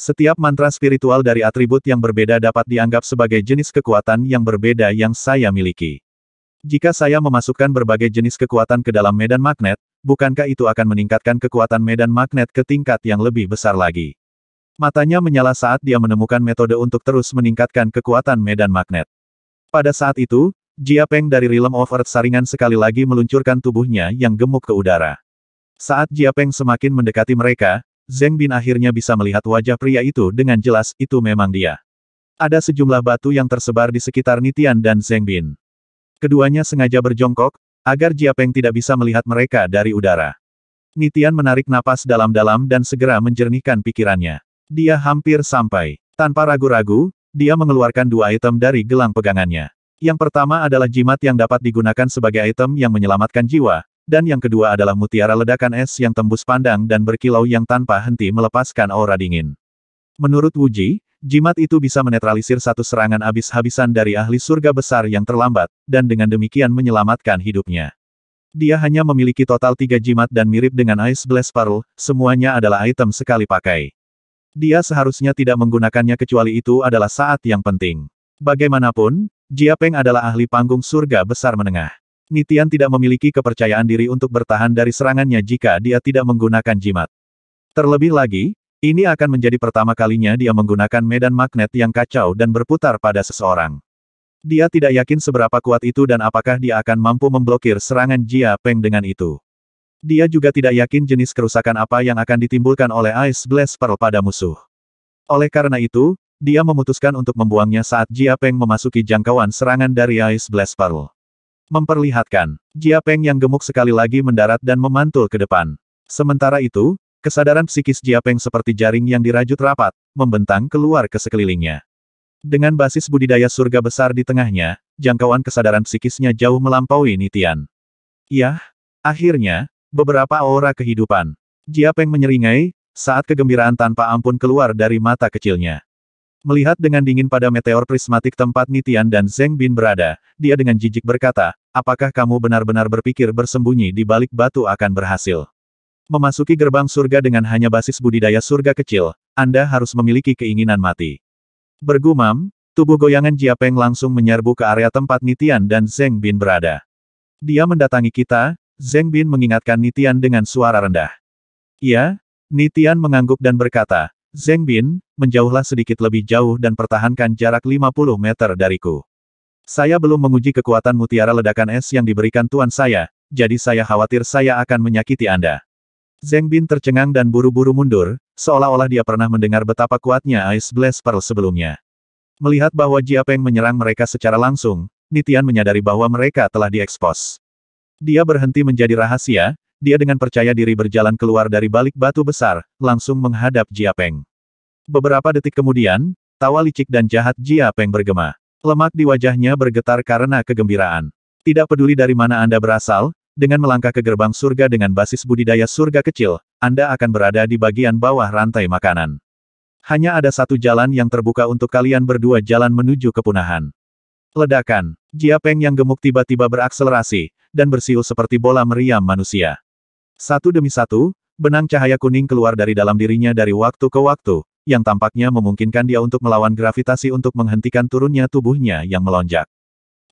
Speaker 1: Setiap mantra spiritual dari atribut yang berbeda dapat dianggap sebagai jenis kekuatan yang berbeda yang saya miliki. Jika saya memasukkan berbagai jenis kekuatan ke dalam medan magnet, bukankah itu akan meningkatkan kekuatan medan magnet ke tingkat yang lebih besar lagi? Matanya menyala saat dia menemukan metode untuk terus meningkatkan kekuatan medan magnet. Pada saat itu, Jia Peng dari Realm of Earth saringan sekali lagi meluncurkan tubuhnya yang gemuk ke udara. Saat Jia Peng semakin mendekati mereka, Zeng Bin akhirnya bisa melihat wajah pria itu dengan jelas, itu memang dia. Ada sejumlah batu yang tersebar di sekitar Nitian dan Zeng Bin. Keduanya sengaja berjongkok, agar Jia Peng tidak bisa melihat mereka dari udara. Nitian menarik napas dalam-dalam dan segera menjernihkan pikirannya. Dia hampir sampai. Tanpa ragu-ragu, dia mengeluarkan dua item dari gelang pegangannya. Yang pertama adalah jimat yang dapat digunakan sebagai item yang menyelamatkan jiwa, dan yang kedua adalah mutiara ledakan es yang tembus pandang dan berkilau yang tanpa henti melepaskan aura dingin. Menurut Wuji, jimat itu bisa menetralisir satu serangan abis-habisan dari ahli surga besar yang terlambat, dan dengan demikian menyelamatkan hidupnya. Dia hanya memiliki total tiga jimat dan mirip dengan Ice Blast Pearl, semuanya adalah item sekali pakai. Dia seharusnya tidak menggunakannya kecuali itu adalah saat yang penting. Bagaimanapun, Jia Peng adalah ahli panggung surga besar menengah. Nitian tidak memiliki kepercayaan diri untuk bertahan dari serangannya jika dia tidak menggunakan jimat. Terlebih lagi, ini akan menjadi pertama kalinya dia menggunakan medan magnet yang kacau dan berputar pada seseorang. Dia tidak yakin seberapa kuat itu dan apakah dia akan mampu memblokir serangan Jia Peng dengan itu. Dia juga tidak yakin jenis kerusakan apa yang akan ditimbulkan oleh Ice Blast Pearl pada musuh. Oleh karena itu, dia memutuskan untuk membuangnya saat Jia Peng memasuki jangkauan serangan dari Ice Blast Pearl memperlihatkan. Jia Peng yang gemuk sekali lagi mendarat dan memantul ke depan. Sementara itu, kesadaran psikis Jia Peng seperti jaring yang dirajut rapat, membentang keluar ke sekelilingnya. Dengan basis budidaya surga besar di tengahnya, jangkauan kesadaran psikisnya jauh melampaui Nitian. Yah, akhirnya, beberapa aura kehidupan. Jia Peng menyeringai, saat kegembiraan tanpa ampun keluar dari mata kecilnya. Melihat dengan dingin pada meteor prismatik tempat Nitian dan Zeng Bin berada, dia dengan jijik berkata, Apakah kamu benar-benar berpikir bersembunyi di balik batu akan berhasil? Memasuki gerbang surga dengan hanya basis budidaya surga kecil, Anda harus memiliki keinginan mati. Bergumam, tubuh goyangan Jiapeng langsung menyerbu ke area tempat Nitian dan Zeng Bin berada. Dia mendatangi kita, Zeng Bin mengingatkan Nitian dengan suara rendah. Iya, Nitian mengangguk dan berkata, Zeng Bin, menjauhlah sedikit lebih jauh dan pertahankan jarak 50 meter dariku. Saya belum menguji kekuatan mutiara ledakan es yang diberikan tuan saya, jadi saya khawatir saya akan menyakiti Anda. Zeng Bin tercengang dan buru-buru mundur, seolah-olah dia pernah mendengar betapa kuatnya Ice Blast Pearl sebelumnya. Melihat bahwa Jia Peng menyerang mereka secara langsung, Nitian menyadari bahwa mereka telah diekspos. Dia berhenti menjadi rahasia, dia dengan percaya diri berjalan keluar dari balik batu besar, langsung menghadap Jia Peng. Beberapa detik kemudian, tawa licik dan jahat Jia Peng bergema. Lemak di wajahnya bergetar karena kegembiraan. Tidak peduli dari mana Anda berasal, dengan melangkah ke gerbang surga dengan basis budidaya surga kecil, Anda akan berada di bagian bawah rantai makanan. Hanya ada satu jalan yang terbuka untuk kalian berdua jalan menuju kepunahan. Ledakan, Jia Peng yang gemuk tiba-tiba berakselerasi, dan bersiul seperti bola meriam manusia. Satu demi satu, benang cahaya kuning keluar dari dalam dirinya dari waktu ke waktu, yang tampaknya memungkinkan dia untuk melawan gravitasi untuk menghentikan turunnya tubuhnya yang melonjak.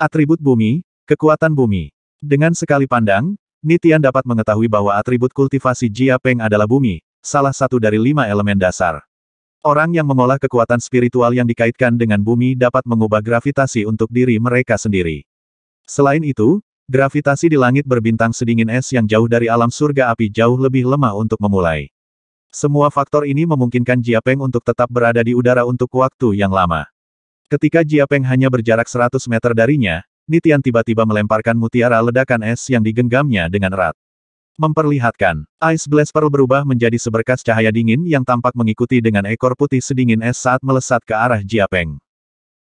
Speaker 1: Atribut bumi, kekuatan bumi. Dengan sekali pandang, Nitian dapat mengetahui bahwa atribut kultivasi Jia Peng adalah bumi, salah satu dari lima elemen dasar. Orang yang mengolah kekuatan spiritual yang dikaitkan dengan bumi dapat mengubah gravitasi untuk diri mereka sendiri. Selain itu, gravitasi di langit berbintang sedingin es yang jauh dari alam surga api jauh lebih lemah untuk memulai. Semua faktor ini memungkinkan Jia Peng untuk tetap berada di udara untuk waktu yang lama. Ketika Jia Peng hanya berjarak 100 meter darinya, Nitian tiba-tiba melemparkan mutiara ledakan es yang digenggamnya dengan erat. Memperlihatkan, Ice Blast Pearl berubah menjadi seberkas cahaya dingin yang tampak mengikuti dengan ekor putih sedingin es saat melesat ke arah Jia Peng.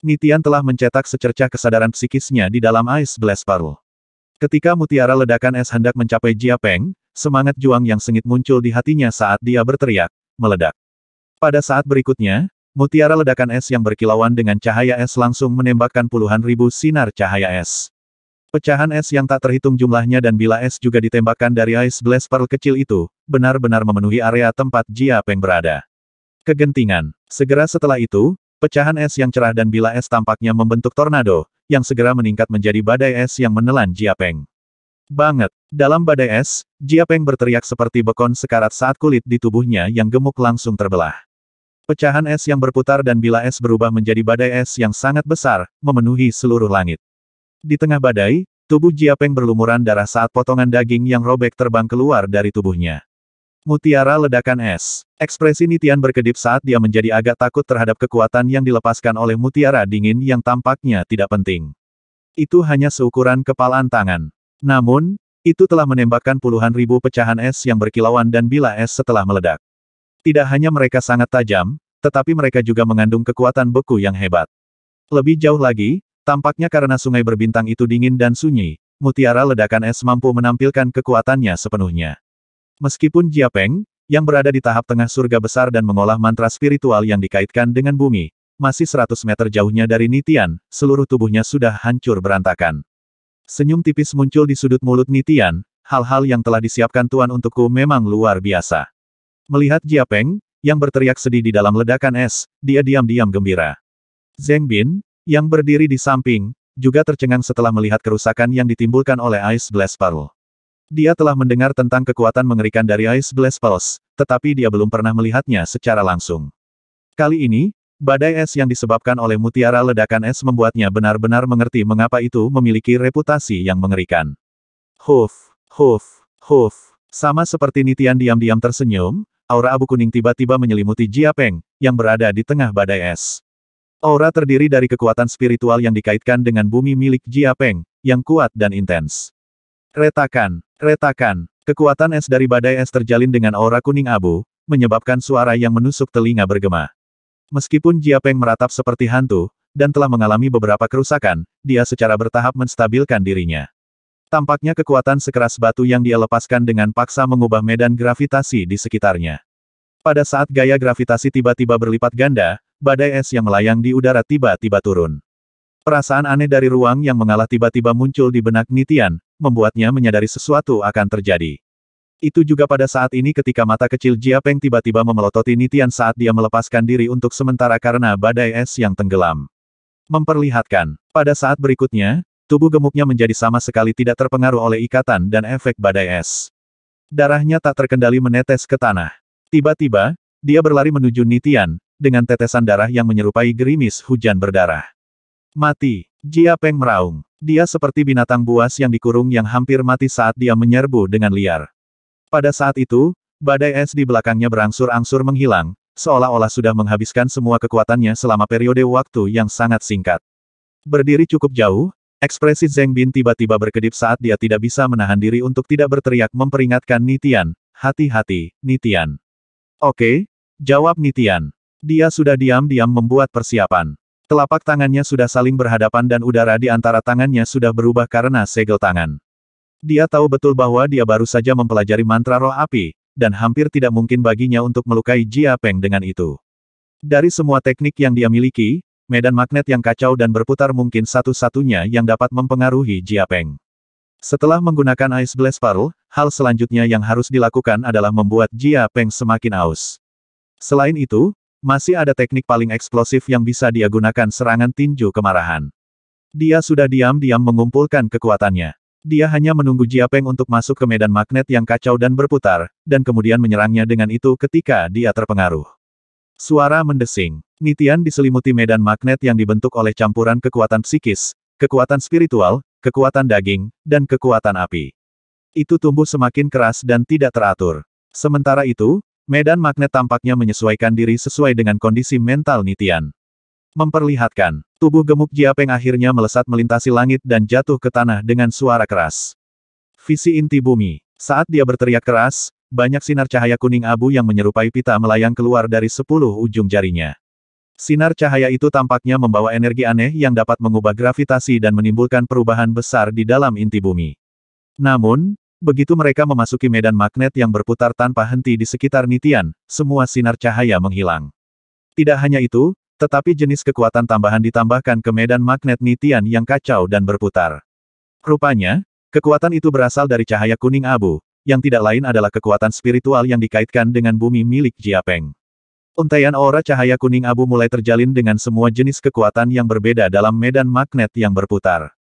Speaker 1: Nitian telah mencetak secercah kesadaran psikisnya di dalam Ice Blast Pearl. Ketika mutiara ledakan es hendak mencapai Jia Peng, Semangat juang yang sengit muncul di hatinya saat dia berteriak, meledak. Pada saat berikutnya, mutiara ledakan es yang berkilauan dengan cahaya es langsung menembakkan puluhan ribu sinar cahaya es. Pecahan es yang tak terhitung jumlahnya dan bila es juga ditembakkan dari Ice Blast Pearl kecil itu, benar-benar memenuhi area tempat Jia Peng berada. Kegentingan. Segera setelah itu, pecahan es yang cerah dan bila es tampaknya membentuk tornado, yang segera meningkat menjadi badai es yang menelan Jia Peng. Banget. Dalam badai es, Jia Peng berteriak seperti bekon sekarat saat kulit di tubuhnya yang gemuk langsung terbelah. Pecahan es yang berputar dan bila es berubah menjadi badai es yang sangat besar, memenuhi seluruh langit. Di tengah badai, tubuh Jia Peng berlumuran darah saat potongan daging yang robek terbang keluar dari tubuhnya. Mutiara ledakan es. Ekspresi Nitian berkedip saat dia menjadi agak takut terhadap kekuatan yang dilepaskan oleh mutiara dingin yang tampaknya tidak penting. Itu hanya seukuran kepalan tangan. Namun, itu telah menembakkan puluhan ribu pecahan es yang berkilauan dan bila es setelah meledak. Tidak hanya mereka sangat tajam, tetapi mereka juga mengandung kekuatan beku yang hebat. Lebih jauh lagi, tampaknya karena sungai berbintang itu dingin dan sunyi, mutiara ledakan es mampu menampilkan kekuatannya sepenuhnya. Meskipun Jia Peng, yang berada di tahap tengah surga besar dan mengolah mantra spiritual yang dikaitkan dengan bumi, masih 100 meter jauhnya dari Nitian, seluruh tubuhnya sudah hancur berantakan. Senyum tipis muncul di sudut mulut Nitian, hal-hal yang telah disiapkan Tuan untukku memang luar biasa. Melihat Jia Peng yang berteriak sedih di dalam ledakan es, dia diam-diam gembira. Zeng Bin, yang berdiri di samping, juga tercengang setelah melihat kerusakan yang ditimbulkan oleh Ice Blast Pearl. Dia telah mendengar tentang kekuatan mengerikan dari Ice Blast Pulse, tetapi dia belum pernah melihatnya secara langsung. Kali ini, Badai es yang disebabkan oleh mutiara ledakan es membuatnya benar-benar mengerti mengapa itu memiliki reputasi yang mengerikan. Huf, huf, huf. Sama seperti Nitian diam-diam tersenyum, aura abu kuning tiba-tiba menyelimuti Jia Peng, yang berada di tengah badai es. Aura terdiri dari kekuatan spiritual yang dikaitkan dengan bumi milik Jia Peng, yang kuat dan intens. Retakan, retakan, kekuatan es dari badai es terjalin dengan aura kuning abu, menyebabkan suara yang menusuk telinga bergema. Meskipun Jia Peng meratap seperti hantu, dan telah mengalami beberapa kerusakan, dia secara bertahap menstabilkan dirinya. Tampaknya kekuatan sekeras batu yang dia lepaskan dengan paksa mengubah medan gravitasi di sekitarnya. Pada saat gaya gravitasi tiba-tiba berlipat ganda, badai es yang melayang di udara tiba-tiba turun. Perasaan aneh dari ruang yang mengalah tiba-tiba muncul di benak Nitian, membuatnya menyadari sesuatu akan terjadi. Itu juga pada saat ini ketika mata kecil Jia Peng tiba-tiba memelototi Nitian saat dia melepaskan diri untuk sementara karena badai es yang tenggelam. Memperlihatkan, pada saat berikutnya, tubuh gemuknya menjadi sama sekali tidak terpengaruh oleh ikatan dan efek badai es. Darahnya tak terkendali menetes ke tanah. Tiba-tiba, dia berlari menuju Nitian, dengan tetesan darah yang menyerupai gerimis hujan berdarah. Mati, Jia Peng meraung. Dia seperti binatang buas yang dikurung yang hampir mati saat dia menyerbu dengan liar. Pada saat itu, badai es di belakangnya berangsur-angsur menghilang, seolah-olah sudah menghabiskan semua kekuatannya selama periode waktu yang sangat singkat. Berdiri cukup jauh, ekspresi Zeng Bin tiba-tiba berkedip saat dia tidak bisa menahan diri untuk tidak berteriak memperingatkan Nitian, hati-hati, Nitian. Oke, jawab Nitian. Dia sudah diam-diam membuat persiapan. Telapak tangannya sudah saling berhadapan dan udara di antara tangannya sudah berubah karena segel tangan. Dia tahu betul bahwa dia baru saja mempelajari mantra roh api, dan hampir tidak mungkin baginya untuk melukai Jia Peng dengan itu. Dari semua teknik yang dia miliki, medan magnet yang kacau dan berputar mungkin satu-satunya yang dapat mempengaruhi Jia Peng. Setelah menggunakan Ice Blast Pearl, hal selanjutnya yang harus dilakukan adalah membuat Jia Peng semakin aus. Selain itu, masih ada teknik paling eksplosif yang bisa dia gunakan serangan tinju kemarahan. Dia sudah diam-diam mengumpulkan kekuatannya. Dia hanya menunggu Jia Peng untuk masuk ke medan magnet yang kacau dan berputar, dan kemudian menyerangnya dengan itu ketika dia terpengaruh. Suara mendesing. Nitian diselimuti medan magnet yang dibentuk oleh campuran kekuatan psikis, kekuatan spiritual, kekuatan daging, dan kekuatan api. Itu tumbuh semakin keras dan tidak teratur. Sementara itu, medan magnet tampaknya menyesuaikan diri sesuai dengan kondisi mental Nitian memperlihatkan, tubuh gemuk Jiapeng akhirnya melesat melintasi langit dan jatuh ke tanah dengan suara keras. Visi inti bumi. Saat dia berteriak keras, banyak sinar cahaya kuning abu yang menyerupai pita melayang keluar dari sepuluh ujung jarinya. Sinar cahaya itu tampaknya membawa energi aneh yang dapat mengubah gravitasi dan menimbulkan perubahan besar di dalam inti bumi. Namun, begitu mereka memasuki medan magnet yang berputar tanpa henti di sekitar Nitian, semua sinar cahaya menghilang. Tidak hanya itu, tetapi jenis kekuatan tambahan ditambahkan ke medan magnet Nitian yang kacau dan berputar. Rupanya, kekuatan itu berasal dari cahaya kuning abu, yang tidak lain adalah kekuatan spiritual yang dikaitkan dengan bumi milik Jiapeng. Untaian aura cahaya kuning abu mulai terjalin dengan semua jenis kekuatan yang berbeda dalam medan magnet yang berputar.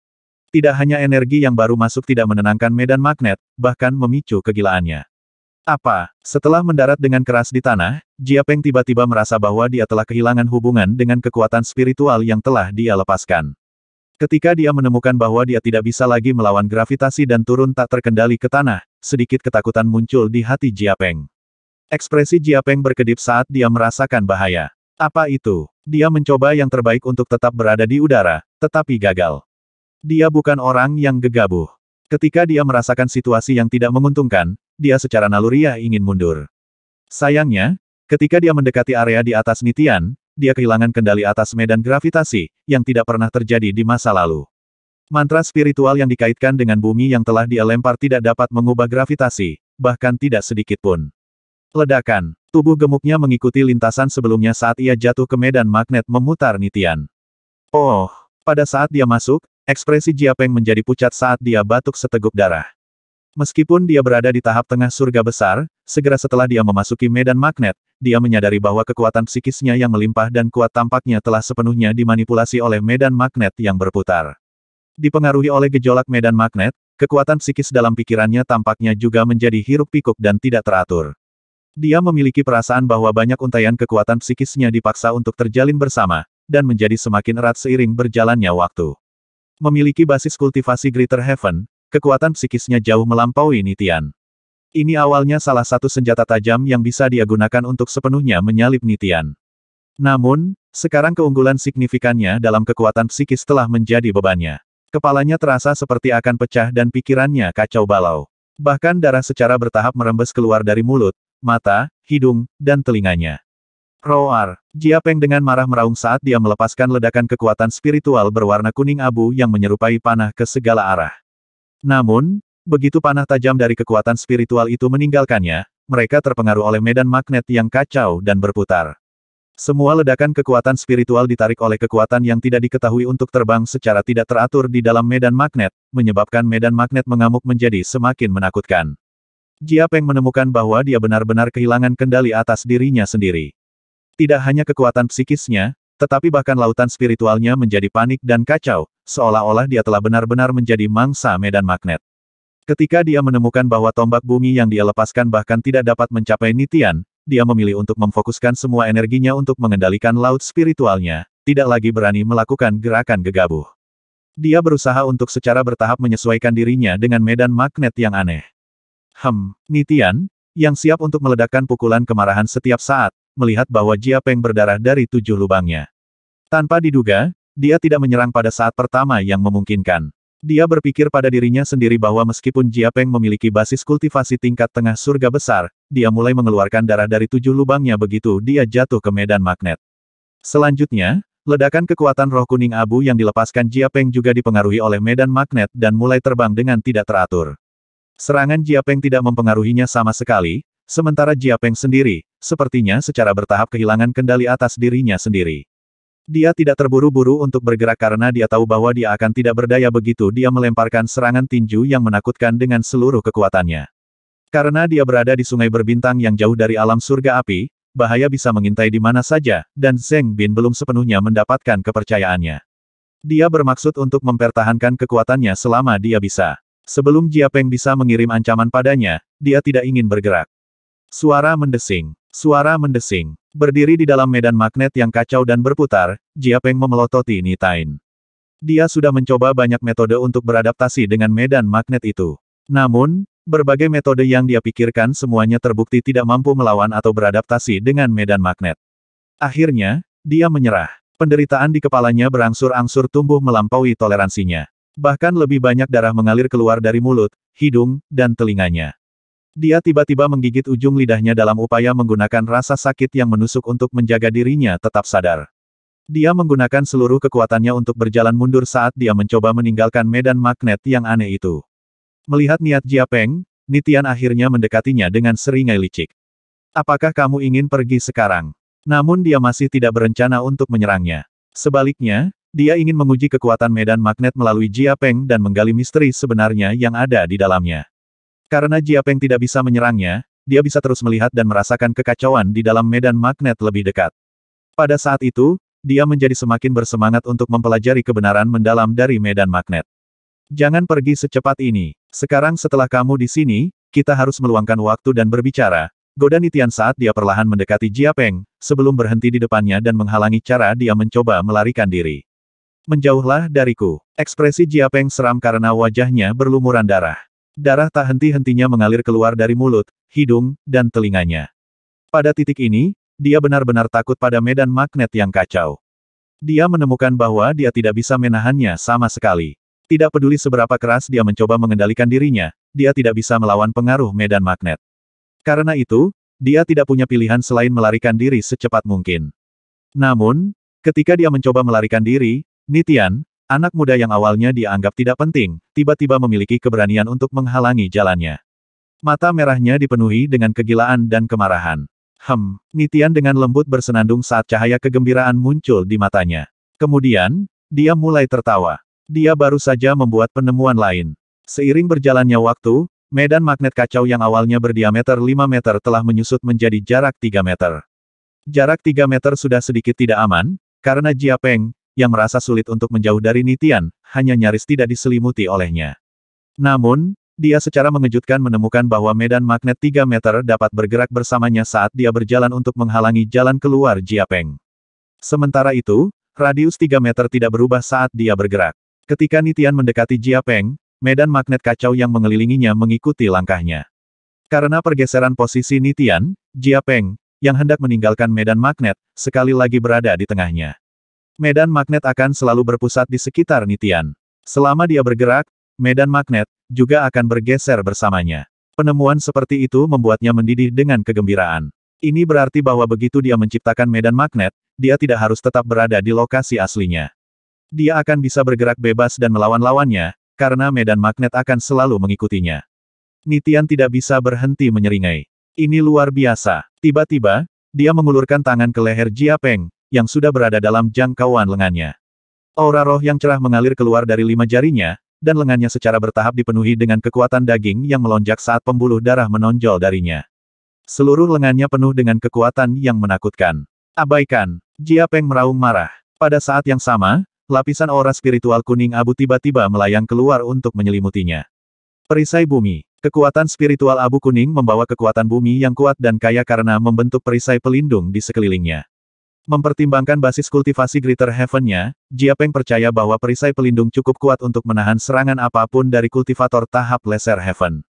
Speaker 1: Tidak hanya energi yang baru masuk tidak menenangkan medan magnet, bahkan memicu kegilaannya. Apa? Setelah mendarat dengan keras di tanah, Jia Peng tiba-tiba merasa bahwa dia telah kehilangan hubungan dengan kekuatan spiritual yang telah dia lepaskan. Ketika dia menemukan bahwa dia tidak bisa lagi melawan gravitasi dan turun tak terkendali ke tanah, sedikit ketakutan muncul di hati Jia Peng. Ekspresi Jia Peng berkedip saat dia merasakan bahaya. Apa itu? Dia mencoba yang terbaik untuk tetap berada di udara, tetapi gagal. Dia bukan orang yang gegabah. Ketika dia merasakan situasi yang tidak menguntungkan, dia secara naluriah ingin mundur. Sayangnya, ketika dia mendekati area di atas Nitian, dia kehilangan kendali atas medan gravitasi, yang tidak pernah terjadi di masa lalu. Mantra spiritual yang dikaitkan dengan bumi yang telah dia lempar tidak dapat mengubah gravitasi, bahkan tidak sedikit pun. Ledakan, tubuh gemuknya mengikuti lintasan sebelumnya saat ia jatuh ke medan magnet memutar Nitian. Oh, pada saat dia masuk, ekspresi Jiapeng menjadi pucat saat dia batuk seteguk darah. Meskipun dia berada di tahap tengah surga besar, segera setelah dia memasuki medan magnet, dia menyadari bahwa kekuatan psikisnya yang melimpah dan kuat tampaknya telah sepenuhnya dimanipulasi oleh medan magnet yang berputar. Dipengaruhi oleh gejolak medan magnet, kekuatan psikis dalam pikirannya tampaknya juga menjadi hiruk pikuk dan tidak teratur. Dia memiliki perasaan bahwa banyak untaian kekuatan psikisnya dipaksa untuk terjalin bersama, dan menjadi semakin erat seiring berjalannya waktu. Memiliki basis kultivasi Greater Heaven, Kekuatan psikisnya jauh melampaui Nitian. Ini awalnya salah satu senjata tajam yang bisa dia gunakan untuk sepenuhnya menyalip Nitian. Namun, sekarang keunggulan signifikannya dalam kekuatan psikis telah menjadi bebannya. Kepalanya terasa seperti akan pecah dan pikirannya kacau balau. Bahkan darah secara bertahap merembes keluar dari mulut, mata, hidung, dan telinganya. Roar, Jia Peng dengan marah meraung saat dia melepaskan ledakan kekuatan spiritual berwarna kuning abu yang menyerupai panah ke segala arah. Namun, begitu panah tajam dari kekuatan spiritual itu meninggalkannya, mereka terpengaruh oleh medan magnet yang kacau dan berputar. Semua ledakan kekuatan spiritual ditarik oleh kekuatan yang tidak diketahui untuk terbang secara tidak teratur di dalam medan magnet, menyebabkan medan magnet mengamuk menjadi semakin menakutkan. Jia Peng menemukan bahwa dia benar-benar kehilangan kendali atas dirinya sendiri. Tidak hanya kekuatan psikisnya, tetapi bahkan lautan spiritualnya menjadi panik dan kacau, seolah-olah dia telah benar-benar menjadi mangsa medan magnet. Ketika dia menemukan bahwa tombak bumi yang dia lepaskan bahkan tidak dapat mencapai Nitian, dia memilih untuk memfokuskan semua energinya untuk mengendalikan laut spiritualnya, tidak lagi berani melakukan gerakan gegabah. Dia berusaha untuk secara bertahap menyesuaikan dirinya dengan medan magnet yang aneh. Hem, Nitian, yang siap untuk meledakkan pukulan kemarahan setiap saat, melihat bahwa Jia Peng berdarah dari tujuh lubangnya. Tanpa diduga, dia tidak menyerang pada saat pertama yang memungkinkan. Dia berpikir pada dirinya sendiri bahwa meskipun Jia Peng memiliki basis kultivasi tingkat tengah surga besar, dia mulai mengeluarkan darah dari tujuh lubangnya begitu dia jatuh ke medan magnet. Selanjutnya, ledakan kekuatan roh kuning abu yang dilepaskan Jia Peng juga dipengaruhi oleh medan magnet dan mulai terbang dengan tidak teratur. Serangan Jia Peng tidak mempengaruhinya sama sekali, sementara Jia Peng sendiri, sepertinya secara bertahap kehilangan kendali atas dirinya sendiri. Dia tidak terburu-buru untuk bergerak karena dia tahu bahwa dia akan tidak berdaya begitu dia melemparkan serangan tinju yang menakutkan dengan seluruh kekuatannya. Karena dia berada di sungai berbintang yang jauh dari alam surga api, bahaya bisa mengintai di mana saja, dan Zeng Bin belum sepenuhnya mendapatkan kepercayaannya. Dia bermaksud untuk mempertahankan kekuatannya selama dia bisa. Sebelum Jia Peng bisa mengirim ancaman padanya, dia tidak ingin bergerak. Suara mendesing. Suara mendesing. Berdiri di dalam medan magnet yang kacau dan berputar, Jia Peng memelototi Nitain. Dia sudah mencoba banyak metode untuk beradaptasi dengan medan magnet itu. Namun, berbagai metode yang dia pikirkan semuanya terbukti tidak mampu melawan atau beradaptasi dengan medan magnet. Akhirnya, dia menyerah. Penderitaan di kepalanya berangsur-angsur tumbuh melampaui toleransinya. Bahkan lebih banyak darah mengalir keluar dari mulut, hidung, dan telinganya. Dia tiba-tiba menggigit ujung lidahnya dalam upaya menggunakan rasa sakit yang menusuk untuk menjaga dirinya tetap sadar. Dia menggunakan seluruh kekuatannya untuk berjalan mundur saat dia mencoba meninggalkan medan magnet yang aneh itu. Melihat niat Jia Peng, Nitian akhirnya mendekatinya dengan seringai licik. Apakah kamu ingin pergi sekarang? Namun dia masih tidak berencana untuk menyerangnya. Sebaliknya, dia ingin menguji kekuatan medan magnet melalui Jia Peng dan menggali misteri sebenarnya yang ada di dalamnya. Karena Jia Peng tidak bisa menyerangnya, dia bisa terus melihat dan merasakan kekacauan di dalam medan magnet lebih dekat. Pada saat itu, dia menjadi semakin bersemangat untuk mempelajari kebenaran mendalam dari medan magnet. Jangan pergi secepat ini. Sekarang setelah kamu di sini, kita harus meluangkan waktu dan berbicara. Goda Nitian saat dia perlahan mendekati Jia Peng, sebelum berhenti di depannya dan menghalangi cara dia mencoba melarikan diri. Menjauhlah dariku. Ekspresi Jia Peng seram karena wajahnya berlumuran darah. Darah tak henti-hentinya mengalir keluar dari mulut, hidung, dan telinganya. Pada titik ini, dia benar-benar takut pada medan magnet yang kacau. Dia menemukan bahwa dia tidak bisa menahannya sama sekali. Tidak peduli seberapa keras dia mencoba mengendalikan dirinya, dia tidak bisa melawan pengaruh medan magnet. Karena itu, dia tidak punya pilihan selain melarikan diri secepat mungkin. Namun, ketika dia mencoba melarikan diri, Nitian, Anak muda yang awalnya dianggap tidak penting, tiba-tiba memiliki keberanian untuk menghalangi jalannya. Mata merahnya dipenuhi dengan kegilaan dan kemarahan. Hem, Nitian dengan lembut bersenandung saat cahaya kegembiraan muncul di matanya. Kemudian, dia mulai tertawa. Dia baru saja membuat penemuan lain. Seiring berjalannya waktu, medan magnet kacau yang awalnya berdiameter 5 meter telah menyusut menjadi jarak 3 meter. Jarak 3 meter sudah sedikit tidak aman, karena Jia Peng, yang merasa sulit untuk menjauh dari Nitian, hanya nyaris tidak diselimuti olehnya. Namun, dia secara mengejutkan menemukan bahwa medan magnet 3 meter dapat bergerak bersamanya saat dia berjalan untuk menghalangi jalan keluar Jiapeng. Sementara itu, radius 3 meter tidak berubah saat dia bergerak. Ketika Nitian mendekati Jiapeng, medan magnet kacau yang mengelilinginya mengikuti langkahnya. Karena pergeseran posisi Nitian, Jiapeng, yang hendak meninggalkan medan magnet, sekali lagi berada di tengahnya. Medan magnet akan selalu berpusat di sekitar Nitian. Selama dia bergerak, medan magnet juga akan bergeser bersamanya. Penemuan seperti itu membuatnya mendidih dengan kegembiraan. Ini berarti bahwa begitu dia menciptakan medan magnet, dia tidak harus tetap berada di lokasi aslinya. Dia akan bisa bergerak bebas dan melawan lawannya, karena medan magnet akan selalu mengikutinya. Nitian tidak bisa berhenti menyeringai. Ini luar biasa. Tiba-tiba, dia mengulurkan tangan ke leher Jia Peng, yang sudah berada dalam jangkauan lengannya. Aura roh yang cerah mengalir keluar dari lima jarinya, dan lengannya secara bertahap dipenuhi dengan kekuatan daging yang melonjak saat pembuluh darah menonjol darinya. Seluruh lengannya penuh dengan kekuatan yang menakutkan. Abaikan, Jia Peng meraung marah. Pada saat yang sama, lapisan aura spiritual kuning abu tiba-tiba melayang keluar untuk menyelimutinya. Perisai bumi. Kekuatan spiritual abu kuning membawa kekuatan bumi yang kuat dan kaya karena membentuk perisai pelindung di sekelilingnya. Mempertimbangkan basis kultivasi Greater Heaven-nya, Jia Peng percaya bahwa perisai pelindung cukup kuat untuk menahan serangan apapun dari kultivator tahap Lesser Heaven.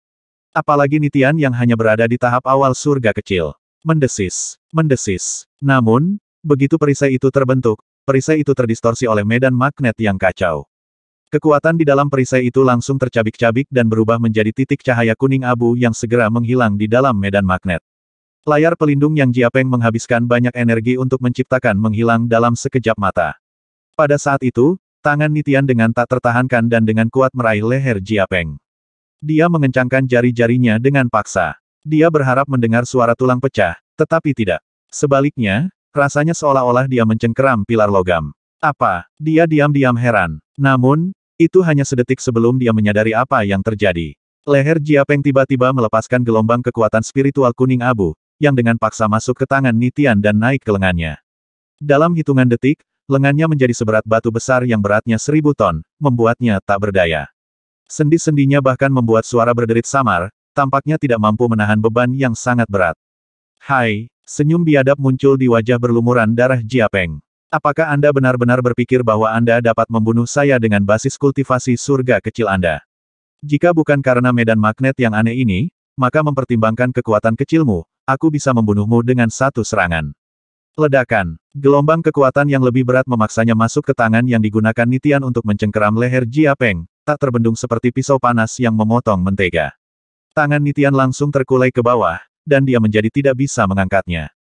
Speaker 1: Apalagi Nitian yang hanya berada di tahap awal surga kecil. Mendesis, mendesis. Namun, begitu perisai itu terbentuk, perisai itu terdistorsi oleh medan magnet yang kacau. Kekuatan di dalam perisai itu langsung tercabik-cabik dan berubah menjadi titik cahaya kuning abu yang segera menghilang di dalam medan magnet. Layar pelindung yang Jiapeng menghabiskan banyak energi untuk menciptakan menghilang dalam sekejap mata. Pada saat itu, tangan Nitian dengan tak tertahankan dan dengan kuat meraih leher Jiapeng. Dia mengencangkan jari-jarinya dengan paksa. Dia berharap mendengar suara tulang pecah, tetapi tidak. Sebaliknya, rasanya seolah-olah dia mencengkeram pilar logam. Apa? Dia diam-diam heran. Namun, itu hanya sedetik sebelum dia menyadari apa yang terjadi. Leher Jiapeng tiba-tiba melepaskan gelombang kekuatan spiritual kuning abu, yang dengan paksa masuk ke tangan Nitian dan naik ke lengannya. Dalam hitungan detik, lengannya menjadi seberat batu besar yang beratnya seribu ton, membuatnya tak berdaya. Sendi-sendinya bahkan membuat suara berderit samar, tampaknya tidak mampu menahan beban yang sangat berat. Hai, senyum biadab muncul di wajah berlumuran darah Jiapeng. Apakah Anda benar-benar berpikir bahwa Anda dapat membunuh saya dengan basis kultivasi surga kecil Anda? Jika bukan karena medan magnet yang aneh ini, maka mempertimbangkan kekuatan kecilmu, aku bisa membunuhmu dengan satu serangan. Ledakan. Gelombang kekuatan yang lebih berat memaksanya masuk ke tangan yang digunakan Nitian untuk mencengkeram leher Jia Peng, tak terbendung seperti pisau panas yang memotong mentega. Tangan Nitian langsung terkulai ke bawah, dan dia menjadi tidak bisa mengangkatnya.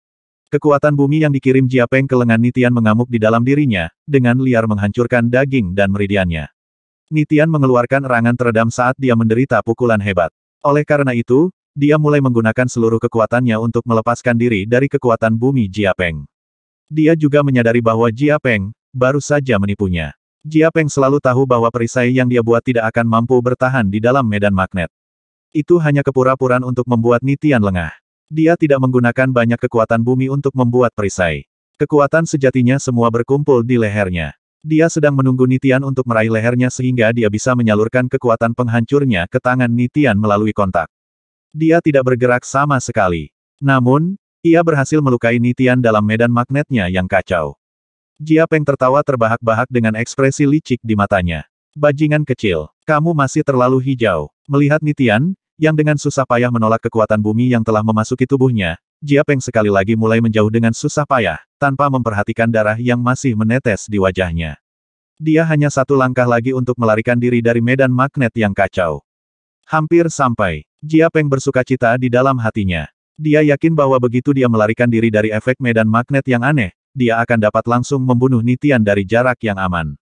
Speaker 1: Kekuatan bumi yang dikirim Jia Peng ke lengan Nitian mengamuk di dalam dirinya, dengan liar menghancurkan daging dan meridiannya. Nitian mengeluarkan erangan teredam saat dia menderita pukulan hebat. Oleh karena itu, dia mulai menggunakan seluruh kekuatannya untuk melepaskan diri dari kekuatan bumi Jia Peng. Dia juga menyadari bahwa Jia Peng baru saja menipunya. Jia Peng selalu tahu bahwa perisai yang dia buat tidak akan mampu bertahan di dalam medan magnet. Itu hanya kepura-puraan untuk membuat Nitian lengah. Dia tidak menggunakan banyak kekuatan bumi untuk membuat perisai. Kekuatan sejatinya semua berkumpul di lehernya. Dia sedang menunggu Nitian untuk meraih lehernya sehingga dia bisa menyalurkan kekuatan penghancurnya ke tangan Nitian melalui kontak. Dia tidak bergerak sama sekali. Namun, ia berhasil melukai Nitian dalam medan magnetnya yang kacau. Jia Peng tertawa terbahak-bahak dengan ekspresi licik di matanya. Bajingan kecil, kamu masih terlalu hijau. Melihat Nitian, yang dengan susah payah menolak kekuatan bumi yang telah memasuki tubuhnya, Jia Peng sekali lagi mulai menjauh dengan susah payah, tanpa memperhatikan darah yang masih menetes di wajahnya. Dia hanya satu langkah lagi untuk melarikan diri dari medan magnet yang kacau. Hampir sampai, Jia Peng bersuka cita di dalam hatinya. Dia yakin bahwa begitu dia melarikan diri dari efek medan magnet yang aneh, dia akan dapat langsung membunuh Nitian dari jarak yang aman.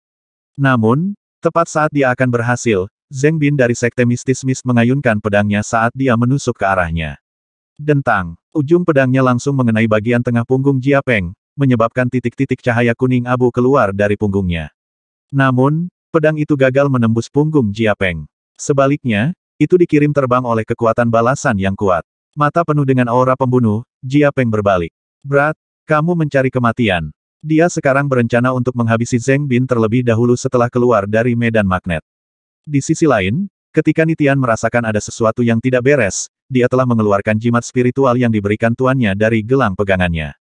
Speaker 1: Namun, tepat saat dia akan berhasil, Zeng Bin dari Sekte Mistis Mist mengayunkan pedangnya saat dia menusuk ke arahnya. Dentang, ujung pedangnya langsung mengenai bagian tengah punggung Jia Peng, menyebabkan titik-titik cahaya kuning abu keluar dari punggungnya. Namun, pedang itu gagal menembus punggung Jia Peng. Sebaliknya, itu dikirim terbang oleh kekuatan balasan yang kuat. Mata penuh dengan aura pembunuh, Jia Peng berbalik. Brat, kamu mencari kematian. Dia sekarang berencana untuk menghabisi Zeng Bin terlebih dahulu setelah keluar dari medan magnet. Di sisi lain, ketika Nitian merasakan ada sesuatu yang tidak beres, dia telah mengeluarkan jimat spiritual yang diberikan tuannya dari gelang pegangannya.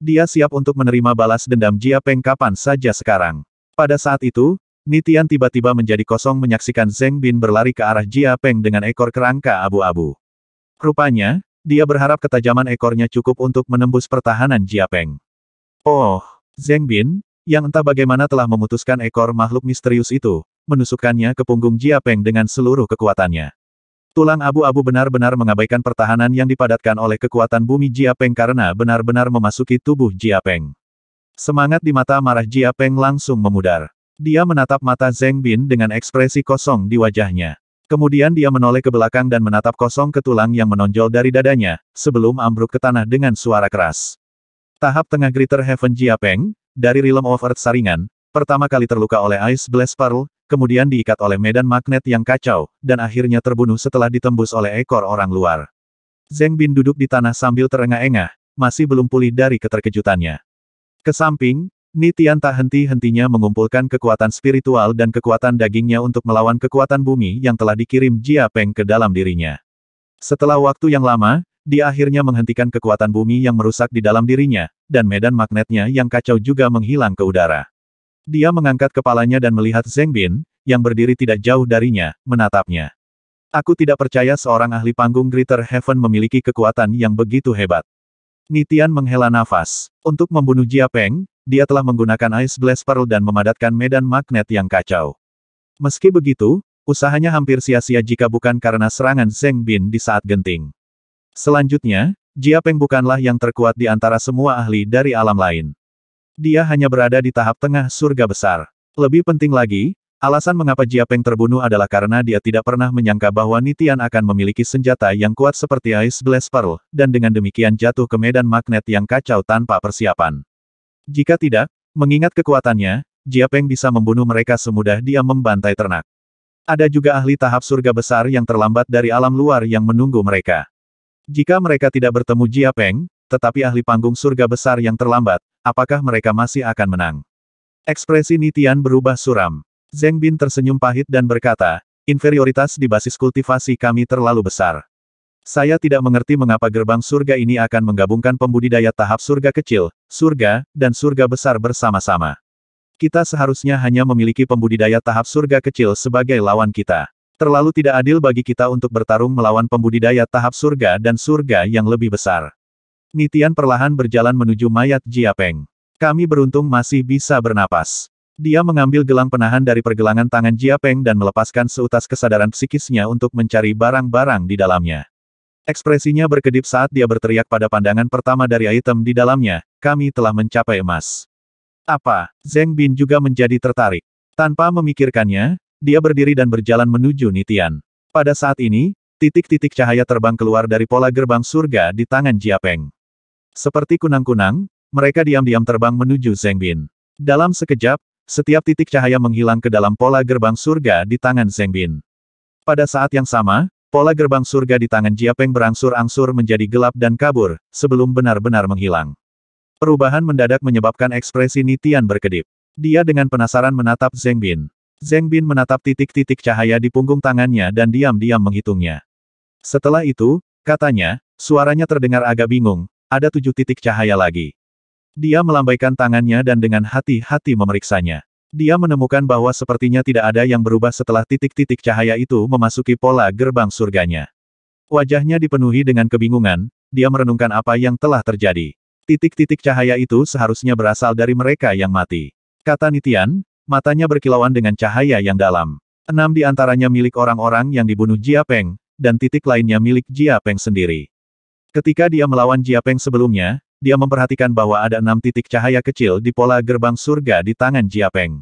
Speaker 1: Dia siap untuk menerima balas dendam Jia Peng kapan saja sekarang. Pada saat itu, Nitian tiba-tiba menjadi kosong menyaksikan Zeng Bin berlari ke arah Jia Peng dengan ekor kerangka abu-abu. Rupanya, dia berharap ketajaman ekornya cukup untuk menembus pertahanan Jia Peng. Oh, Zeng Bin, yang entah bagaimana telah memutuskan ekor makhluk misterius itu, menusukkannya ke punggung Jia Peng dengan seluruh kekuatannya. Tulang abu-abu benar-benar mengabaikan pertahanan yang dipadatkan oleh kekuatan bumi Jia Peng karena benar-benar memasuki tubuh Jia Peng. Semangat di mata marah Jia Peng langsung memudar. Dia menatap mata Zeng Bin dengan ekspresi kosong di wajahnya. Kemudian dia menoleh ke belakang dan menatap kosong ke tulang yang menonjol dari dadanya, sebelum ambruk ke tanah dengan suara keras. Tahap tengah Greater Heaven Jiapeng, dari Realm of Earth Saringan, pertama kali terluka oleh Ice Blast Pearl, kemudian diikat oleh medan magnet yang kacau, dan akhirnya terbunuh setelah ditembus oleh ekor orang luar. Zeng Bin duduk di tanah sambil terengah-engah, masih belum pulih dari keterkejutannya. Kesamping. Nitian tak henti-hentinya mengumpulkan kekuatan spiritual dan kekuatan dagingnya untuk melawan kekuatan bumi yang telah dikirim Jia Peng ke dalam dirinya. Setelah waktu yang lama, dia akhirnya menghentikan kekuatan bumi yang merusak di dalam dirinya, dan medan magnetnya yang kacau juga menghilang ke udara. Dia mengangkat kepalanya dan melihat Zeng Bin, yang berdiri tidak jauh darinya, menatapnya. Aku tidak percaya seorang ahli panggung Greater Heaven memiliki kekuatan yang begitu hebat. Nitian menghela nafas. Untuk membunuh Jia Peng, dia telah menggunakan Ice Blast Pearl dan memadatkan medan magnet yang kacau. Meski begitu, usahanya hampir sia-sia jika bukan karena serangan Zeng Bin di saat genting. Selanjutnya, Jia Peng bukanlah yang terkuat di antara semua ahli dari alam lain. Dia hanya berada di tahap tengah surga besar. Lebih penting lagi, alasan mengapa Jia Peng terbunuh adalah karena dia tidak pernah menyangka bahwa Nitian akan memiliki senjata yang kuat seperti Ice Blast Pearl, dan dengan demikian jatuh ke medan magnet yang kacau tanpa persiapan. Jika tidak, mengingat kekuatannya, Jia Peng bisa membunuh mereka semudah dia membantai ternak. Ada juga ahli tahap surga besar yang terlambat dari alam luar yang menunggu mereka. Jika mereka tidak bertemu Jia Peng, tetapi ahli panggung surga besar yang terlambat, apakah mereka masih akan menang? Ekspresi Nitian berubah suram. Zeng Bin tersenyum pahit dan berkata, inferioritas di basis kultivasi kami terlalu besar. Saya tidak mengerti mengapa gerbang surga ini akan menggabungkan pembudidaya tahap surga kecil, surga, dan surga besar bersama-sama. Kita seharusnya hanya memiliki pembudidaya tahap surga kecil sebagai lawan kita. Terlalu tidak adil bagi kita untuk bertarung melawan pembudidaya tahap surga dan surga yang lebih besar. Nitian perlahan berjalan menuju mayat Jiapeng. Kami beruntung masih bisa bernapas. Dia mengambil gelang penahan dari pergelangan tangan Jiapeng dan melepaskan seutas kesadaran psikisnya untuk mencari barang-barang di dalamnya. Ekspresinya berkedip saat dia berteriak pada pandangan pertama dari item di dalamnya, kami telah mencapai emas. Apa? Zeng Bin juga menjadi tertarik. Tanpa memikirkannya, dia berdiri dan berjalan menuju Nitian. Pada saat ini, titik-titik cahaya terbang keluar dari pola gerbang surga di tangan Jiapeng. Seperti kunang-kunang, mereka diam-diam terbang menuju Zeng Bin. Dalam sekejap, setiap titik cahaya menghilang ke dalam pola gerbang surga di tangan Zeng Bin. Pada saat yang sama, Pola gerbang surga di tangan Jiapeng berangsur-angsur menjadi gelap dan kabur, sebelum benar-benar menghilang. Perubahan mendadak menyebabkan ekspresi Nitian berkedip. Dia dengan penasaran menatap Zeng Bin. Zeng Bin menatap titik-titik cahaya di punggung tangannya dan diam-diam menghitungnya. Setelah itu, katanya, suaranya terdengar agak bingung, ada tujuh titik cahaya lagi. Dia melambaikan tangannya dan dengan hati-hati memeriksanya. Dia menemukan bahwa sepertinya tidak ada yang berubah setelah titik-titik cahaya itu memasuki pola gerbang surganya. Wajahnya dipenuhi dengan kebingungan, dia merenungkan apa yang telah terjadi. Titik-titik cahaya itu seharusnya berasal dari mereka yang mati. Kata Nitian, matanya berkilauan dengan cahaya yang dalam. Enam di antaranya milik orang-orang yang dibunuh Jia Peng, dan titik lainnya milik Jia Peng sendiri. Ketika dia melawan Jia Peng sebelumnya, dia memperhatikan bahwa ada enam titik cahaya kecil di pola gerbang surga di tangan Jia Peng.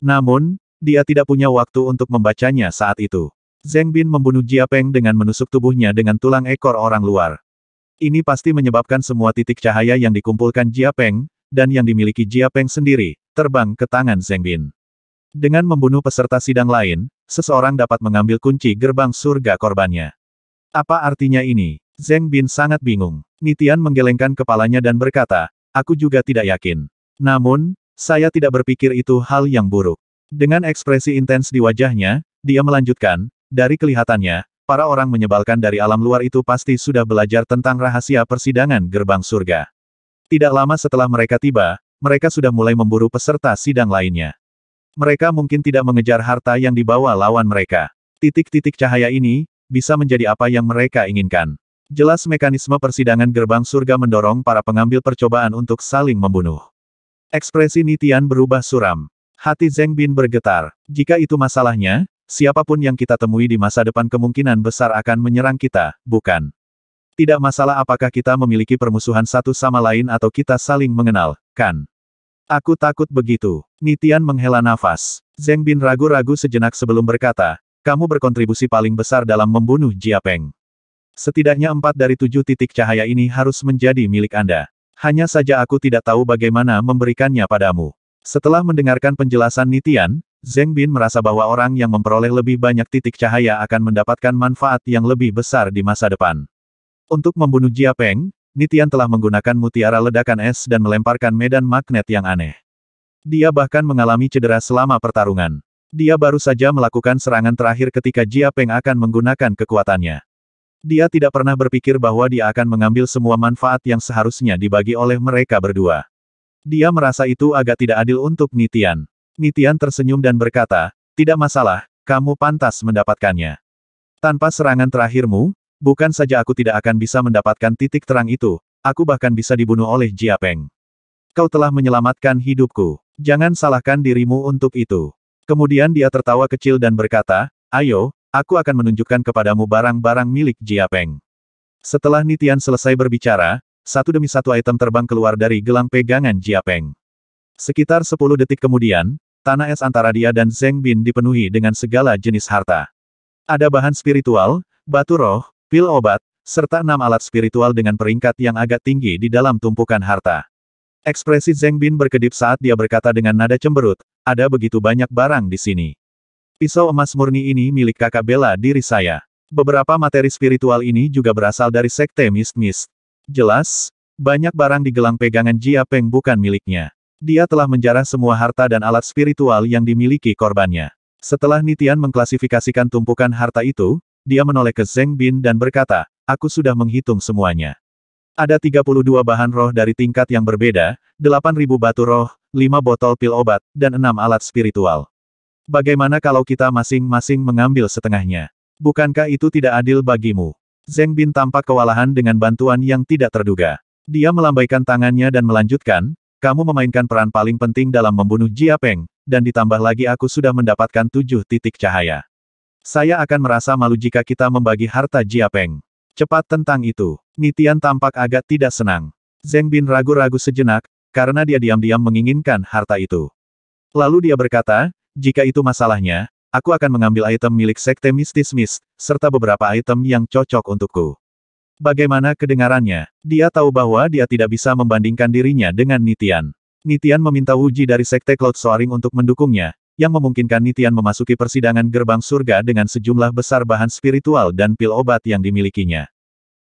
Speaker 1: Namun, dia tidak punya waktu untuk membacanya saat itu. Zeng Bin membunuh Jia Peng dengan menusuk tubuhnya dengan tulang ekor orang luar. Ini pasti menyebabkan semua titik cahaya yang dikumpulkan Jia Peng dan yang dimiliki Jia Peng sendiri, terbang ke tangan Zeng Bin. Dengan membunuh peserta sidang lain, seseorang dapat mengambil kunci gerbang surga korbannya. Apa artinya ini? Zeng Bin sangat bingung. Nitian menggelengkan kepalanya dan berkata, aku juga tidak yakin. Namun, saya tidak berpikir itu hal yang buruk. Dengan ekspresi intens di wajahnya, dia melanjutkan, dari kelihatannya, para orang menyebalkan dari alam luar itu pasti sudah belajar tentang rahasia persidangan gerbang surga. Tidak lama setelah mereka tiba, mereka sudah mulai memburu peserta sidang lainnya. Mereka mungkin tidak mengejar harta yang dibawa lawan mereka. Titik-titik cahaya ini, bisa menjadi apa yang mereka inginkan. Jelas mekanisme persidangan gerbang surga mendorong para pengambil percobaan untuk saling membunuh. Ekspresi Nitian berubah suram. Hati Zeng Bin bergetar. Jika itu masalahnya, siapapun yang kita temui di masa depan kemungkinan besar akan menyerang kita, bukan? Tidak masalah apakah kita memiliki permusuhan satu sama lain atau kita saling mengenal, kan? Aku takut begitu. Nitian menghela nafas. Zeng Bin ragu-ragu sejenak sebelum berkata, kamu berkontribusi paling besar dalam membunuh Jia Peng. Setidaknya empat dari tujuh titik cahaya ini harus menjadi milik Anda. Hanya saja aku tidak tahu bagaimana memberikannya padamu. Setelah mendengarkan penjelasan Nitian, Zeng Bin merasa bahwa orang yang memperoleh lebih banyak titik cahaya akan mendapatkan manfaat yang lebih besar di masa depan. Untuk membunuh Jia Peng, Nitian telah menggunakan mutiara ledakan es dan melemparkan medan magnet yang aneh. Dia bahkan mengalami cedera selama pertarungan. Dia baru saja melakukan serangan terakhir ketika Jia Peng akan menggunakan kekuatannya. Dia tidak pernah berpikir bahwa dia akan mengambil semua manfaat yang seharusnya dibagi oleh mereka berdua. Dia merasa itu agak tidak adil untuk Nitian. Nitian tersenyum dan berkata, tidak masalah, kamu pantas mendapatkannya. Tanpa serangan terakhirmu, bukan saja aku tidak akan bisa mendapatkan titik terang itu, aku bahkan bisa dibunuh oleh Jia Peng. Kau telah menyelamatkan hidupku. Jangan salahkan dirimu untuk itu. Kemudian dia tertawa kecil dan berkata, ayo, Aku akan menunjukkan kepadamu barang-barang milik Jia Peng. Setelah Nitian selesai berbicara, satu demi satu item terbang keluar dari gelang pegangan Jia Peng. Sekitar 10 detik kemudian, tanah es antara dia dan Zeng Bin dipenuhi dengan segala jenis harta. Ada bahan spiritual, batu roh, pil obat, serta enam alat spiritual dengan peringkat yang agak tinggi di dalam tumpukan harta. Ekspresi Zeng Bin berkedip saat dia berkata dengan nada cemberut, ada begitu banyak barang di sini. Pisau emas murni ini milik kakak bela diri saya. Beberapa materi spiritual ini juga berasal dari sekte mist-mist. Jelas, banyak barang di gelang pegangan Jia Peng bukan miliknya. Dia telah menjarah semua harta dan alat spiritual yang dimiliki korbannya. Setelah Nitian mengklasifikasikan tumpukan harta itu, dia menoleh ke Zeng Bin dan berkata, aku sudah menghitung semuanya. Ada 32 bahan roh dari tingkat yang berbeda, 8.000 batu roh, 5 botol pil obat, dan 6 alat spiritual. Bagaimana kalau kita masing-masing mengambil setengahnya? Bukankah itu tidak adil bagimu? Zeng Bin tampak kewalahan dengan bantuan yang tidak terduga. Dia melambaikan tangannya dan melanjutkan, kamu memainkan peran paling penting dalam membunuh Jia Peng, dan ditambah lagi aku sudah mendapatkan tujuh titik cahaya. Saya akan merasa malu jika kita membagi harta Jia Peng. Cepat tentang itu, Nitian tampak agak tidak senang. Zeng Bin ragu-ragu sejenak, karena dia diam-diam menginginkan harta itu. Lalu dia berkata, jika itu masalahnya, aku akan mengambil item milik sekte mistis mist, serta beberapa item yang cocok untukku. Bagaimana kedengarannya? Dia tahu bahwa dia tidak bisa membandingkan dirinya dengan Nitian. Nitian meminta Wuji dari sekte Cloud Soaring untuk mendukungnya, yang memungkinkan Nitian memasuki persidangan gerbang surga dengan sejumlah besar bahan spiritual dan pil obat yang dimilikinya.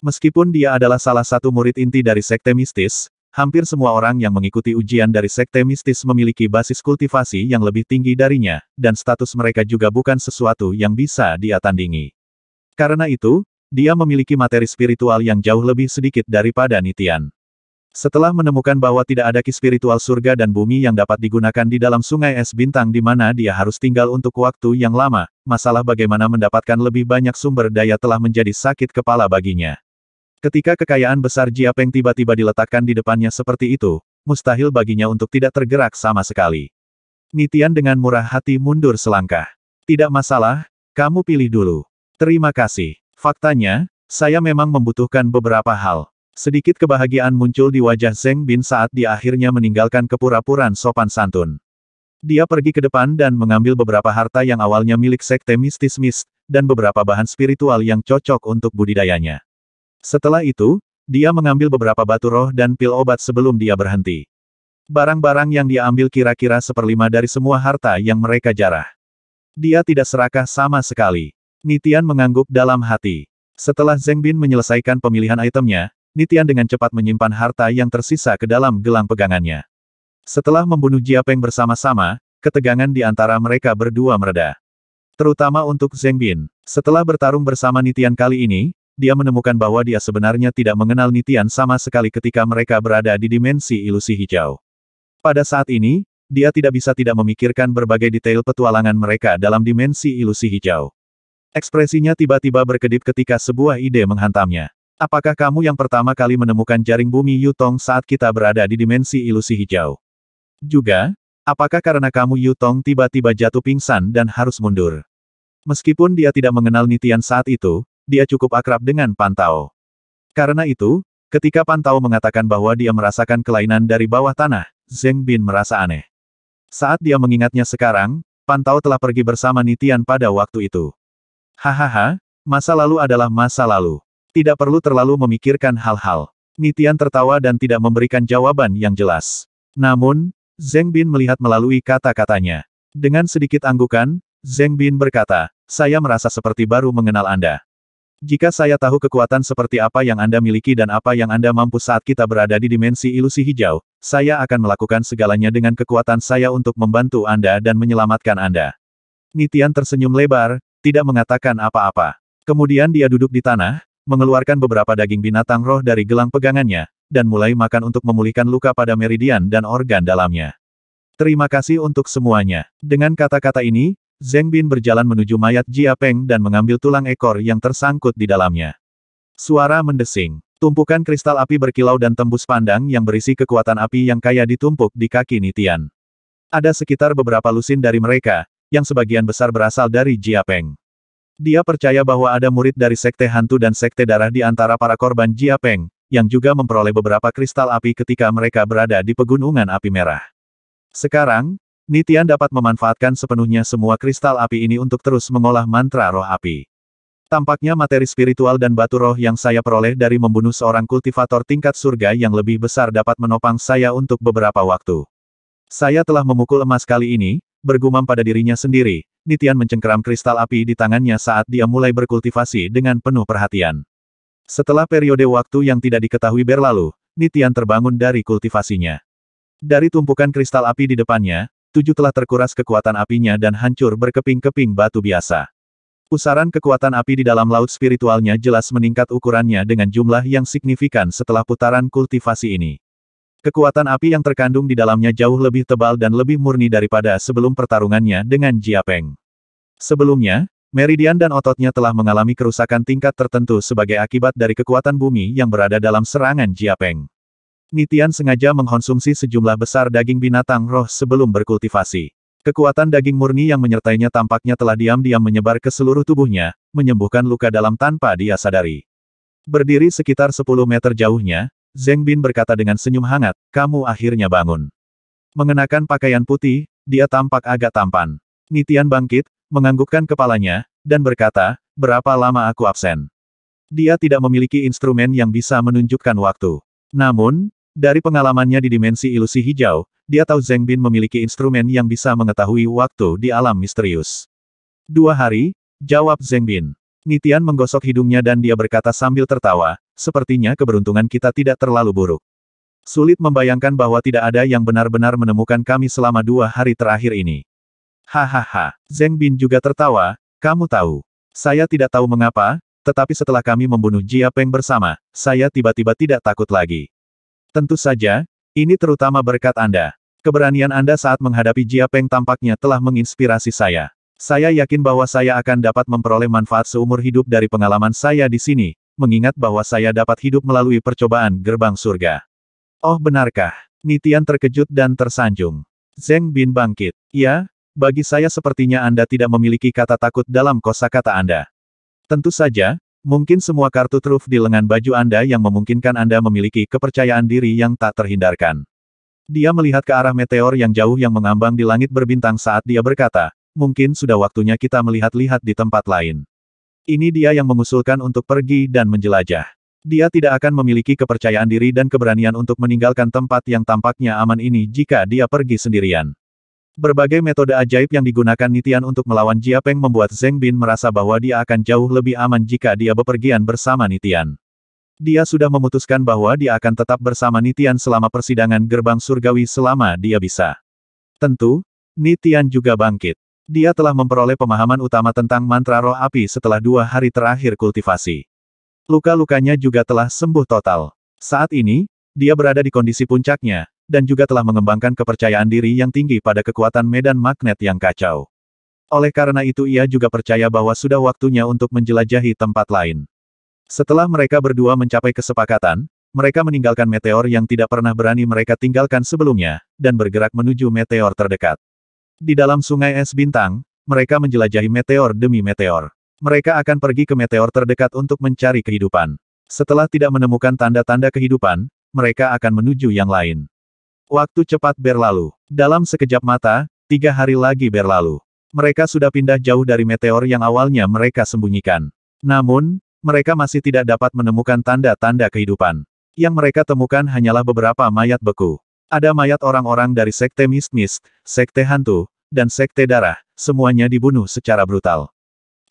Speaker 1: Meskipun dia adalah salah satu murid inti dari sekte mistis, Hampir semua orang yang mengikuti ujian dari sekte mistis memiliki basis kultivasi yang lebih tinggi darinya, dan status mereka juga bukan sesuatu yang bisa dia tandingi. Karena itu, dia memiliki materi spiritual yang jauh lebih sedikit daripada Nitian. Setelah menemukan bahwa tidak ada ki spiritual surga dan bumi yang dapat digunakan di dalam sungai es bintang di mana dia harus tinggal untuk waktu yang lama, masalah bagaimana mendapatkan lebih banyak sumber daya telah menjadi sakit kepala baginya. Ketika kekayaan besar Jia Peng tiba-tiba diletakkan di depannya seperti itu, mustahil baginya untuk tidak tergerak sama sekali. Nitian dengan murah hati mundur selangkah. Tidak masalah, kamu pilih dulu. Terima kasih. Faktanya, saya memang membutuhkan beberapa hal. Sedikit kebahagiaan muncul di wajah Zeng Bin saat dia akhirnya meninggalkan kepura puraan sopan santun. Dia pergi ke depan dan mengambil beberapa harta yang awalnya milik sekte mistis mist, dan beberapa bahan spiritual yang cocok untuk budidayanya. Setelah itu, dia mengambil beberapa batu roh dan pil obat sebelum dia berhenti. Barang-barang yang dia ambil kira-kira seperlima dari semua harta yang mereka jarah. Dia tidak serakah sama sekali. Nitian mengangguk dalam hati. Setelah Zeng Bin menyelesaikan pemilihan itemnya, Nitian dengan cepat menyimpan harta yang tersisa ke dalam gelang pegangannya. Setelah membunuh Jia Peng bersama-sama, ketegangan di antara mereka berdua mereda. Terutama untuk Zeng Bin. Setelah bertarung bersama Nitian kali ini, dia menemukan bahwa dia sebenarnya tidak mengenal Nitian sama sekali ketika mereka berada di dimensi ilusi hijau. Pada saat ini, dia tidak bisa tidak memikirkan berbagai detail petualangan mereka dalam dimensi ilusi hijau. Ekspresinya tiba-tiba berkedip ketika sebuah ide menghantamnya. Apakah kamu yang pertama kali menemukan jaring bumi Yutong saat kita berada di dimensi ilusi hijau? Juga, apakah karena kamu Yutong tiba-tiba jatuh pingsan dan harus mundur? Meskipun dia tidak mengenal Nitian saat itu, dia cukup akrab dengan Pantau. Karena itu, ketika Pantau mengatakan bahwa dia merasakan kelainan dari bawah tanah, Zeng Bin merasa aneh. Saat dia mengingatnya sekarang, Pantau telah pergi bersama Nitian pada waktu itu. Hahaha, masa lalu adalah masa lalu. Tidak perlu terlalu memikirkan hal-hal. Nitian tertawa dan tidak memberikan jawaban yang jelas. Namun, Zeng Bin melihat melalui kata-katanya. Dengan sedikit anggukan, Zeng Bin berkata, saya merasa seperti baru mengenal Anda. Jika saya tahu kekuatan seperti apa yang Anda miliki dan apa yang Anda mampu saat kita berada di dimensi ilusi hijau, saya akan melakukan segalanya dengan kekuatan saya untuk membantu Anda dan menyelamatkan Anda. Nitian tersenyum lebar, tidak mengatakan apa-apa. Kemudian dia duduk di tanah, mengeluarkan beberapa daging binatang roh dari gelang pegangannya, dan mulai makan untuk memulihkan luka pada meridian dan organ dalamnya. Terima kasih untuk semuanya. Dengan kata-kata ini, Zeng Bin berjalan menuju mayat Jia Peng dan mengambil tulang ekor yang tersangkut di dalamnya. Suara mendesing. Tumpukan kristal api berkilau dan tembus pandang yang berisi kekuatan api yang kaya ditumpuk di kaki Nitian. Ada sekitar beberapa lusin dari mereka, yang sebagian besar berasal dari Jia Peng. Dia percaya bahwa ada murid dari sekte hantu dan sekte darah di antara para korban Jia Peng, yang juga memperoleh beberapa kristal api ketika mereka berada di pegunungan api merah. Sekarang, Nitian dapat memanfaatkan sepenuhnya semua kristal api ini untuk terus mengolah mantra roh api. Tampaknya materi spiritual dan batu roh yang saya peroleh dari membunuh seorang kultivator tingkat surga yang lebih besar dapat menopang saya untuk beberapa waktu. Saya telah memukul emas kali ini, bergumam pada dirinya sendiri, Nitian mencengkeram kristal api di tangannya saat dia mulai berkultivasi dengan penuh perhatian. Setelah periode waktu yang tidak diketahui berlalu, Nitian terbangun dari kultivasinya. Dari tumpukan kristal api di depannya, tujuh telah terkuras kekuatan apinya dan hancur berkeping-keping batu biasa. Pusaran kekuatan api di dalam laut spiritualnya jelas meningkat ukurannya dengan jumlah yang signifikan setelah putaran kultivasi ini. Kekuatan api yang terkandung di dalamnya jauh lebih tebal dan lebih murni daripada sebelum pertarungannya dengan Jia Peng. Sebelumnya, meridian dan ototnya telah mengalami kerusakan tingkat tertentu sebagai akibat dari kekuatan bumi yang berada dalam serangan Jia Peng. Nitian sengaja mengkonsumsi sejumlah besar daging binatang roh sebelum berkultivasi. Kekuatan daging murni yang menyertainya tampaknya telah diam-diam menyebar ke seluruh tubuhnya, menyembuhkan luka dalam tanpa dia sadari. Berdiri sekitar 10 meter jauhnya, Zeng Bin berkata dengan senyum hangat, kamu akhirnya bangun. Mengenakan pakaian putih, dia tampak agak tampan. Nitian bangkit, menganggukkan kepalanya, dan berkata, berapa lama aku absen. Dia tidak memiliki instrumen yang bisa menunjukkan waktu. Namun, dari pengalamannya di dimensi ilusi hijau, dia tahu Zeng Bin memiliki instrumen yang bisa mengetahui waktu di alam misterius. Dua hari, jawab Zeng Bin. Nitian menggosok hidungnya dan dia berkata sambil tertawa, sepertinya keberuntungan kita tidak terlalu buruk. Sulit membayangkan bahwa tidak ada yang benar-benar menemukan kami selama dua hari terakhir ini. Hahaha, Zeng Bin juga tertawa, kamu tahu. Saya tidak tahu mengapa, tetapi setelah kami membunuh Jia Peng bersama, saya tiba-tiba tidak takut lagi. Tentu saja, ini terutama berkat Anda. Keberanian Anda saat menghadapi Jia Peng tampaknya telah menginspirasi saya. Saya yakin bahwa saya akan dapat memperoleh manfaat seumur hidup dari pengalaman saya di sini, mengingat bahwa saya dapat hidup melalui percobaan gerbang surga. Oh benarkah? Nitian terkejut dan tersanjung. Zeng Bin bangkit. Ya, bagi saya sepertinya Anda tidak memiliki kata takut dalam kosakata Anda. Tentu saja, Mungkin semua kartu truf di lengan baju Anda yang memungkinkan Anda memiliki kepercayaan diri yang tak terhindarkan. Dia melihat ke arah meteor yang jauh yang mengambang di langit berbintang saat dia berkata, mungkin sudah waktunya kita melihat-lihat di tempat lain. Ini dia yang mengusulkan untuk pergi dan menjelajah. Dia tidak akan memiliki kepercayaan diri dan keberanian untuk meninggalkan tempat yang tampaknya aman ini jika dia pergi sendirian. Berbagai metode ajaib yang digunakan Nitian untuk melawan Jia Peng membuat Zeng Bin merasa bahwa dia akan jauh lebih aman jika dia bepergian bersama Nitian. Dia sudah memutuskan bahwa dia akan tetap bersama Nitian selama persidangan gerbang surgawi selama dia bisa. Tentu, Nitian juga bangkit. Dia telah memperoleh pemahaman utama tentang mantra roh api setelah dua hari terakhir kultivasi. Luka-lukanya juga telah sembuh total. Saat ini, dia berada di kondisi puncaknya, dan juga telah mengembangkan kepercayaan diri yang tinggi pada kekuatan medan magnet yang kacau. Oleh karena itu ia juga percaya bahwa sudah waktunya untuk menjelajahi tempat lain. Setelah mereka berdua mencapai kesepakatan, mereka meninggalkan meteor yang tidak pernah berani mereka tinggalkan sebelumnya, dan bergerak menuju meteor terdekat. Di dalam sungai es bintang, mereka menjelajahi meteor demi meteor. Mereka akan pergi ke meteor terdekat untuk mencari kehidupan. Setelah tidak menemukan tanda-tanda kehidupan, mereka akan menuju yang lain. Waktu cepat berlalu. Dalam sekejap mata, tiga hari lagi berlalu. Mereka sudah pindah jauh dari meteor yang awalnya mereka sembunyikan. Namun, mereka masih tidak dapat menemukan tanda-tanda kehidupan. Yang mereka temukan hanyalah beberapa mayat beku. Ada mayat orang-orang dari sekte mist-mist, sekte hantu, dan sekte darah, semuanya dibunuh secara brutal.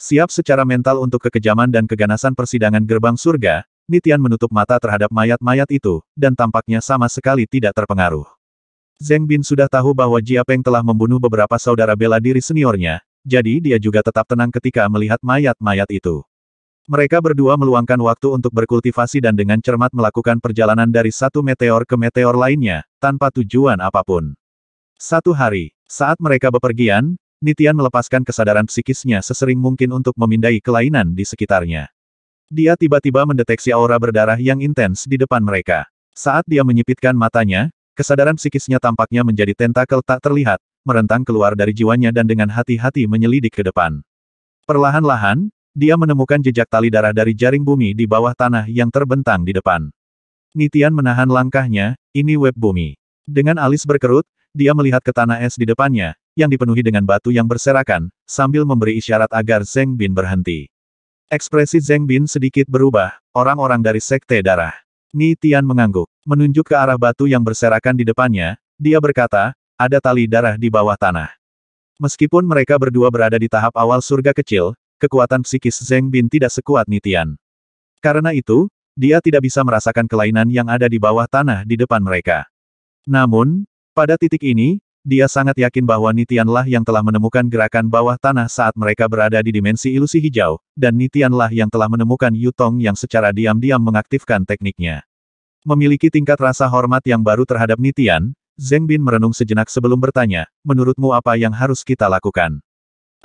Speaker 1: Siap secara mental untuk kekejaman dan keganasan persidangan gerbang surga, Nitian menutup mata terhadap mayat-mayat itu, dan tampaknya sama sekali tidak terpengaruh. Zeng Bin sudah tahu bahwa Jia Peng telah membunuh beberapa saudara bela diri seniornya, jadi dia juga tetap tenang ketika melihat mayat-mayat itu. Mereka berdua meluangkan waktu untuk berkultivasi dan dengan cermat melakukan perjalanan dari satu meteor ke meteor lainnya, tanpa tujuan apapun. Satu hari, saat mereka bepergian, Nitian melepaskan kesadaran psikisnya sesering mungkin untuk memindai kelainan di sekitarnya. Dia tiba-tiba mendeteksi aura berdarah yang intens di depan mereka. Saat dia menyipitkan matanya, kesadaran psikisnya tampaknya menjadi tentakel tak terlihat, merentang keluar dari jiwanya dan dengan hati-hati menyelidik ke depan. Perlahan-lahan, dia menemukan jejak tali darah dari jaring bumi di bawah tanah yang terbentang di depan. Nitian menahan langkahnya, ini web bumi. Dengan alis berkerut, dia melihat ke tanah es di depannya, yang dipenuhi dengan batu yang berserakan, sambil memberi isyarat agar Zeng Bin berhenti. Ekspresi Zeng Bin sedikit berubah, orang-orang dari Sekte Darah. Ni Tian mengangguk, menunjuk ke arah batu yang berserakan di depannya, dia berkata, ada tali darah di bawah tanah. Meskipun mereka berdua berada di tahap awal surga kecil, kekuatan psikis Zeng Bin tidak sekuat Ni Tian. Karena itu, dia tidak bisa merasakan kelainan yang ada di bawah tanah di depan mereka. Namun, pada titik ini, dia sangat yakin bahwa Nitianlah yang telah menemukan gerakan bawah tanah saat mereka berada di dimensi ilusi hijau, dan Nitianlah yang telah menemukan Yutong yang secara diam-diam mengaktifkan tekniknya. Memiliki tingkat rasa hormat yang baru terhadap Nitian, Zeng Bin merenung sejenak sebelum bertanya, menurutmu apa yang harus kita lakukan?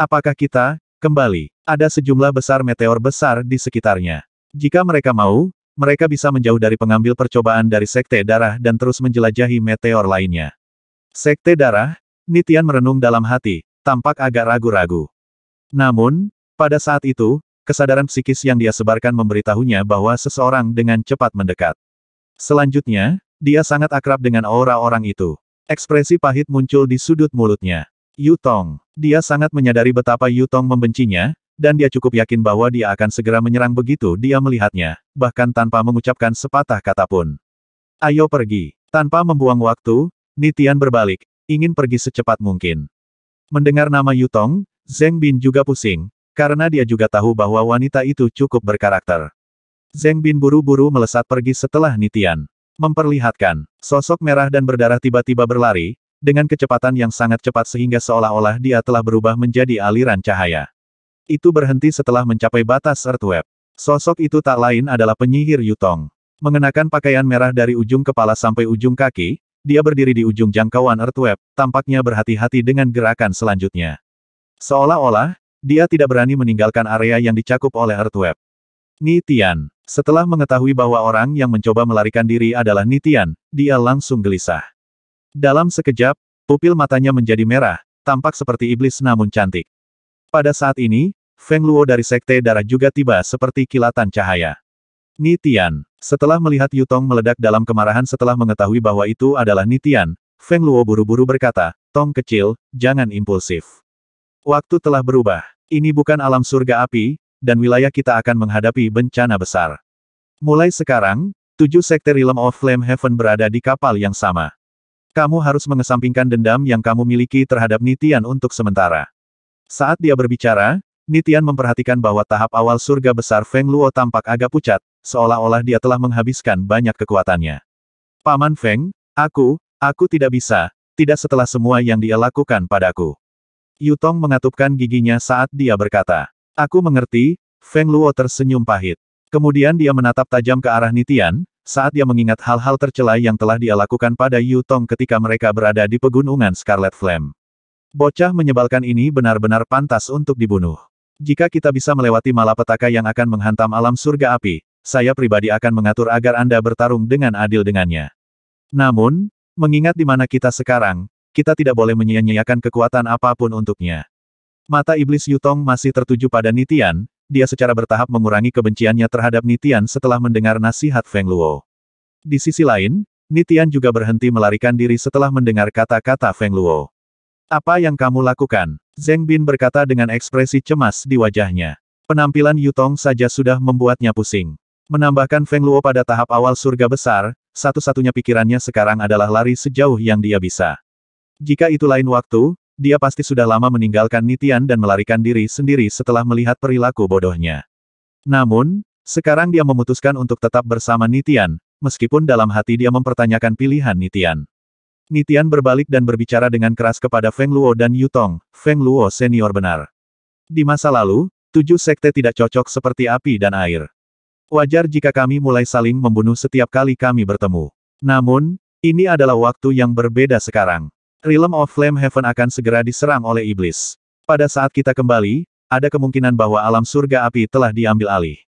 Speaker 1: Apakah kita, kembali, ada sejumlah besar meteor besar di sekitarnya? Jika mereka mau, mereka bisa menjauh dari pengambil percobaan dari Sekte Darah dan terus menjelajahi meteor lainnya. Sekte darah? Nitian merenung dalam hati, tampak agak ragu-ragu. Namun, pada saat itu, kesadaran psikis yang dia sebarkan memberitahunya bahwa seseorang dengan cepat mendekat. Selanjutnya, dia sangat akrab dengan aura orang itu. Ekspresi pahit muncul di sudut mulutnya. Yutong, Dia sangat menyadari betapa Yutong membencinya, dan dia cukup yakin bahwa dia akan segera menyerang begitu dia melihatnya, bahkan tanpa mengucapkan sepatah kata pun. Ayo pergi. Tanpa membuang waktu, Nitian berbalik, ingin pergi secepat mungkin. Mendengar nama Yutong, Zeng Bin juga pusing, karena dia juga tahu bahwa wanita itu cukup berkarakter. Zeng Bin buru-buru melesat pergi setelah Nitian. Memperlihatkan, sosok merah dan berdarah tiba-tiba berlari, dengan kecepatan yang sangat cepat sehingga seolah-olah dia telah berubah menjadi aliran cahaya. Itu berhenti setelah mencapai batas Earthweb. Sosok itu tak lain adalah penyihir Yutong. Mengenakan pakaian merah dari ujung kepala sampai ujung kaki, dia berdiri di ujung jangkauan Earthweb, tampaknya berhati-hati dengan gerakan selanjutnya. Seolah-olah, dia tidak berani meninggalkan area yang dicakup oleh Earthweb. Nitian. Setelah mengetahui bahwa orang yang mencoba melarikan diri adalah Nitian, dia langsung gelisah. Dalam sekejap, pupil matanya menjadi merah, tampak seperti iblis namun cantik. Pada saat ini, Feng Luo dari Sekte Darah juga tiba seperti kilatan cahaya. Nitian. Setelah melihat Yutong meledak dalam kemarahan setelah mengetahui bahwa itu adalah Nitian, Feng Luo buru-buru berkata, Tong kecil, jangan impulsif. Waktu telah berubah. Ini bukan alam surga api, dan wilayah kita akan menghadapi bencana besar. Mulai sekarang, tujuh sekte Realm of Flame Heaven berada di kapal yang sama. Kamu harus mengesampingkan dendam yang kamu miliki terhadap Nitian untuk sementara. Saat dia berbicara, Nitian memperhatikan bahwa tahap awal surga besar Feng Luo tampak agak pucat, seolah-olah dia telah menghabiskan banyak kekuatannya. Paman Feng, aku, aku tidak bisa, tidak setelah semua yang dia lakukan padaku. Yutong mengatupkan giginya saat dia berkata, Aku mengerti, Feng Luo tersenyum pahit. Kemudian dia menatap tajam ke arah Nitian, saat dia mengingat hal-hal tercela yang telah dia lakukan pada Yutong ketika mereka berada di pegunungan Scarlet Flame. Bocah menyebalkan ini benar-benar pantas untuk dibunuh. Jika kita bisa melewati malapetaka yang akan menghantam alam surga api, saya pribadi akan mengatur agar Anda bertarung dengan adil dengannya. Namun, mengingat di mana kita sekarang, kita tidak boleh menyia-nyiakan kekuatan apapun untuknya. Mata iblis Yutong masih tertuju pada Nitian, dia secara bertahap mengurangi kebenciannya terhadap Nitian setelah mendengar nasihat Feng Luo. Di sisi lain, Nitian juga berhenti melarikan diri setelah mendengar kata-kata Feng Luo. Apa yang kamu lakukan? Zeng Bin berkata dengan ekspresi cemas di wajahnya. Penampilan Yutong saja sudah membuatnya pusing. Menambahkan Feng Luo pada tahap awal surga besar, satu-satunya pikirannya sekarang adalah lari sejauh yang dia bisa. Jika itu lain waktu, dia pasti sudah lama meninggalkan Nitian dan melarikan diri sendiri setelah melihat perilaku bodohnya. Namun, sekarang dia memutuskan untuk tetap bersama Nitian, meskipun dalam hati dia mempertanyakan pilihan Nitian. Nitian berbalik dan berbicara dengan keras kepada Feng Luo dan Yutong, Feng Luo senior benar. Di masa lalu, tujuh sekte tidak cocok seperti api dan air. Wajar jika kami mulai saling membunuh setiap kali kami bertemu. Namun, ini adalah waktu yang berbeda sekarang. Realm of Flame Heaven akan segera diserang oleh iblis. Pada saat kita kembali, ada kemungkinan bahwa alam surga api telah diambil alih.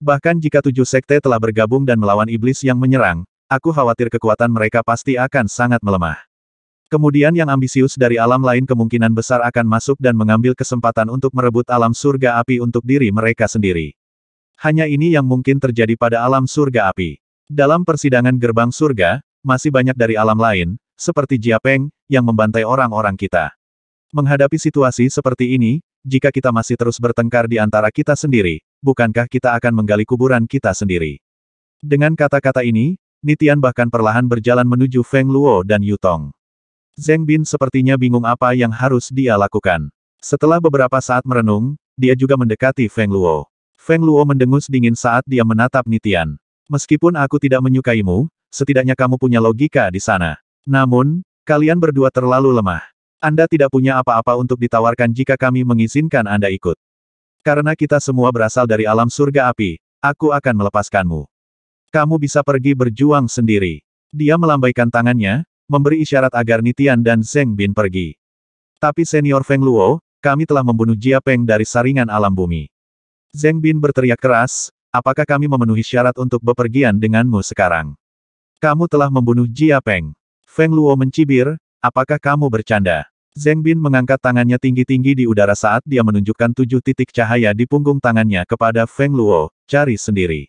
Speaker 1: Bahkan jika tujuh sekte telah bergabung dan melawan iblis yang menyerang, Aku khawatir kekuatan mereka pasti akan sangat melemah. Kemudian yang ambisius dari alam lain kemungkinan besar akan masuk dan mengambil kesempatan untuk merebut alam surga api untuk diri mereka sendiri. Hanya ini yang mungkin terjadi pada alam surga api. Dalam persidangan gerbang surga, masih banyak dari alam lain, seperti Jia Peng, yang membantai orang-orang kita. Menghadapi situasi seperti ini, jika kita masih terus bertengkar di antara kita sendiri, bukankah kita akan menggali kuburan kita sendiri? Dengan kata-kata ini, Nitian bahkan perlahan berjalan menuju Feng Luo dan Yutong. Zeng Bin sepertinya bingung apa yang harus dia lakukan. Setelah beberapa saat merenung, dia juga mendekati Feng Luo. Feng Luo mendengus dingin saat dia menatap Nitian. Meskipun aku tidak menyukaimu, setidaknya kamu punya logika di sana. Namun, kalian berdua terlalu lemah. Anda tidak punya apa-apa untuk ditawarkan jika kami mengizinkan Anda ikut. Karena kita semua berasal dari alam surga api, aku akan melepaskanmu. Kamu bisa pergi berjuang sendiri. Dia melambaikan tangannya, memberi isyarat agar Nitian dan Zeng Bin pergi. Tapi senior Feng Luo, kami telah membunuh Jia Peng dari saringan alam bumi. Zeng Bin berteriak keras, apakah kami memenuhi syarat untuk bepergian denganmu sekarang? Kamu telah membunuh Jia Peng. Feng Luo mencibir, apakah kamu bercanda? Zeng Bin mengangkat tangannya tinggi-tinggi di udara saat dia menunjukkan tujuh titik cahaya di punggung tangannya kepada Feng Luo, cari sendiri.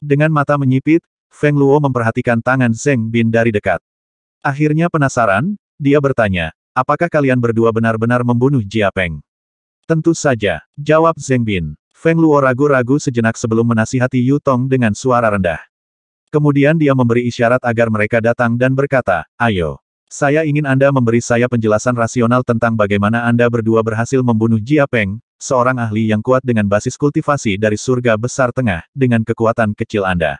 Speaker 1: Dengan mata menyipit, Feng Luo memperhatikan tangan Zeng Bin dari dekat. Akhirnya penasaran, dia bertanya, apakah kalian berdua benar-benar membunuh Jia Peng? Tentu saja, jawab Zeng Bin. Feng Luo ragu-ragu sejenak sebelum menasihati Yu Tong dengan suara rendah. Kemudian dia memberi isyarat agar mereka datang dan berkata, ayo. Saya ingin Anda memberi saya penjelasan rasional tentang bagaimana Anda berdua berhasil membunuh Jia Peng, seorang ahli yang kuat dengan basis kultivasi dari surga besar tengah, dengan kekuatan kecil Anda.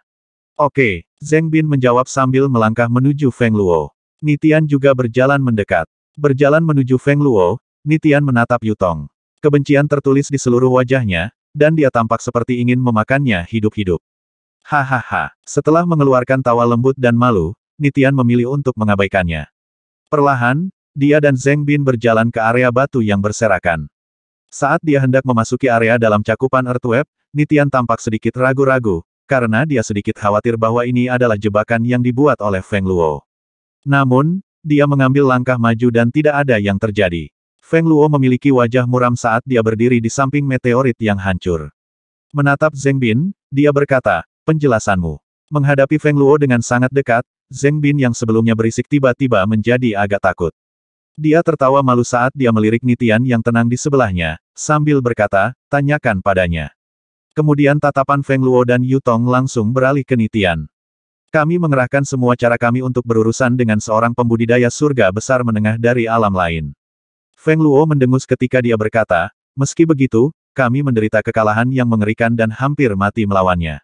Speaker 1: Oke, Zeng Bin menjawab sambil melangkah menuju Feng Luo. Nitian juga berjalan mendekat. Berjalan menuju Feng Luo, Nitian menatap Yutong. Kebencian tertulis di seluruh wajahnya, dan dia tampak seperti ingin memakannya hidup-hidup. Hahaha, setelah mengeluarkan tawa lembut dan malu, Nitian memilih untuk mengabaikannya. Perlahan, dia dan Zeng Bin berjalan ke area batu yang berserakan. Saat dia hendak memasuki area dalam cakupan Earthweb, Nitian tampak sedikit ragu-ragu, karena dia sedikit khawatir bahwa ini adalah jebakan yang dibuat oleh Feng Luo. Namun, dia mengambil langkah maju dan tidak ada yang terjadi. Feng Luo memiliki wajah muram saat dia berdiri di samping meteorit yang hancur. Menatap Zeng Bin, dia berkata, penjelasanmu. Menghadapi Feng Luo dengan sangat dekat, Zeng Bin yang sebelumnya berisik tiba-tiba menjadi agak takut. Dia tertawa malu saat dia melirik Nitian yang tenang di sebelahnya, sambil berkata, tanyakan padanya. Kemudian tatapan Feng Luo dan Yu Tong langsung beralih ke Nitian. Kami mengerahkan semua cara kami untuk berurusan dengan seorang pembudidaya surga besar menengah dari alam lain. Feng Luo mendengus ketika dia berkata, meski begitu, kami menderita kekalahan yang mengerikan dan hampir mati melawannya.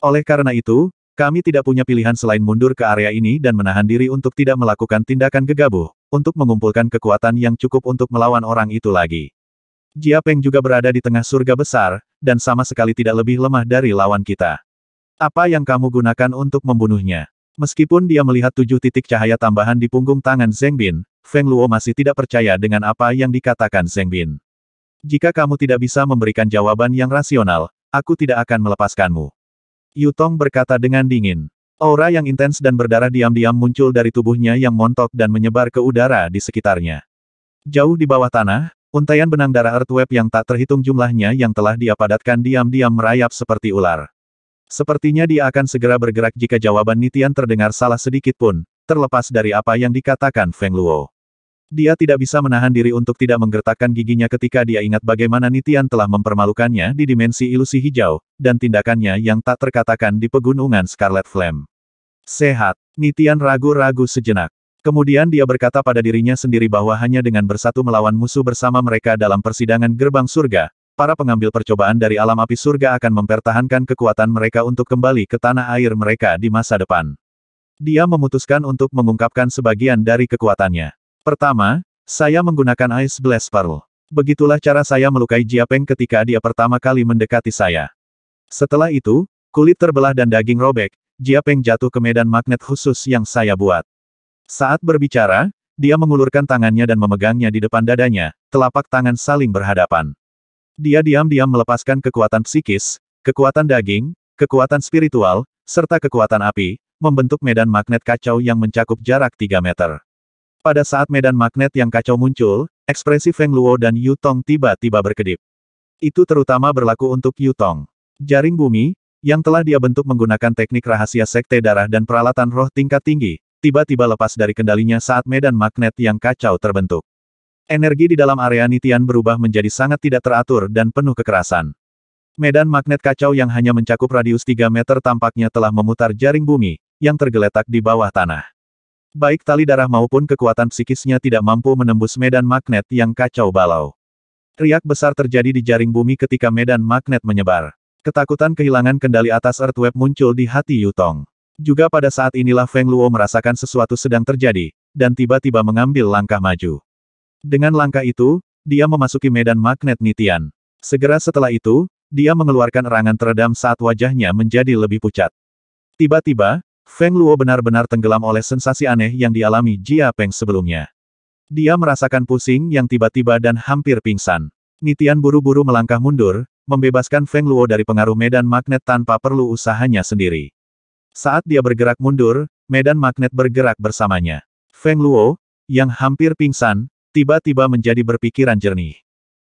Speaker 1: Oleh karena itu, kami tidak punya pilihan selain mundur ke area ini dan menahan diri untuk tidak melakukan tindakan gegabah, untuk mengumpulkan kekuatan yang cukup untuk melawan orang itu lagi. Jia Peng juga berada di tengah surga besar, dan sama sekali tidak lebih lemah dari lawan kita. Apa yang kamu gunakan untuk membunuhnya? Meskipun dia melihat tujuh titik cahaya tambahan di punggung tangan Zeng Bin, Feng Luo masih tidak percaya dengan apa yang dikatakan Zeng Bin. Jika kamu tidak bisa memberikan jawaban yang rasional, aku tidak akan melepaskanmu. Yutong berkata dengan dingin. Aura yang intens dan berdarah diam-diam muncul dari tubuhnya yang montok dan menyebar ke udara di sekitarnya. Jauh di bawah tanah, untaian benang darah Earthweb yang tak terhitung jumlahnya yang telah dia padatkan diam-diam merayap seperti ular. Sepertinya dia akan segera bergerak jika jawaban Nitian terdengar salah sedikit pun, terlepas dari apa yang dikatakan Feng Luo. Dia tidak bisa menahan diri untuk tidak menggertakkan giginya ketika dia ingat bagaimana Nitian telah mempermalukannya di dimensi ilusi hijau, dan tindakannya yang tak terkatakan di pegunungan Scarlet Flame. Sehat. Nitian ragu-ragu sejenak. Kemudian dia berkata pada dirinya sendiri bahwa hanya dengan bersatu melawan musuh bersama mereka dalam persidangan gerbang surga, para pengambil percobaan dari alam api surga akan mempertahankan kekuatan mereka untuk kembali ke tanah air mereka di masa depan. Dia memutuskan untuk mengungkapkan sebagian dari kekuatannya. Pertama, saya menggunakan Ice Blast Pearl. Begitulah cara saya melukai Jiapeng ketika dia pertama kali mendekati saya. Setelah itu, kulit terbelah dan daging robek, Jia Peng jatuh ke medan magnet khusus yang saya buat. Saat berbicara, dia mengulurkan tangannya dan memegangnya di depan dadanya, telapak tangan saling berhadapan. Dia diam-diam melepaskan kekuatan psikis, kekuatan daging, kekuatan spiritual, serta kekuatan api, membentuk medan magnet kacau yang mencakup jarak 3 meter. Pada saat medan magnet yang kacau muncul, ekspresi Feng Luo dan Yu Tong tiba-tiba berkedip. Itu terutama berlaku untuk Yu Tong. Jaring bumi, yang telah dia bentuk menggunakan teknik rahasia sekte darah dan peralatan roh tingkat tinggi, tiba-tiba lepas dari kendalinya saat medan magnet yang kacau terbentuk. Energi di dalam area Nitian berubah menjadi sangat tidak teratur dan penuh kekerasan. Medan magnet kacau yang hanya mencakup radius 3 meter tampaknya telah memutar jaring bumi, yang tergeletak di bawah tanah. Baik tali darah maupun kekuatan psikisnya tidak mampu menembus medan magnet yang kacau balau. Riak besar terjadi di jaring bumi ketika medan magnet menyebar. Ketakutan kehilangan kendali atas Earthweb muncul di hati Yutong. Juga pada saat inilah Feng Luo merasakan sesuatu sedang terjadi, dan tiba-tiba mengambil langkah maju. Dengan langkah itu, dia memasuki medan magnet Nitian. Segera setelah itu, dia mengeluarkan erangan teredam saat wajahnya menjadi lebih pucat. Tiba-tiba, Feng Luo benar-benar tenggelam oleh sensasi aneh yang dialami Jia Peng sebelumnya. Dia merasakan pusing yang tiba-tiba dan hampir pingsan. Nitian buru-buru melangkah mundur, membebaskan Feng Luo dari pengaruh medan magnet tanpa perlu usahanya sendiri. Saat dia bergerak mundur, medan magnet bergerak bersamanya. Feng Luo, yang hampir pingsan, tiba-tiba menjadi berpikiran jernih.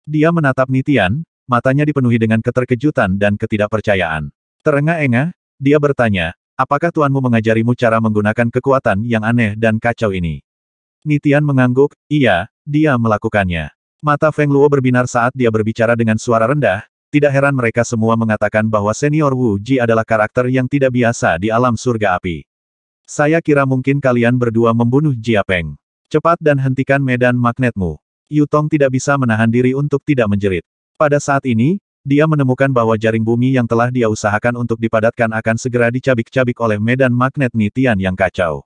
Speaker 1: Dia menatap Nitian, matanya dipenuhi dengan keterkejutan dan ketidakpercayaan. Terengah-engah, dia bertanya, apakah tuanmu mengajarimu cara menggunakan kekuatan yang aneh dan kacau ini? Nitian mengangguk, iya, dia melakukannya. Mata Feng Luo berbinar saat dia berbicara dengan suara rendah, tidak heran mereka semua mengatakan bahwa senior Wu Ji adalah karakter yang tidak biasa di alam surga api. Saya kira mungkin kalian berdua membunuh Jia Peng. Cepat dan hentikan medan magnetmu. Yu Tong tidak bisa menahan diri untuk tidak menjerit. Pada saat ini, dia menemukan bahwa jaring bumi yang telah dia usahakan untuk dipadatkan akan segera dicabik-cabik oleh medan magnet Nitian yang kacau.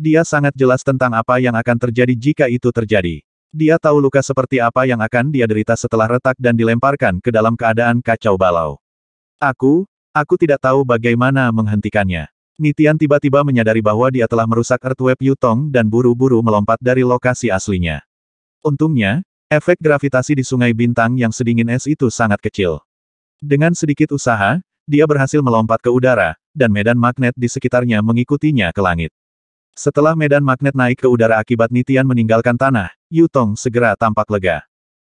Speaker 1: Dia sangat jelas tentang apa yang akan terjadi jika itu terjadi. Dia tahu luka seperti apa yang akan dia derita setelah retak dan dilemparkan ke dalam keadaan kacau balau. Aku, aku tidak tahu bagaimana menghentikannya. Nitian tiba-tiba menyadari bahwa dia telah merusak Earthweb Yutong dan buru-buru melompat dari lokasi aslinya. Untungnya, efek gravitasi di Sungai Bintang yang sedingin es itu sangat kecil. Dengan sedikit usaha, dia berhasil melompat ke udara, dan medan magnet di sekitarnya mengikutinya ke langit. Setelah medan magnet naik ke udara akibat Nitian meninggalkan tanah, Yutong segera tampak lega.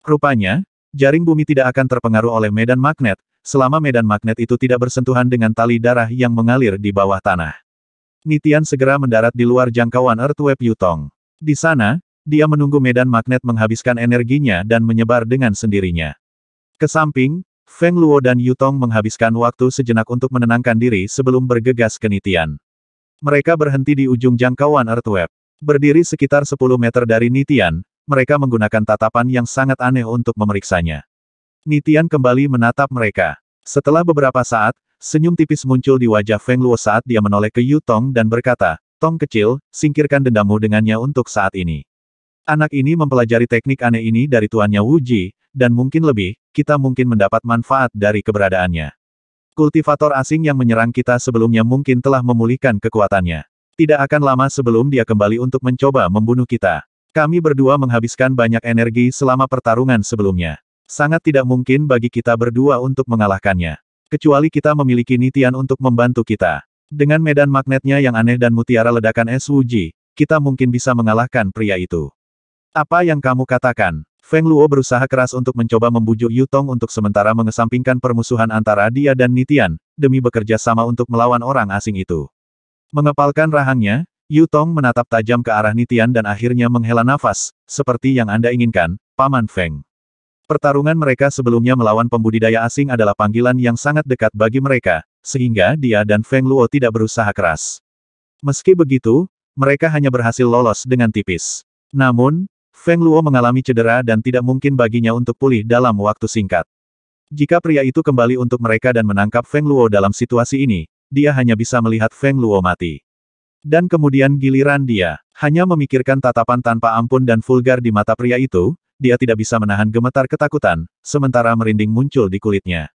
Speaker 1: Rupanya, jaring bumi tidak akan terpengaruh oleh medan magnet, selama medan magnet itu tidak bersentuhan dengan tali darah yang mengalir di bawah tanah. Nitian segera mendarat di luar jangkauan Earthweb Yutong. Di sana, dia menunggu medan magnet menghabiskan energinya dan menyebar dengan sendirinya. Kesamping, Feng Luo dan Yutong menghabiskan waktu sejenak untuk menenangkan diri sebelum bergegas ke Nitian. Mereka berhenti di ujung jangkauan Earthweb. Berdiri sekitar 10 meter dari Nitian, mereka menggunakan tatapan yang sangat aneh untuk memeriksanya. Nitian kembali menatap mereka. Setelah beberapa saat, senyum tipis muncul di wajah Feng Luo saat dia menoleh ke Yu Tong dan berkata, Tong kecil, singkirkan dendammu dengannya untuk saat ini. Anak ini mempelajari teknik aneh ini dari tuannya Wu Ji, dan mungkin lebih, kita mungkin mendapat manfaat dari keberadaannya. Kultivator asing yang menyerang kita sebelumnya mungkin telah memulihkan kekuatannya. Tidak akan lama sebelum dia kembali untuk mencoba membunuh kita. Kami berdua menghabiskan banyak energi selama pertarungan sebelumnya. Sangat tidak mungkin bagi kita berdua untuk mengalahkannya. Kecuali kita memiliki nitian untuk membantu kita. Dengan medan magnetnya yang aneh dan mutiara ledakan es Wuji, kita mungkin bisa mengalahkan pria itu. Apa yang kamu katakan? Feng Luo berusaha keras untuk mencoba membujuk Yu Tong untuk sementara mengesampingkan permusuhan antara dia dan Nitian, demi bekerja sama untuk melawan orang asing itu. Mengepalkan rahangnya, Yu Tong menatap tajam ke arah Nitian dan akhirnya menghela nafas, seperti yang Anda inginkan, Paman Feng. Pertarungan mereka sebelumnya melawan pembudidaya asing adalah panggilan yang sangat dekat bagi mereka, sehingga dia dan Feng Luo tidak berusaha keras. Meski begitu, mereka hanya berhasil lolos dengan tipis. Namun, Feng Luo mengalami cedera dan tidak mungkin baginya untuk pulih dalam waktu singkat. Jika pria itu kembali untuk mereka dan menangkap Feng Luo dalam situasi ini, dia hanya bisa melihat Feng Luo mati. Dan kemudian giliran dia, hanya memikirkan tatapan tanpa ampun dan vulgar di mata pria itu, dia tidak bisa menahan gemetar ketakutan, sementara merinding muncul di kulitnya.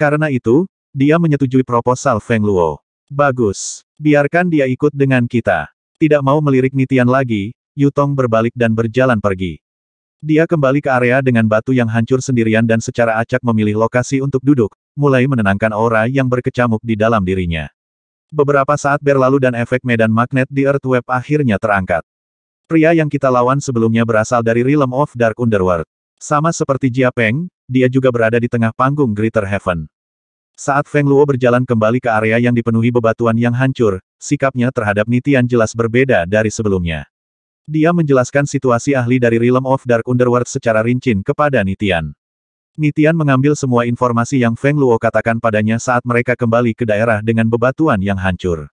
Speaker 1: Karena itu, dia menyetujui proposal Feng Luo. Bagus, biarkan dia ikut dengan kita. Tidak mau melirik Nitian lagi, Yutong berbalik dan berjalan pergi. Dia kembali ke area dengan batu yang hancur sendirian dan secara acak memilih lokasi untuk duduk, mulai menenangkan aura yang berkecamuk di dalam dirinya. Beberapa saat berlalu dan efek medan magnet di Earth Web akhirnya terangkat. Pria yang kita lawan sebelumnya berasal dari Realm of Dark Underworld. Sama seperti Jia Peng, dia juga berada di tengah panggung Greater Heaven. Saat Feng Luo berjalan kembali ke area yang dipenuhi bebatuan yang hancur, sikapnya terhadap Nitian jelas berbeda dari sebelumnya. Dia menjelaskan situasi ahli dari Realm of Dark Underworld secara rinci kepada Nitian. Nitian mengambil semua informasi yang Feng Luo katakan padanya saat mereka kembali ke daerah dengan bebatuan yang hancur.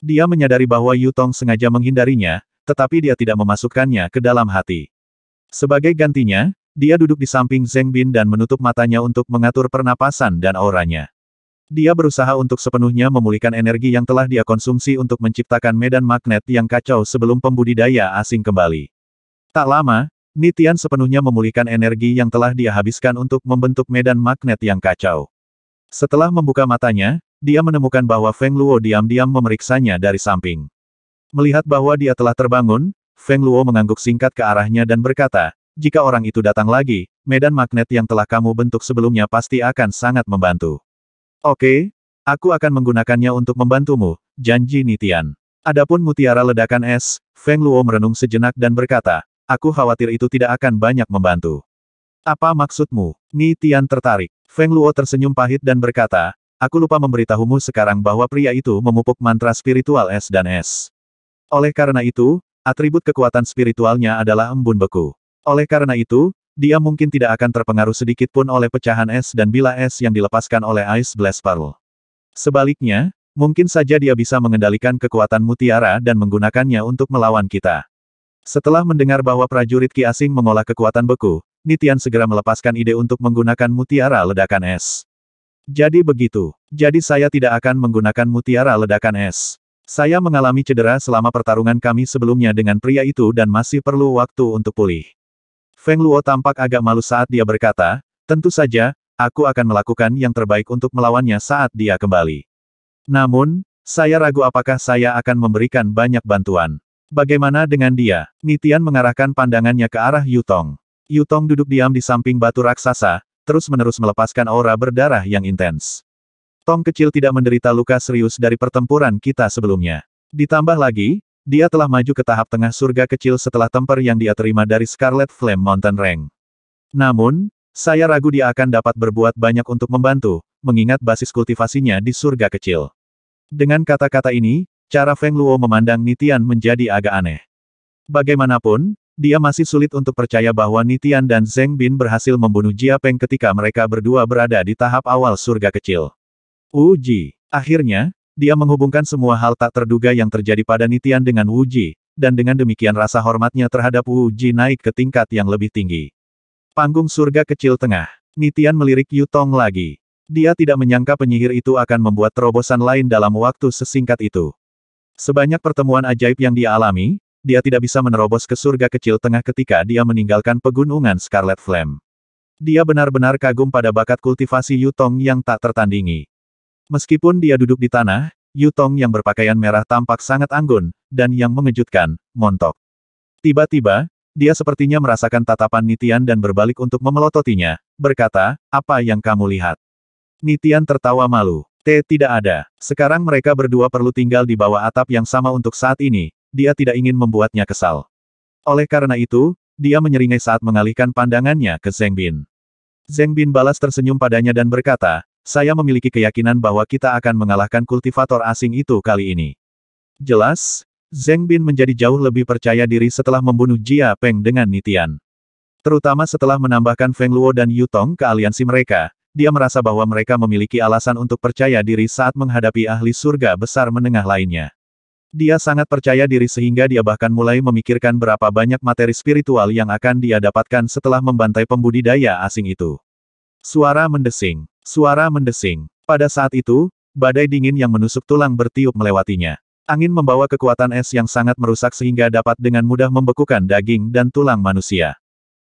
Speaker 1: Dia menyadari bahwa Yutong sengaja menghindarinya, tetapi dia tidak memasukkannya ke dalam hati. Sebagai gantinya, dia duduk di samping Zeng Bin dan menutup matanya untuk mengatur pernapasan dan auranya. Dia berusaha untuk sepenuhnya memulihkan energi yang telah dia konsumsi untuk menciptakan medan magnet yang kacau sebelum pembudidaya asing kembali. Tak lama, Nitian sepenuhnya memulihkan energi yang telah dia habiskan untuk membentuk medan magnet yang kacau. Setelah membuka matanya, dia menemukan bahwa Feng Luo diam-diam memeriksanya dari samping. Melihat bahwa dia telah terbangun, Feng Luo mengangguk singkat ke arahnya dan berkata, jika orang itu datang lagi, medan magnet yang telah kamu bentuk sebelumnya pasti akan sangat membantu. Oke, aku akan menggunakannya untuk membantumu, janji Nitian. Adapun mutiara ledakan es, Feng Luo merenung sejenak dan berkata, aku khawatir itu tidak akan banyak membantu. Apa maksudmu? Nitian tertarik. Feng Luo tersenyum pahit dan berkata, aku lupa memberitahumu sekarang bahwa pria itu memupuk mantra spiritual es dan es. Oleh karena itu, atribut kekuatan spiritualnya adalah embun beku. Oleh karena itu, dia mungkin tidak akan terpengaruh sedikit pun oleh pecahan es dan bila es yang dilepaskan oleh Ice Blast Parul. Sebaliknya, mungkin saja dia bisa mengendalikan kekuatan mutiara dan menggunakannya untuk melawan kita. Setelah mendengar bahwa prajurit Ki asing mengolah kekuatan beku, Nitian segera melepaskan ide untuk menggunakan mutiara ledakan es. Jadi begitu. Jadi saya tidak akan menggunakan mutiara ledakan es. Saya mengalami cedera selama pertarungan kami sebelumnya dengan pria itu dan masih perlu waktu untuk pulih. Feng Luo tampak agak malu saat dia berkata, tentu saja, aku akan melakukan yang terbaik untuk melawannya saat dia kembali. Namun, saya ragu apakah saya akan memberikan banyak bantuan. Bagaimana dengan dia? Nitian mengarahkan pandangannya ke arah Yutong. Yutong duduk diam di samping batu raksasa, terus-menerus melepaskan aura berdarah yang intens. Tong kecil tidak menderita luka serius dari pertempuran kita sebelumnya. Ditambah lagi, dia telah maju ke tahap tengah surga kecil setelah temper yang dia terima dari Scarlet Flame Mountain Rank. Namun, saya ragu dia akan dapat berbuat banyak untuk membantu, mengingat basis kultivasinya di surga kecil. Dengan kata-kata ini, cara Feng Luo memandang Nitian menjadi agak aneh. Bagaimanapun, dia masih sulit untuk percaya bahwa Nitian dan Zeng Bin berhasil membunuh Jia Peng ketika mereka berdua berada di tahap awal surga kecil. Uji. Akhirnya, dia menghubungkan semua hal tak terduga yang terjadi pada Nitian dengan Wuji, dan dengan demikian rasa hormatnya terhadap Wuji naik ke tingkat yang lebih tinggi. Panggung surga kecil tengah. Nitian melirik Yutong lagi. Dia tidak menyangka penyihir itu akan membuat terobosan lain dalam waktu sesingkat itu. Sebanyak pertemuan ajaib yang dia alami, dia tidak bisa menerobos ke surga kecil tengah ketika dia meninggalkan pegunungan Scarlet Flame. Dia benar-benar kagum pada bakat kultivasi Yutong yang tak tertandingi. Meskipun dia duduk di tanah, Yutong yang berpakaian merah tampak sangat anggun, dan yang mengejutkan, montok. Tiba-tiba, dia sepertinya merasakan tatapan Nitian dan berbalik untuk memelototinya, berkata, apa yang kamu lihat? Nitian tertawa malu. T tidak ada. Sekarang mereka berdua perlu tinggal di bawah atap yang sama untuk saat ini, dia tidak ingin membuatnya kesal. Oleh karena itu, dia menyeringai saat mengalihkan pandangannya ke Zeng Bin. Zeng Bin balas tersenyum padanya dan berkata, saya memiliki keyakinan bahwa kita akan mengalahkan kultivator asing itu kali ini. Jelas, Zeng Bin menjadi jauh lebih percaya diri setelah membunuh Jia Peng dengan Nitian. Terutama setelah menambahkan Feng Luo dan Yu Tong ke aliansi mereka, dia merasa bahwa mereka memiliki alasan untuk percaya diri saat menghadapi ahli surga besar menengah lainnya. Dia sangat percaya diri sehingga dia bahkan mulai memikirkan berapa banyak materi spiritual yang akan dia dapatkan setelah membantai pembudidaya asing itu. Suara mendesing. Suara mendesing. Pada saat itu, badai dingin yang menusuk tulang bertiup melewatinya. Angin membawa kekuatan es yang sangat merusak sehingga dapat dengan mudah membekukan daging dan tulang manusia.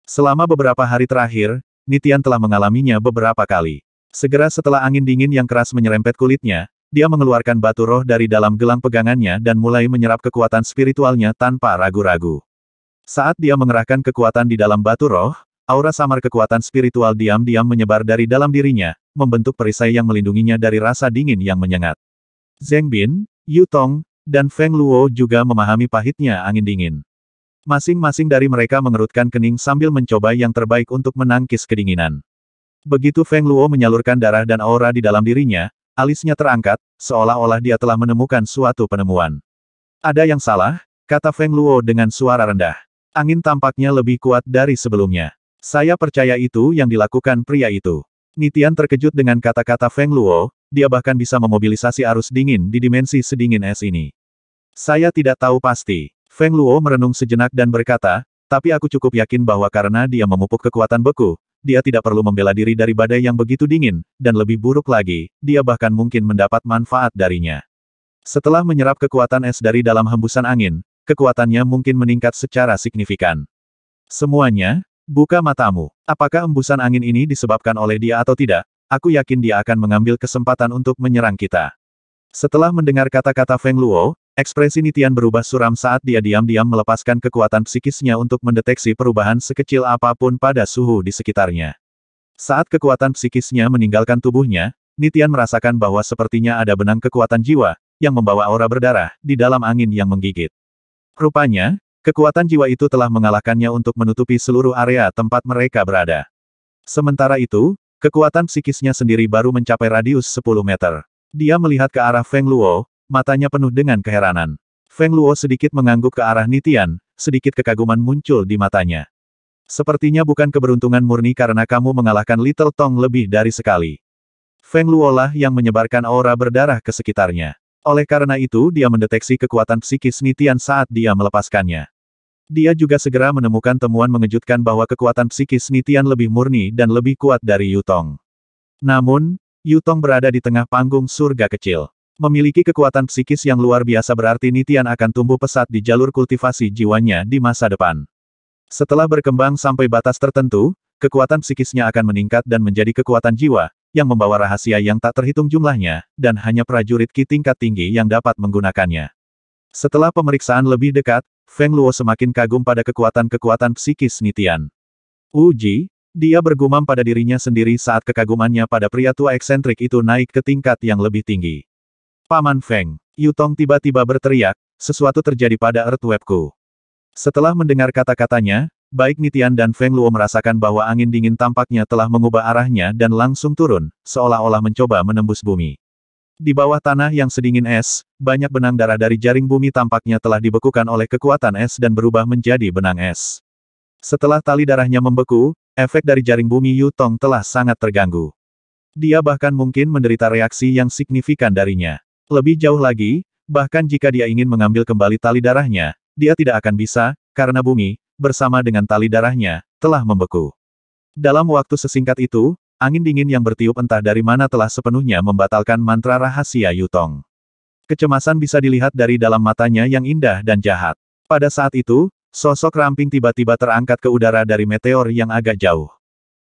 Speaker 1: Selama beberapa hari terakhir, Nitian telah mengalaminya beberapa kali. Segera setelah angin dingin yang keras menyerempet kulitnya, dia mengeluarkan batu roh dari dalam gelang pegangannya dan mulai menyerap kekuatan spiritualnya tanpa ragu-ragu. Saat dia mengerahkan kekuatan di dalam batu roh, aura samar kekuatan spiritual diam-diam menyebar dari dalam dirinya, membentuk perisai yang melindunginya dari rasa dingin yang menyengat. Zeng Bin, Yu Tong, dan Feng Luo juga memahami pahitnya angin dingin. Masing-masing dari mereka mengerutkan kening sambil mencoba yang terbaik untuk menangkis kedinginan. Begitu Feng Luo menyalurkan darah dan aura di dalam dirinya, alisnya terangkat, seolah-olah dia telah menemukan suatu penemuan. Ada yang salah, kata Feng Luo dengan suara rendah. Angin tampaknya lebih kuat dari sebelumnya. Saya percaya itu yang dilakukan pria itu. Nitian terkejut dengan kata-kata Feng Luo, dia bahkan bisa memobilisasi arus dingin di dimensi sedingin es ini. Saya tidak tahu pasti. Feng Luo merenung sejenak dan berkata, tapi aku cukup yakin bahwa karena dia memupuk kekuatan beku, dia tidak perlu membela diri dari badai yang begitu dingin, dan lebih buruk lagi, dia bahkan mungkin mendapat manfaat darinya. Setelah menyerap kekuatan es dari dalam hembusan angin, kekuatannya mungkin meningkat secara signifikan. Semuanya, Buka matamu. Apakah embusan angin ini disebabkan oleh dia atau tidak? Aku yakin dia akan mengambil kesempatan untuk menyerang kita. Setelah mendengar kata-kata Feng Luo, ekspresi Nitian berubah suram saat dia diam-diam melepaskan kekuatan psikisnya untuk mendeteksi perubahan sekecil apapun pada suhu di sekitarnya. Saat kekuatan psikisnya meninggalkan tubuhnya, Nitian merasakan bahwa sepertinya ada benang kekuatan jiwa, yang membawa aura berdarah, di dalam angin yang menggigit. Rupanya, Kekuatan jiwa itu telah mengalahkannya untuk menutupi seluruh area tempat mereka berada. Sementara itu, kekuatan psikisnya sendiri baru mencapai radius 10 meter. Dia melihat ke arah Feng Luo, matanya penuh dengan keheranan. Feng Luo sedikit mengangguk ke arah Nitian, sedikit kekaguman muncul di matanya. Sepertinya bukan keberuntungan murni karena kamu mengalahkan Little Tong lebih dari sekali. Feng Luo lah yang menyebarkan aura berdarah ke sekitarnya. Oleh karena itu dia mendeteksi kekuatan psikis Nitian saat dia melepaskannya. Dia juga segera menemukan temuan mengejutkan bahwa kekuatan psikis Nitian lebih murni dan lebih kuat dari Yutong. Namun, Yutong berada di tengah panggung surga kecil. Memiliki kekuatan psikis yang luar biasa berarti Nitian akan tumbuh pesat di jalur kultivasi jiwanya di masa depan. Setelah berkembang sampai batas tertentu, kekuatan psikisnya akan meningkat dan menjadi kekuatan jiwa, yang membawa rahasia yang tak terhitung jumlahnya, dan hanya prajurit Ki tingkat tinggi yang dapat menggunakannya. Setelah pemeriksaan lebih dekat, Feng Luo semakin kagum pada kekuatan-kekuatan psikis Nitian. Uji, dia bergumam pada dirinya sendiri saat kekagumannya pada pria tua eksentrik itu naik ke tingkat yang lebih tinggi. Paman Feng, Yutong tiba-tiba berteriak, sesuatu terjadi pada Earthwebku. Setelah mendengar kata-katanya, baik Nitian dan Feng Luo merasakan bahwa angin dingin tampaknya telah mengubah arahnya dan langsung turun, seolah-olah mencoba menembus bumi. Di bawah tanah yang sedingin es, banyak benang darah dari jaring bumi tampaknya telah dibekukan oleh kekuatan es dan berubah menjadi benang es. Setelah tali darahnya membeku, efek dari jaring bumi Yutong telah sangat terganggu. Dia bahkan mungkin menderita reaksi yang signifikan darinya. Lebih jauh lagi, bahkan jika dia ingin mengambil kembali tali darahnya, dia tidak akan bisa, karena bumi, bersama dengan tali darahnya, telah membeku. Dalam waktu sesingkat itu, Angin dingin yang bertiup entah dari mana telah sepenuhnya membatalkan mantra rahasia Yutong. Kecemasan bisa dilihat dari dalam matanya yang indah dan jahat. Pada saat itu, sosok ramping tiba-tiba terangkat ke udara dari meteor yang agak jauh.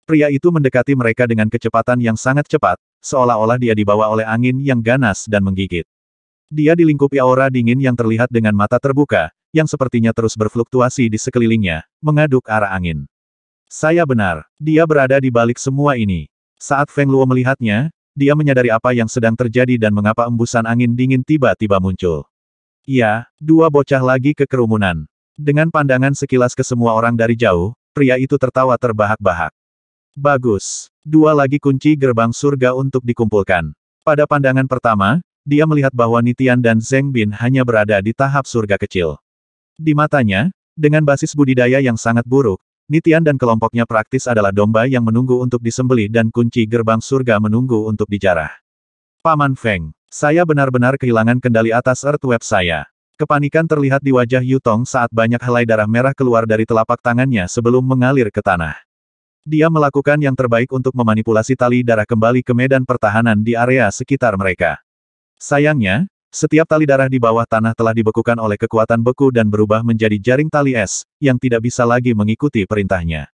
Speaker 1: Pria itu mendekati mereka dengan kecepatan yang sangat cepat, seolah-olah dia dibawa oleh angin yang ganas dan menggigit. Dia dilingkupi aura dingin yang terlihat dengan mata terbuka, yang sepertinya terus berfluktuasi di sekelilingnya, mengaduk arah angin. Saya benar, dia berada di balik semua ini. Saat Feng Luo melihatnya, dia menyadari apa yang sedang terjadi dan mengapa embusan angin dingin tiba-tiba muncul. Ya, dua bocah lagi ke kerumunan. Dengan pandangan sekilas ke semua orang dari jauh, pria itu tertawa terbahak-bahak. Bagus. Dua lagi kunci gerbang surga untuk dikumpulkan. Pada pandangan pertama, dia melihat bahwa Nitian dan Zeng Bin hanya berada di tahap surga kecil. Di matanya, dengan basis budidaya yang sangat buruk, Nitian dan kelompoknya praktis adalah domba yang menunggu untuk disembeli dan kunci gerbang surga menunggu untuk dijarah. Paman Feng, saya benar-benar kehilangan kendali atas earth web saya. Kepanikan terlihat di wajah Yutong saat banyak helai darah merah keluar dari telapak tangannya sebelum mengalir ke tanah. Dia melakukan yang terbaik untuk memanipulasi tali darah kembali ke medan pertahanan di area sekitar mereka. Sayangnya, setiap tali darah di bawah tanah telah dibekukan oleh kekuatan beku dan berubah menjadi jaring tali es, yang tidak bisa lagi mengikuti perintahnya.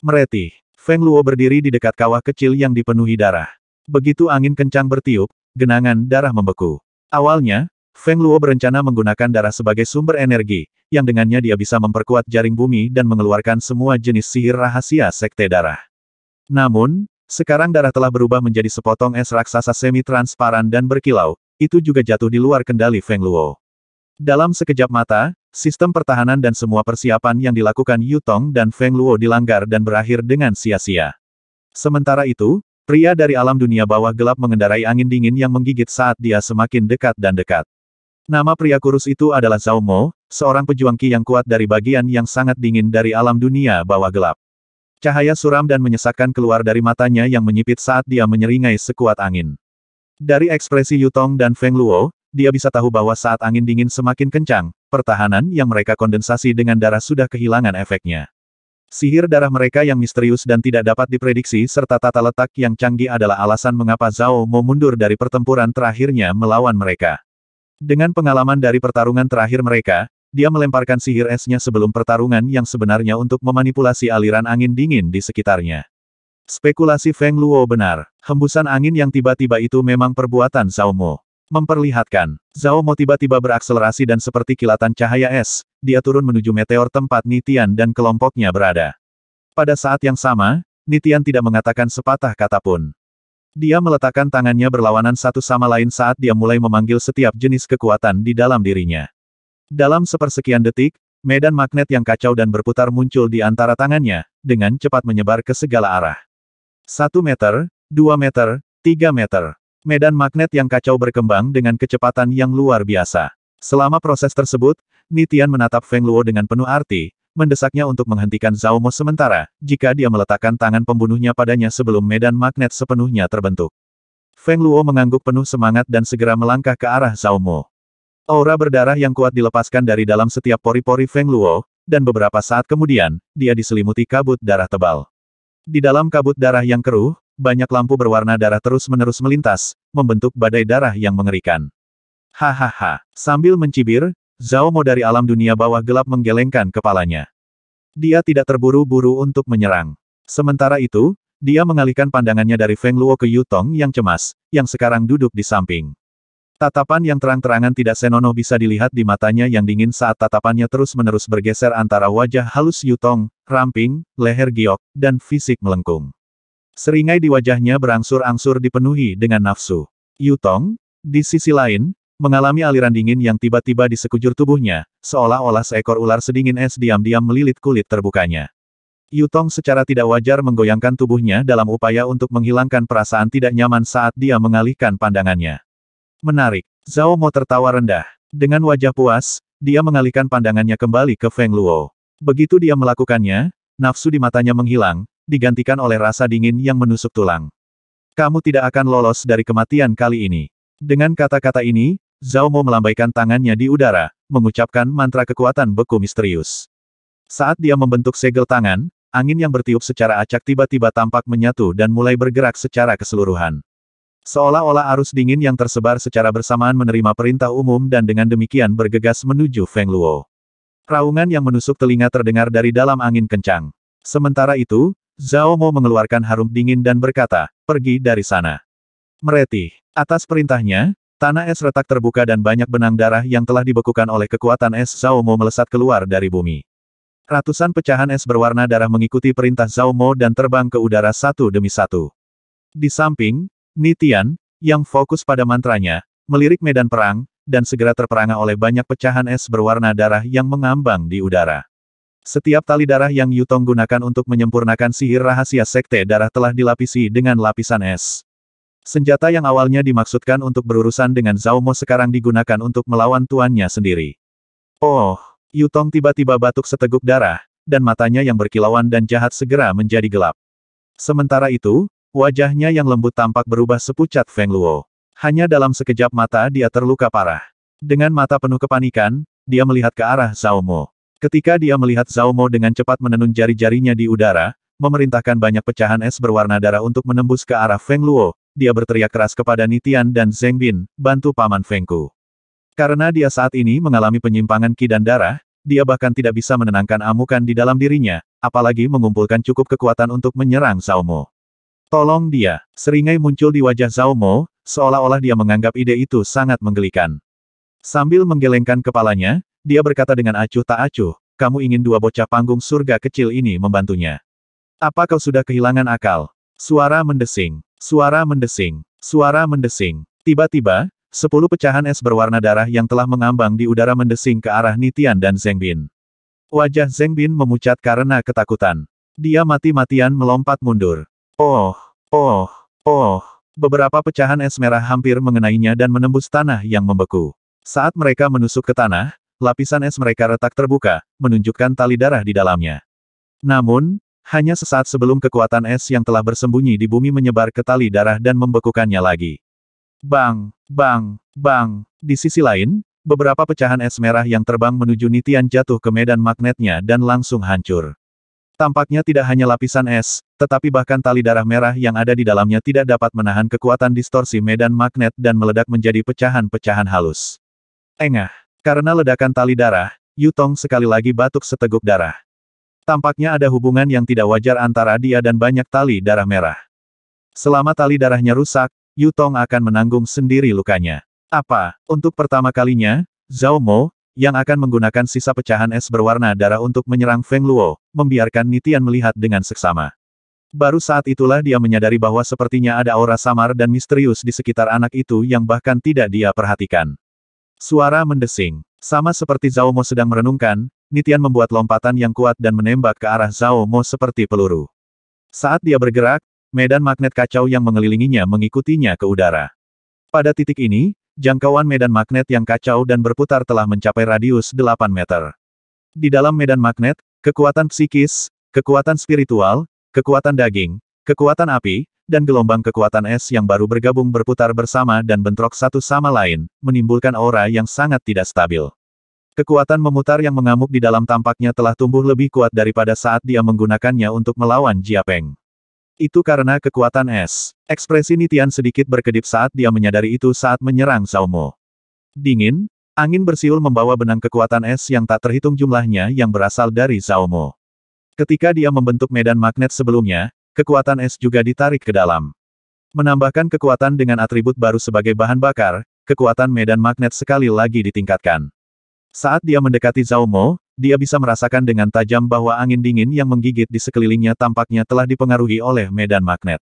Speaker 1: Mereti, Feng Luo berdiri di dekat kawah kecil yang dipenuhi darah. Begitu angin kencang bertiup, genangan darah membeku. Awalnya, Feng Luo berencana menggunakan darah sebagai sumber energi, yang dengannya dia bisa memperkuat jaring bumi dan mengeluarkan semua jenis sihir rahasia sekte darah. Namun, sekarang darah telah berubah menjadi sepotong es raksasa semi-transparan dan berkilau, itu juga jatuh di luar kendali Feng Luo. Dalam sekejap mata, sistem pertahanan dan semua persiapan yang dilakukan Yu Tong dan Feng Luo dilanggar dan berakhir dengan sia-sia. Sementara itu, pria dari alam dunia bawah gelap mengendarai angin dingin yang menggigit saat dia semakin dekat dan dekat. Nama pria kurus itu adalah Zhao Mo, seorang pejuang Qi yang kuat dari bagian yang sangat dingin dari alam dunia bawah gelap. Cahaya suram dan menyesakkan keluar dari matanya yang menyipit saat dia menyeringai sekuat angin. Dari ekspresi Yutong dan Feng Luo, dia bisa tahu bahwa saat angin dingin semakin kencang, pertahanan yang mereka kondensasi dengan darah sudah kehilangan efeknya. Sihir darah mereka yang misterius dan tidak dapat diprediksi serta tata letak yang canggih adalah alasan mengapa Zhao Mo mundur dari pertempuran terakhirnya melawan mereka. Dengan pengalaman dari pertarungan terakhir mereka, dia melemparkan sihir esnya sebelum pertarungan yang sebenarnya untuk memanipulasi aliran angin dingin di sekitarnya. Spekulasi Feng Luo benar. Hembusan angin yang tiba-tiba itu memang perbuatan Zhao Mo. Memperlihatkan, Zhao Mo tiba-tiba berakselerasi dan seperti kilatan cahaya es, dia turun menuju meteor tempat Nitian dan kelompoknya berada. Pada saat yang sama, Nitian tidak mengatakan sepatah kata pun. Dia meletakkan tangannya berlawanan satu sama lain saat dia mulai memanggil setiap jenis kekuatan di dalam dirinya. Dalam sepersekian detik, medan magnet yang kacau dan berputar muncul di antara tangannya, dengan cepat menyebar ke segala arah. 1 meter, 2 meter, 3 meter. Medan magnet yang kacau berkembang dengan kecepatan yang luar biasa. Selama proses tersebut, Nitian menatap Feng Luo dengan penuh arti, mendesaknya untuk menghentikan Zhao Mo sementara, jika dia meletakkan tangan pembunuhnya padanya sebelum medan magnet sepenuhnya terbentuk. Feng Luo mengangguk penuh semangat dan segera melangkah ke arah Zhao Mo. Aura berdarah yang kuat dilepaskan dari dalam setiap pori-pori Feng Luo, dan beberapa saat kemudian, dia diselimuti kabut darah tebal. Di dalam kabut darah yang keruh, banyak lampu berwarna darah terus-menerus melintas, membentuk badai darah yang mengerikan. Hahaha, sambil mencibir, Zhao Mo dari alam dunia bawah gelap menggelengkan kepalanya. Dia tidak terburu-buru untuk menyerang. Sementara itu, dia mengalihkan pandangannya dari Feng Luo ke Yutong yang cemas, yang sekarang duduk di samping. Tatapan yang terang-terangan tidak senonoh bisa dilihat di matanya yang dingin saat tatapannya terus-menerus bergeser antara wajah halus Yutong, ramping, leher giok, dan fisik melengkung. Seringai di wajahnya berangsur-angsur dipenuhi dengan nafsu. Yutong, di sisi lain, mengalami aliran dingin yang tiba-tiba di sekujur tubuhnya, seolah-olah seekor ular sedingin es diam-diam melilit kulit terbukanya. Yutong secara tidak wajar menggoyangkan tubuhnya dalam upaya untuk menghilangkan perasaan tidak nyaman saat dia mengalihkan pandangannya. Menarik. Zhao Mo tertawa rendah. Dengan wajah puas, dia mengalihkan pandangannya kembali ke Feng Luo. Begitu dia melakukannya, nafsu di matanya menghilang, digantikan oleh rasa dingin yang menusuk tulang. Kamu tidak akan lolos dari kematian kali ini. Dengan kata-kata ini, Zhao Mo melambaikan tangannya di udara, mengucapkan mantra kekuatan beku misterius. Saat dia membentuk segel tangan, angin yang bertiup secara acak tiba-tiba tampak menyatu dan mulai bergerak secara keseluruhan. Seolah-olah arus dingin yang tersebar secara bersamaan menerima perintah umum dan dengan demikian bergegas menuju Feng Luo. Raungan yang menusuk telinga terdengar dari dalam angin kencang. Sementara itu, Zhao Mo mengeluarkan harum dingin dan berkata, pergi dari sana. Meretih. Atas perintahnya, tanah es retak terbuka dan banyak benang darah yang telah dibekukan oleh kekuatan es Zhao Mo melesat keluar dari bumi. Ratusan pecahan es berwarna darah mengikuti perintah Zhao Mo dan terbang ke udara satu demi satu. Di samping, Nitian, yang fokus pada mantranya, melirik medan perang, dan segera terperangah oleh banyak pecahan es berwarna darah yang mengambang di udara. Setiap tali darah yang Yutong gunakan untuk menyempurnakan sihir rahasia sekte darah telah dilapisi dengan lapisan es. Senjata yang awalnya dimaksudkan untuk berurusan dengan Mo sekarang digunakan untuk melawan tuannya sendiri. Oh, Yutong tiba-tiba batuk seteguk darah, dan matanya yang berkilauan dan jahat segera menjadi gelap. Sementara itu, Wajahnya yang lembut tampak berubah sepucat Feng Luo. Hanya dalam sekejap mata dia terluka parah. Dengan mata penuh kepanikan, dia melihat ke arah Zhao Mo. Ketika dia melihat Zhao Mo dengan cepat menenun jari-jarinya di udara, memerintahkan banyak pecahan es berwarna darah untuk menembus ke arah Feng Luo, dia berteriak keras kepada Nitian dan Zeng Bin, bantu paman Feng Ku. Karena dia saat ini mengalami penyimpangan ki dan darah, dia bahkan tidak bisa menenangkan amukan di dalam dirinya, apalagi mengumpulkan cukup kekuatan untuk menyerang Zhao Mo. Tolong dia. Seringai muncul di wajah Zhao Mo, seolah-olah dia menganggap ide itu sangat menggelikan. Sambil menggelengkan kepalanya, dia berkata dengan acuh tak acuh, kamu ingin dua bocah panggung surga kecil ini membantunya. Apa kau sudah kehilangan akal? Suara mendesing, suara mendesing, suara mendesing. Tiba-tiba, sepuluh pecahan es berwarna darah yang telah mengambang di udara mendesing ke arah Nitian dan Zeng Bin. Wajah Zeng Bin memucat karena ketakutan. Dia mati-matian melompat mundur. Oh, oh, oh. Beberapa pecahan es merah hampir mengenainya dan menembus tanah yang membeku. Saat mereka menusuk ke tanah, lapisan es mereka retak terbuka, menunjukkan tali darah di dalamnya. Namun, hanya sesaat sebelum kekuatan es yang telah bersembunyi di bumi menyebar ke tali darah dan membekukannya lagi. Bang, bang, bang. Di sisi lain, beberapa pecahan es merah yang terbang menuju Nitian jatuh ke medan magnetnya dan langsung hancur. Tampaknya tidak hanya lapisan es, tetapi bahkan tali darah merah yang ada di dalamnya tidak dapat menahan kekuatan distorsi medan magnet dan meledak menjadi pecahan-pecahan halus. Engah. Karena ledakan tali darah, Yutong sekali lagi batuk seteguk darah. Tampaknya ada hubungan yang tidak wajar antara dia dan banyak tali darah merah. Selama tali darahnya rusak, Yutong akan menanggung sendiri lukanya. Apa, untuk pertama kalinya, Zhao Mo, yang akan menggunakan sisa pecahan es berwarna darah untuk menyerang Feng Luo, membiarkan Nitian melihat dengan seksama. Baru saat itulah dia menyadari bahwa sepertinya ada aura samar dan misterius di sekitar anak itu yang bahkan tidak dia perhatikan. Suara mendesing. Sama seperti Zhao Mo sedang merenungkan, Nitian membuat lompatan yang kuat dan menembak ke arah Zhao Mo seperti peluru. Saat dia bergerak, medan magnet kacau yang mengelilinginya mengikutinya ke udara. Pada titik ini, jangkauan medan magnet yang kacau dan berputar telah mencapai radius 8 meter. Di dalam medan magnet, kekuatan psikis, kekuatan spiritual, kekuatan daging, kekuatan api, dan gelombang kekuatan es yang baru bergabung berputar bersama dan bentrok satu sama lain, menimbulkan aura yang sangat tidak stabil. Kekuatan memutar yang mengamuk di dalam tampaknya telah tumbuh lebih kuat daripada saat dia menggunakannya untuk melawan Jia Peng. Itu karena kekuatan es. Ekspresi Nitian sedikit berkedip saat dia menyadari itu saat menyerang Zaumo. Dingin, angin bersiul membawa benang kekuatan es yang tak terhitung jumlahnya yang berasal dari Zaumo. Ketika dia membentuk medan magnet sebelumnya, kekuatan es juga ditarik ke dalam. Menambahkan kekuatan dengan atribut baru sebagai bahan bakar, kekuatan medan magnet sekali lagi ditingkatkan. Saat dia mendekati Zaumo, dia bisa merasakan dengan tajam bahwa angin dingin yang menggigit di sekelilingnya tampaknya telah dipengaruhi oleh medan magnet.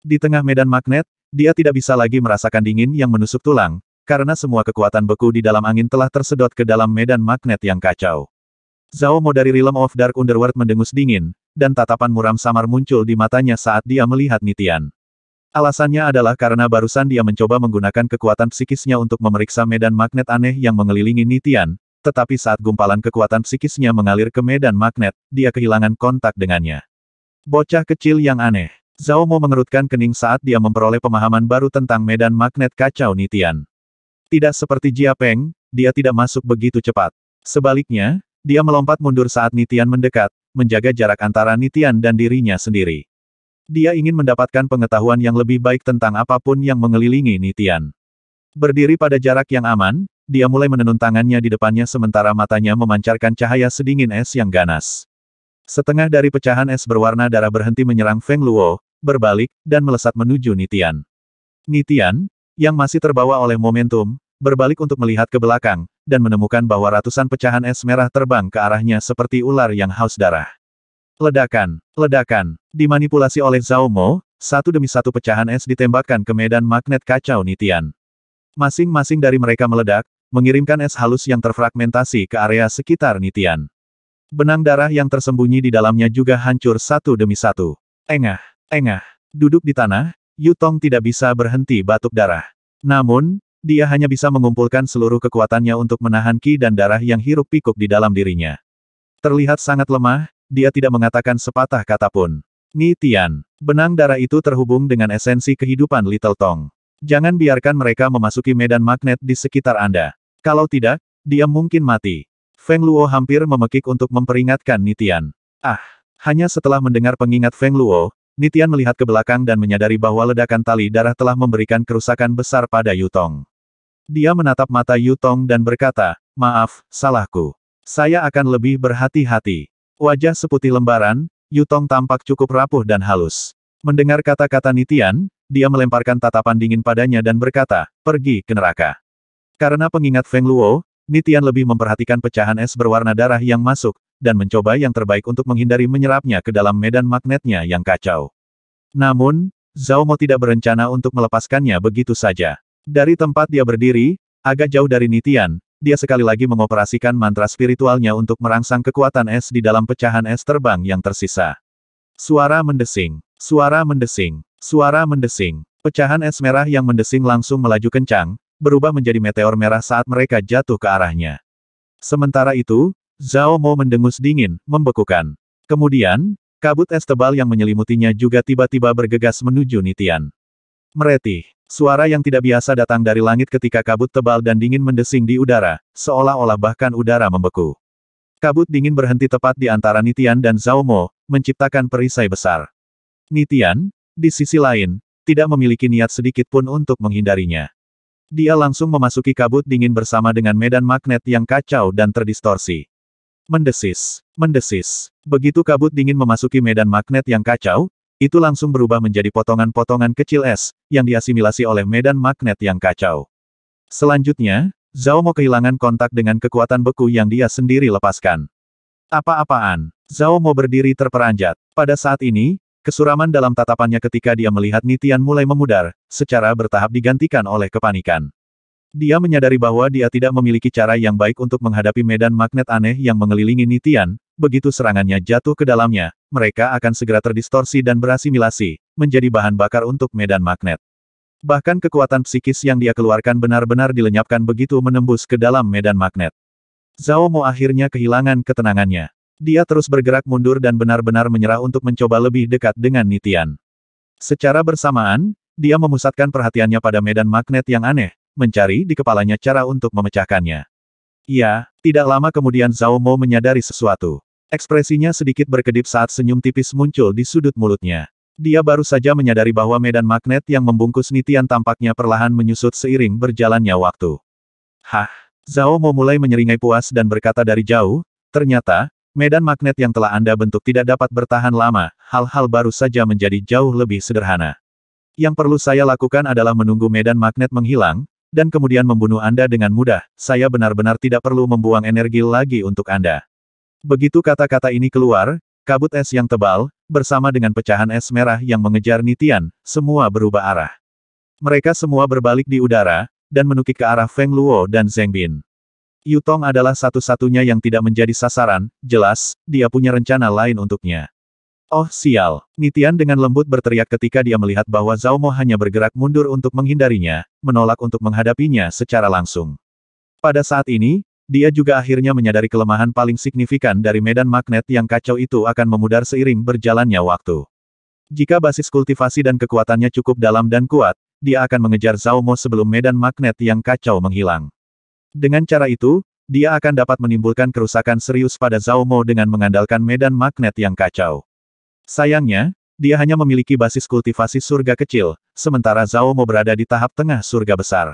Speaker 1: Di tengah medan magnet, dia tidak bisa lagi merasakan dingin yang menusuk tulang, karena semua kekuatan beku di dalam angin telah tersedot ke dalam medan magnet yang kacau. Zhao Mo dari Realm of Dark Underworld mendengus dingin, dan tatapan muram samar muncul di matanya saat dia melihat Nitian. Alasannya adalah karena barusan dia mencoba menggunakan kekuatan psikisnya untuk memeriksa medan magnet aneh yang mengelilingi Nitian, tetapi saat gumpalan kekuatan psikisnya mengalir ke medan magnet, dia kehilangan kontak dengannya. Bocah kecil yang aneh. Zhao Mo mengerutkan kening saat dia memperoleh pemahaman baru tentang medan magnet kacau Nitian. Tidak seperti Jia Peng, dia tidak masuk begitu cepat. Sebaliknya, dia melompat mundur saat Nitian mendekat, menjaga jarak antara Nitian dan dirinya sendiri. Dia ingin mendapatkan pengetahuan yang lebih baik tentang apapun yang mengelilingi Nitian. Berdiri pada jarak yang aman, dia mulai menenun tangannya di depannya sementara matanya memancarkan cahaya sedingin es yang ganas. Setengah dari pecahan es berwarna darah berhenti menyerang Feng Luo, berbalik, dan melesat menuju Nitian. Nitian, yang masih terbawa oleh momentum, berbalik untuk melihat ke belakang, dan menemukan bahwa ratusan pecahan es merah terbang ke arahnya seperti ular yang haus darah. Ledakan, ledakan, dimanipulasi oleh Zhao Mo, satu demi satu pecahan es ditembakkan ke medan magnet kacau Nitian. Masing-masing dari mereka meledak, mengirimkan es halus yang terfragmentasi ke area sekitar Nitian. Benang darah yang tersembunyi di dalamnya juga hancur satu demi satu. Engah, engah, duduk di tanah, Yutong tidak bisa berhenti batuk darah. Namun, dia hanya bisa mengumpulkan seluruh kekuatannya untuk menahan ki dan darah yang hirup pikuk di dalam dirinya. Terlihat sangat lemah, dia tidak mengatakan sepatah kata pun. Nitian, benang darah itu terhubung dengan esensi kehidupan Little Tong. Jangan biarkan mereka memasuki medan magnet di sekitar Anda. Kalau tidak, dia mungkin mati. Feng Luo hampir memekik untuk memperingatkan Nitian. Ah, hanya setelah mendengar pengingat Feng Luo, Nitian melihat ke belakang dan menyadari bahwa ledakan tali darah telah memberikan kerusakan besar pada Yutong. Dia menatap mata Yutong dan berkata, maaf, salahku. Saya akan lebih berhati-hati. Wajah seputih lembaran, Yutong tampak cukup rapuh dan halus. Mendengar kata-kata Nitian, dia melemparkan tatapan dingin padanya dan berkata, pergi ke neraka. Karena pengingat Feng Luo, Nitian lebih memperhatikan pecahan es berwarna darah yang masuk, dan mencoba yang terbaik untuk menghindari menyerapnya ke dalam medan magnetnya yang kacau. Namun, Zhao Mo tidak berencana untuk melepaskannya begitu saja. Dari tempat dia berdiri, agak jauh dari Nitian, dia sekali lagi mengoperasikan mantra spiritualnya untuk merangsang kekuatan es di dalam pecahan es terbang yang tersisa. Suara mendesing, suara mendesing, suara mendesing. Pecahan es merah yang mendesing langsung melaju kencang, berubah menjadi meteor merah saat mereka jatuh ke arahnya. Sementara itu, Zhao Mo mendengus dingin, membekukan. Kemudian, kabut es tebal yang menyelimutinya juga tiba-tiba bergegas menuju Nitian. Meretih, suara yang tidak biasa datang dari langit ketika kabut tebal dan dingin mendesing di udara, seolah-olah bahkan udara membeku. Kabut dingin berhenti tepat di antara Nitian dan Zhao Mo, menciptakan perisai besar. Nitian, di sisi lain, tidak memiliki niat sedikit pun untuk menghindarinya. Dia langsung memasuki kabut dingin bersama dengan medan magnet yang kacau dan terdistorsi. Mendesis, mendesis. Begitu kabut dingin memasuki medan magnet yang kacau, itu langsung berubah menjadi potongan-potongan kecil es, yang diasimilasi oleh medan magnet yang kacau. Selanjutnya, Zhao Mo kehilangan kontak dengan kekuatan beku yang dia sendiri lepaskan. Apa-apaan? Zhao Mo berdiri terperanjat. Pada saat ini, Kesuraman dalam tatapannya ketika dia melihat Nitian mulai memudar, secara bertahap digantikan oleh kepanikan. Dia menyadari bahwa dia tidak memiliki cara yang baik untuk menghadapi medan magnet aneh yang mengelilingi Nitian, begitu serangannya jatuh ke dalamnya, mereka akan segera terdistorsi dan berasimilasi, menjadi bahan bakar untuk medan magnet. Bahkan kekuatan psikis yang dia keluarkan benar-benar dilenyapkan begitu menembus ke dalam medan magnet. Zhao Mo akhirnya kehilangan ketenangannya. Dia terus bergerak mundur dan benar-benar menyerah untuk mencoba lebih dekat dengan Nitian. Secara bersamaan, dia memusatkan perhatiannya pada medan magnet yang aneh, mencari di kepalanya cara untuk memecahkannya. Ya, tidak lama kemudian Zhao Mo menyadari sesuatu. Ekspresinya sedikit berkedip saat senyum tipis muncul di sudut mulutnya. Dia baru saja menyadari bahwa medan magnet yang membungkus Nitian tampaknya perlahan menyusut seiring berjalannya waktu. Hah, Zhao Mo mulai menyeringai puas dan berkata dari jauh, ternyata, Medan magnet yang telah Anda bentuk tidak dapat bertahan lama, hal-hal baru saja menjadi jauh lebih sederhana. Yang perlu saya lakukan adalah menunggu medan magnet menghilang, dan kemudian membunuh Anda dengan mudah, saya benar-benar tidak perlu membuang energi lagi untuk Anda. Begitu kata-kata ini keluar, kabut es yang tebal, bersama dengan pecahan es merah yang mengejar Nitian, semua berubah arah. Mereka semua berbalik di udara, dan menukik ke arah Feng Luo dan Zeng Bin. Yutong adalah satu-satunya yang tidak menjadi sasaran, jelas, dia punya rencana lain untuknya. Oh sial, Nitian dengan lembut berteriak ketika dia melihat bahwa Zhao Mo hanya bergerak mundur untuk menghindarinya, menolak untuk menghadapinya secara langsung. Pada saat ini, dia juga akhirnya menyadari kelemahan paling signifikan dari medan magnet yang kacau itu akan memudar seiring berjalannya waktu. Jika basis kultivasi dan kekuatannya cukup dalam dan kuat, dia akan mengejar Zhao Mo sebelum medan magnet yang kacau menghilang. Dengan cara itu, dia akan dapat menimbulkan kerusakan serius pada Zhao Mo dengan mengandalkan medan magnet yang kacau. Sayangnya, dia hanya memiliki basis kultivasi surga kecil, sementara Zhao Mo berada di tahap tengah surga besar.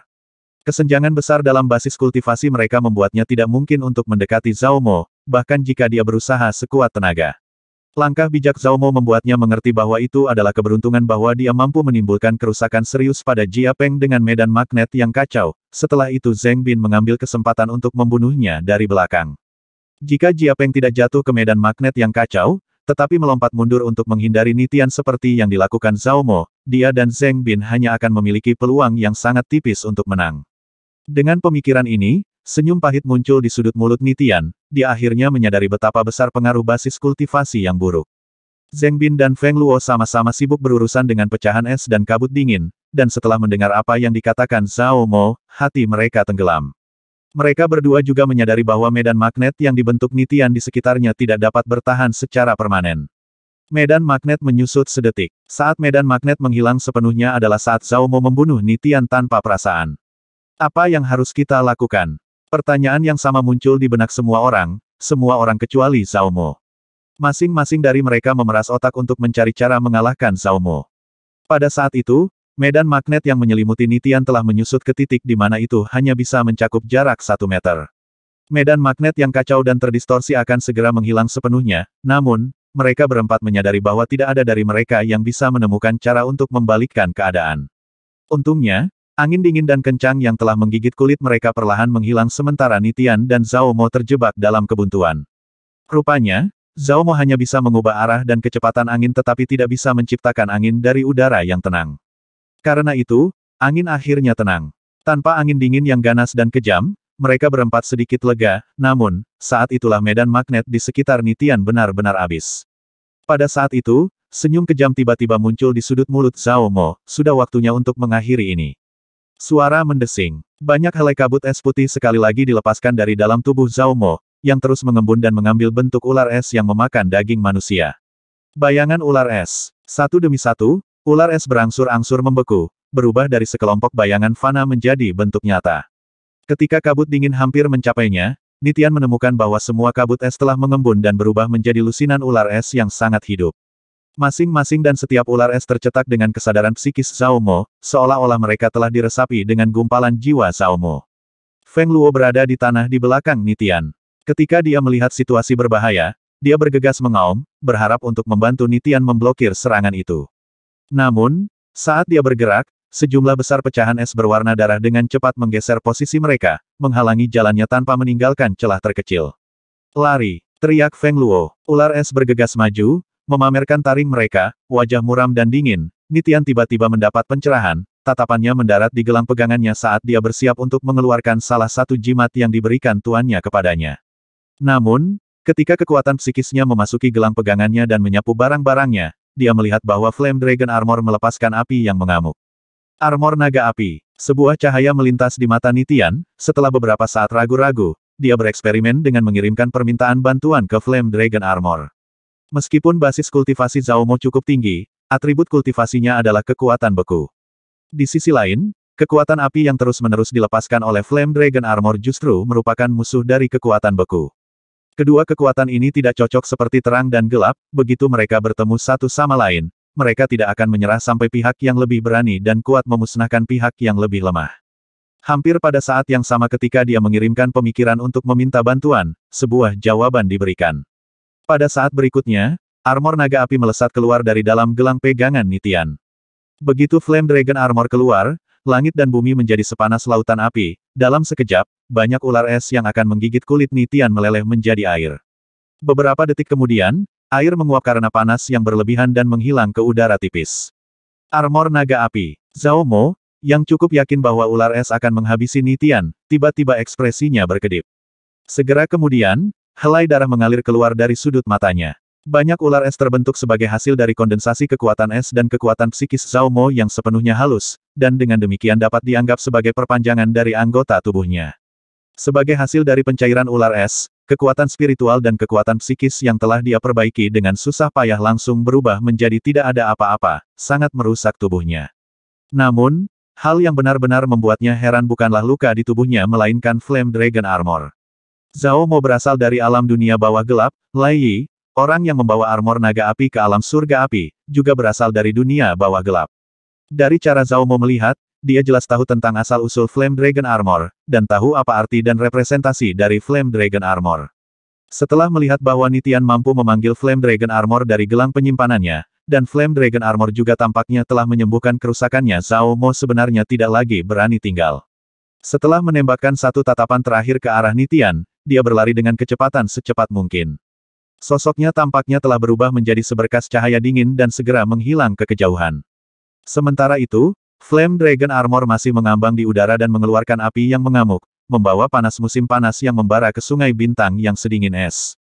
Speaker 1: Kesenjangan besar dalam basis kultivasi mereka membuatnya tidak mungkin untuk mendekati Zhao Mo, bahkan jika dia berusaha sekuat tenaga. Langkah bijak Mo membuatnya mengerti bahwa itu adalah keberuntungan bahwa dia mampu menimbulkan kerusakan serius pada Jia Peng dengan medan magnet yang kacau. Setelah itu Zeng Bin mengambil kesempatan untuk membunuhnya dari belakang. Jika Jia Peng tidak jatuh ke medan magnet yang kacau, tetapi melompat mundur untuk menghindari nitian seperti yang dilakukan Mo, dia dan Zeng Bin hanya akan memiliki peluang yang sangat tipis untuk menang. Dengan pemikiran ini, Senyum pahit muncul di sudut mulut Nitian, dia akhirnya menyadari betapa besar pengaruh basis kultivasi yang buruk. Zeng Bin dan Feng Luo sama-sama sibuk berurusan dengan pecahan es dan kabut dingin, dan setelah mendengar apa yang dikatakan Zhao Mo, hati mereka tenggelam. Mereka berdua juga menyadari bahwa medan magnet yang dibentuk Nitian di sekitarnya tidak dapat bertahan secara permanen. Medan magnet menyusut sedetik. Saat medan magnet menghilang sepenuhnya adalah saat Zhao Mo membunuh Nitian tanpa perasaan. Apa yang harus kita lakukan? Pertanyaan yang sama muncul di benak semua orang, semua orang kecuali Mo. Masing-masing dari mereka memeras otak untuk mencari cara mengalahkan Mo. Pada saat itu, medan magnet yang menyelimuti Nitian telah menyusut ke titik di mana itu hanya bisa mencakup jarak satu meter. Medan magnet yang kacau dan terdistorsi akan segera menghilang sepenuhnya, namun, mereka berempat menyadari bahwa tidak ada dari mereka yang bisa menemukan cara untuk membalikkan keadaan. Untungnya, Angin dingin dan kencang yang telah menggigit kulit mereka perlahan menghilang sementara Nitian dan Zhao Mo terjebak dalam kebuntuan. Rupanya, Zhao Mo hanya bisa mengubah arah dan kecepatan angin tetapi tidak bisa menciptakan angin dari udara yang tenang. Karena itu, angin akhirnya tenang. Tanpa angin dingin yang ganas dan kejam, mereka berempat sedikit lega, namun, saat itulah medan magnet di sekitar Nitian benar-benar habis. Pada saat itu, senyum kejam tiba-tiba muncul di sudut mulut Zhao Mo, sudah waktunya untuk mengakhiri ini. Suara mendesing. Banyak helai kabut es putih sekali lagi dilepaskan dari dalam tubuh Zhao Mo, yang terus mengembun dan mengambil bentuk ular es yang memakan daging manusia. Bayangan ular es. Satu demi satu, ular es berangsur-angsur membeku, berubah dari sekelompok bayangan fana menjadi bentuk nyata. Ketika kabut dingin hampir mencapainya, Nitian menemukan bahwa semua kabut es telah mengembun dan berubah menjadi lusinan ular es yang sangat hidup. Masing-masing dan setiap ular es tercetak dengan kesadaran psikis Zaomo, seolah-olah mereka telah diresapi dengan gumpalan jiwa Zaomo. Feng Luo berada di tanah di belakang Nitian. Ketika dia melihat situasi berbahaya, dia bergegas mengaum, berharap untuk membantu Nitian memblokir serangan itu. Namun, saat dia bergerak, sejumlah besar pecahan es berwarna darah dengan cepat menggeser posisi mereka, menghalangi jalannya tanpa meninggalkan celah terkecil. Lari, teriak Feng Luo, ular es bergegas maju, Memamerkan taring mereka, wajah muram dan dingin, Nitian tiba-tiba mendapat pencerahan, tatapannya mendarat di gelang pegangannya saat dia bersiap untuk mengeluarkan salah satu jimat yang diberikan tuannya kepadanya. Namun, ketika kekuatan psikisnya memasuki gelang pegangannya dan menyapu barang-barangnya, dia melihat bahwa Flame Dragon Armor melepaskan api yang mengamuk. Armor Naga Api, sebuah cahaya melintas di mata Nitian, setelah beberapa saat ragu-ragu, dia bereksperimen dengan mengirimkan permintaan bantuan ke Flame Dragon Armor. Meskipun basis kultivasi Mo cukup tinggi, atribut kultivasinya adalah kekuatan beku. Di sisi lain, kekuatan api yang terus-menerus dilepaskan oleh Flame Dragon Armor justru merupakan musuh dari kekuatan beku. Kedua kekuatan ini tidak cocok seperti terang dan gelap, begitu mereka bertemu satu sama lain, mereka tidak akan menyerah sampai pihak yang lebih berani dan kuat memusnahkan pihak yang lebih lemah. Hampir pada saat yang sama ketika dia mengirimkan pemikiran untuk meminta bantuan, sebuah jawaban diberikan. Pada saat berikutnya, armor naga api melesat keluar dari dalam gelang pegangan Nitian. Begitu Flame Dragon Armor keluar, langit dan bumi menjadi sepanas lautan api. Dalam sekejap, banyak ular es yang akan menggigit kulit Nitian meleleh menjadi air. Beberapa detik kemudian, air menguap karena panas yang berlebihan dan menghilang ke udara tipis. Armor naga api, Zhao Mo, yang cukup yakin bahwa ular es akan menghabisi Nitian, tiba-tiba ekspresinya berkedip. Segera kemudian, Helai darah mengalir keluar dari sudut matanya. Banyak ular es terbentuk sebagai hasil dari kondensasi kekuatan es dan kekuatan psikis Zhao Mo yang sepenuhnya halus, dan dengan demikian dapat dianggap sebagai perpanjangan dari anggota tubuhnya. Sebagai hasil dari pencairan ular es, kekuatan spiritual dan kekuatan psikis yang telah dia perbaiki dengan susah payah langsung berubah menjadi tidak ada apa-apa, sangat merusak tubuhnya. Namun, hal yang benar-benar membuatnya heran bukanlah luka di tubuhnya melainkan Flame Dragon Armor. Zhao Mo berasal dari alam dunia bawah gelap, Lai Yi, orang yang membawa armor naga api ke alam surga api, juga berasal dari dunia bawah gelap. Dari cara Zhao Mo melihat, dia jelas tahu tentang asal-usul Flame Dragon Armor, dan tahu apa arti dan representasi dari Flame Dragon Armor. Setelah melihat bahwa Nitian mampu memanggil Flame Dragon Armor dari gelang penyimpanannya, dan Flame Dragon Armor juga tampaknya telah menyembuhkan kerusakannya Zhao Mo sebenarnya tidak lagi berani tinggal. Setelah menembakkan satu tatapan terakhir ke arah Nitian, dia berlari dengan kecepatan secepat mungkin. Sosoknya tampaknya telah berubah menjadi seberkas cahaya dingin dan segera menghilang ke kejauhan. Sementara itu, Flame Dragon Armor masih mengambang di udara dan mengeluarkan api yang mengamuk, membawa panas musim panas yang membara ke sungai bintang yang sedingin es.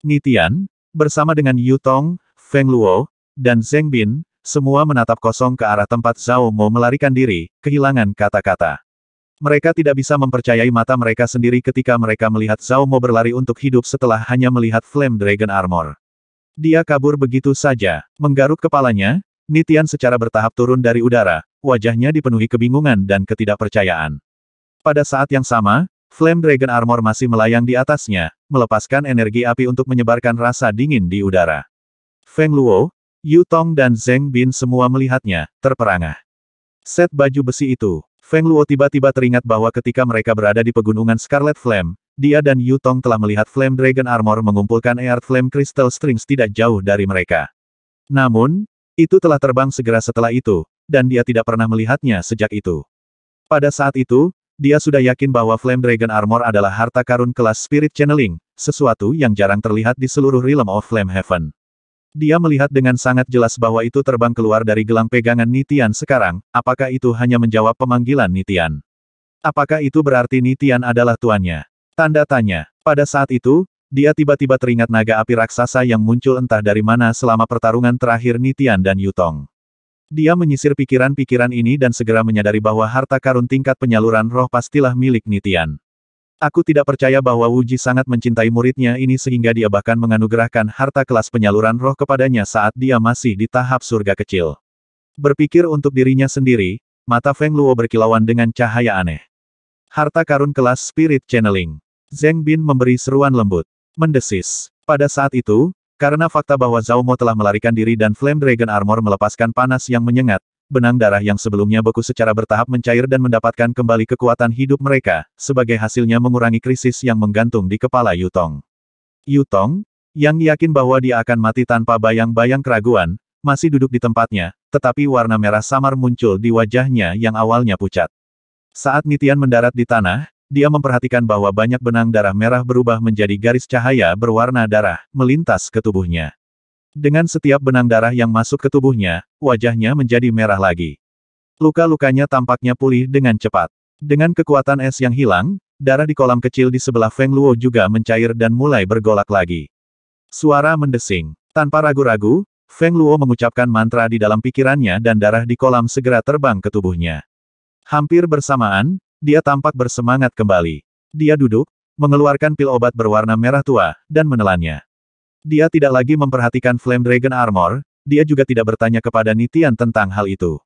Speaker 1: Nitian, bersama dengan Yu Tong, Feng Luo, dan Zeng Bin, semua menatap kosong ke arah tempat Zhao Mo melarikan diri, kehilangan kata-kata. Mereka tidak bisa mempercayai mata mereka sendiri ketika mereka melihat Zhao Mo berlari untuk hidup setelah hanya melihat Flame Dragon Armor. Dia kabur begitu saja, menggaruk kepalanya, Nitian secara bertahap turun dari udara, wajahnya dipenuhi kebingungan dan ketidakpercayaan. Pada saat yang sama, Flame Dragon Armor masih melayang di atasnya, melepaskan energi api untuk menyebarkan rasa dingin di udara. Feng Luo, Yu Tong dan Zeng Bin semua melihatnya, terperangah. Set baju besi itu, Feng Luo tiba-tiba teringat bahwa ketika mereka berada di pegunungan Scarlet Flame, dia dan Yu Tong telah melihat Flame Dragon Armor mengumpulkan Earth Flame Crystal Strings tidak jauh dari mereka. Namun, itu telah terbang segera setelah itu, dan dia tidak pernah melihatnya sejak itu. Pada saat itu, dia sudah yakin bahwa Flame Dragon Armor adalah harta karun kelas Spirit Channeling, sesuatu yang jarang terlihat di seluruh Realm of Flame Heaven. Dia melihat dengan sangat jelas bahwa itu terbang keluar dari gelang pegangan Nitian sekarang, apakah itu hanya menjawab pemanggilan Nitian? Apakah itu berarti Nitian adalah tuannya? Tanda tanya. Pada saat itu, dia tiba-tiba teringat naga api raksasa yang muncul entah dari mana selama pertarungan terakhir Nitian dan Yutong. Dia menyisir pikiran-pikiran ini dan segera menyadari bahwa harta karun tingkat penyaluran roh pastilah milik Nitian. Aku tidak percaya bahwa Wuji sangat mencintai muridnya ini sehingga dia bahkan menganugerahkan harta kelas penyaluran roh kepadanya saat dia masih di tahap surga kecil. Berpikir untuk dirinya sendiri, mata Feng Luo berkilauan dengan cahaya aneh. Harta karun kelas Spirit Channeling. Zeng Bin memberi seruan lembut. Mendesis. Pada saat itu, karena fakta bahwa Zhao Mo telah melarikan diri dan Flame Dragon Armor melepaskan panas yang menyengat, benang darah yang sebelumnya beku secara bertahap mencair dan mendapatkan kembali kekuatan hidup mereka, sebagai hasilnya mengurangi krisis yang menggantung di kepala Yutong. Yutong, yang yakin bahwa dia akan mati tanpa bayang-bayang keraguan, masih duduk di tempatnya, tetapi warna merah samar muncul di wajahnya yang awalnya pucat. Saat Nitian mendarat di tanah, dia memperhatikan bahwa banyak benang darah merah berubah menjadi garis cahaya berwarna darah, melintas ke tubuhnya. Dengan setiap benang darah yang masuk ke tubuhnya, wajahnya menjadi merah lagi. Luka-lukanya tampaknya pulih dengan cepat. Dengan kekuatan es yang hilang, darah di kolam kecil di sebelah Feng Luo juga mencair dan mulai bergolak lagi. Suara mendesing. Tanpa ragu-ragu, Feng Luo mengucapkan mantra di dalam pikirannya dan darah di kolam segera terbang ke tubuhnya. Hampir bersamaan, dia tampak bersemangat kembali. Dia duduk, mengeluarkan pil obat berwarna merah tua, dan menelannya. Dia tidak lagi memperhatikan Flame Dragon Armor, dia juga tidak bertanya kepada Nitian tentang hal itu.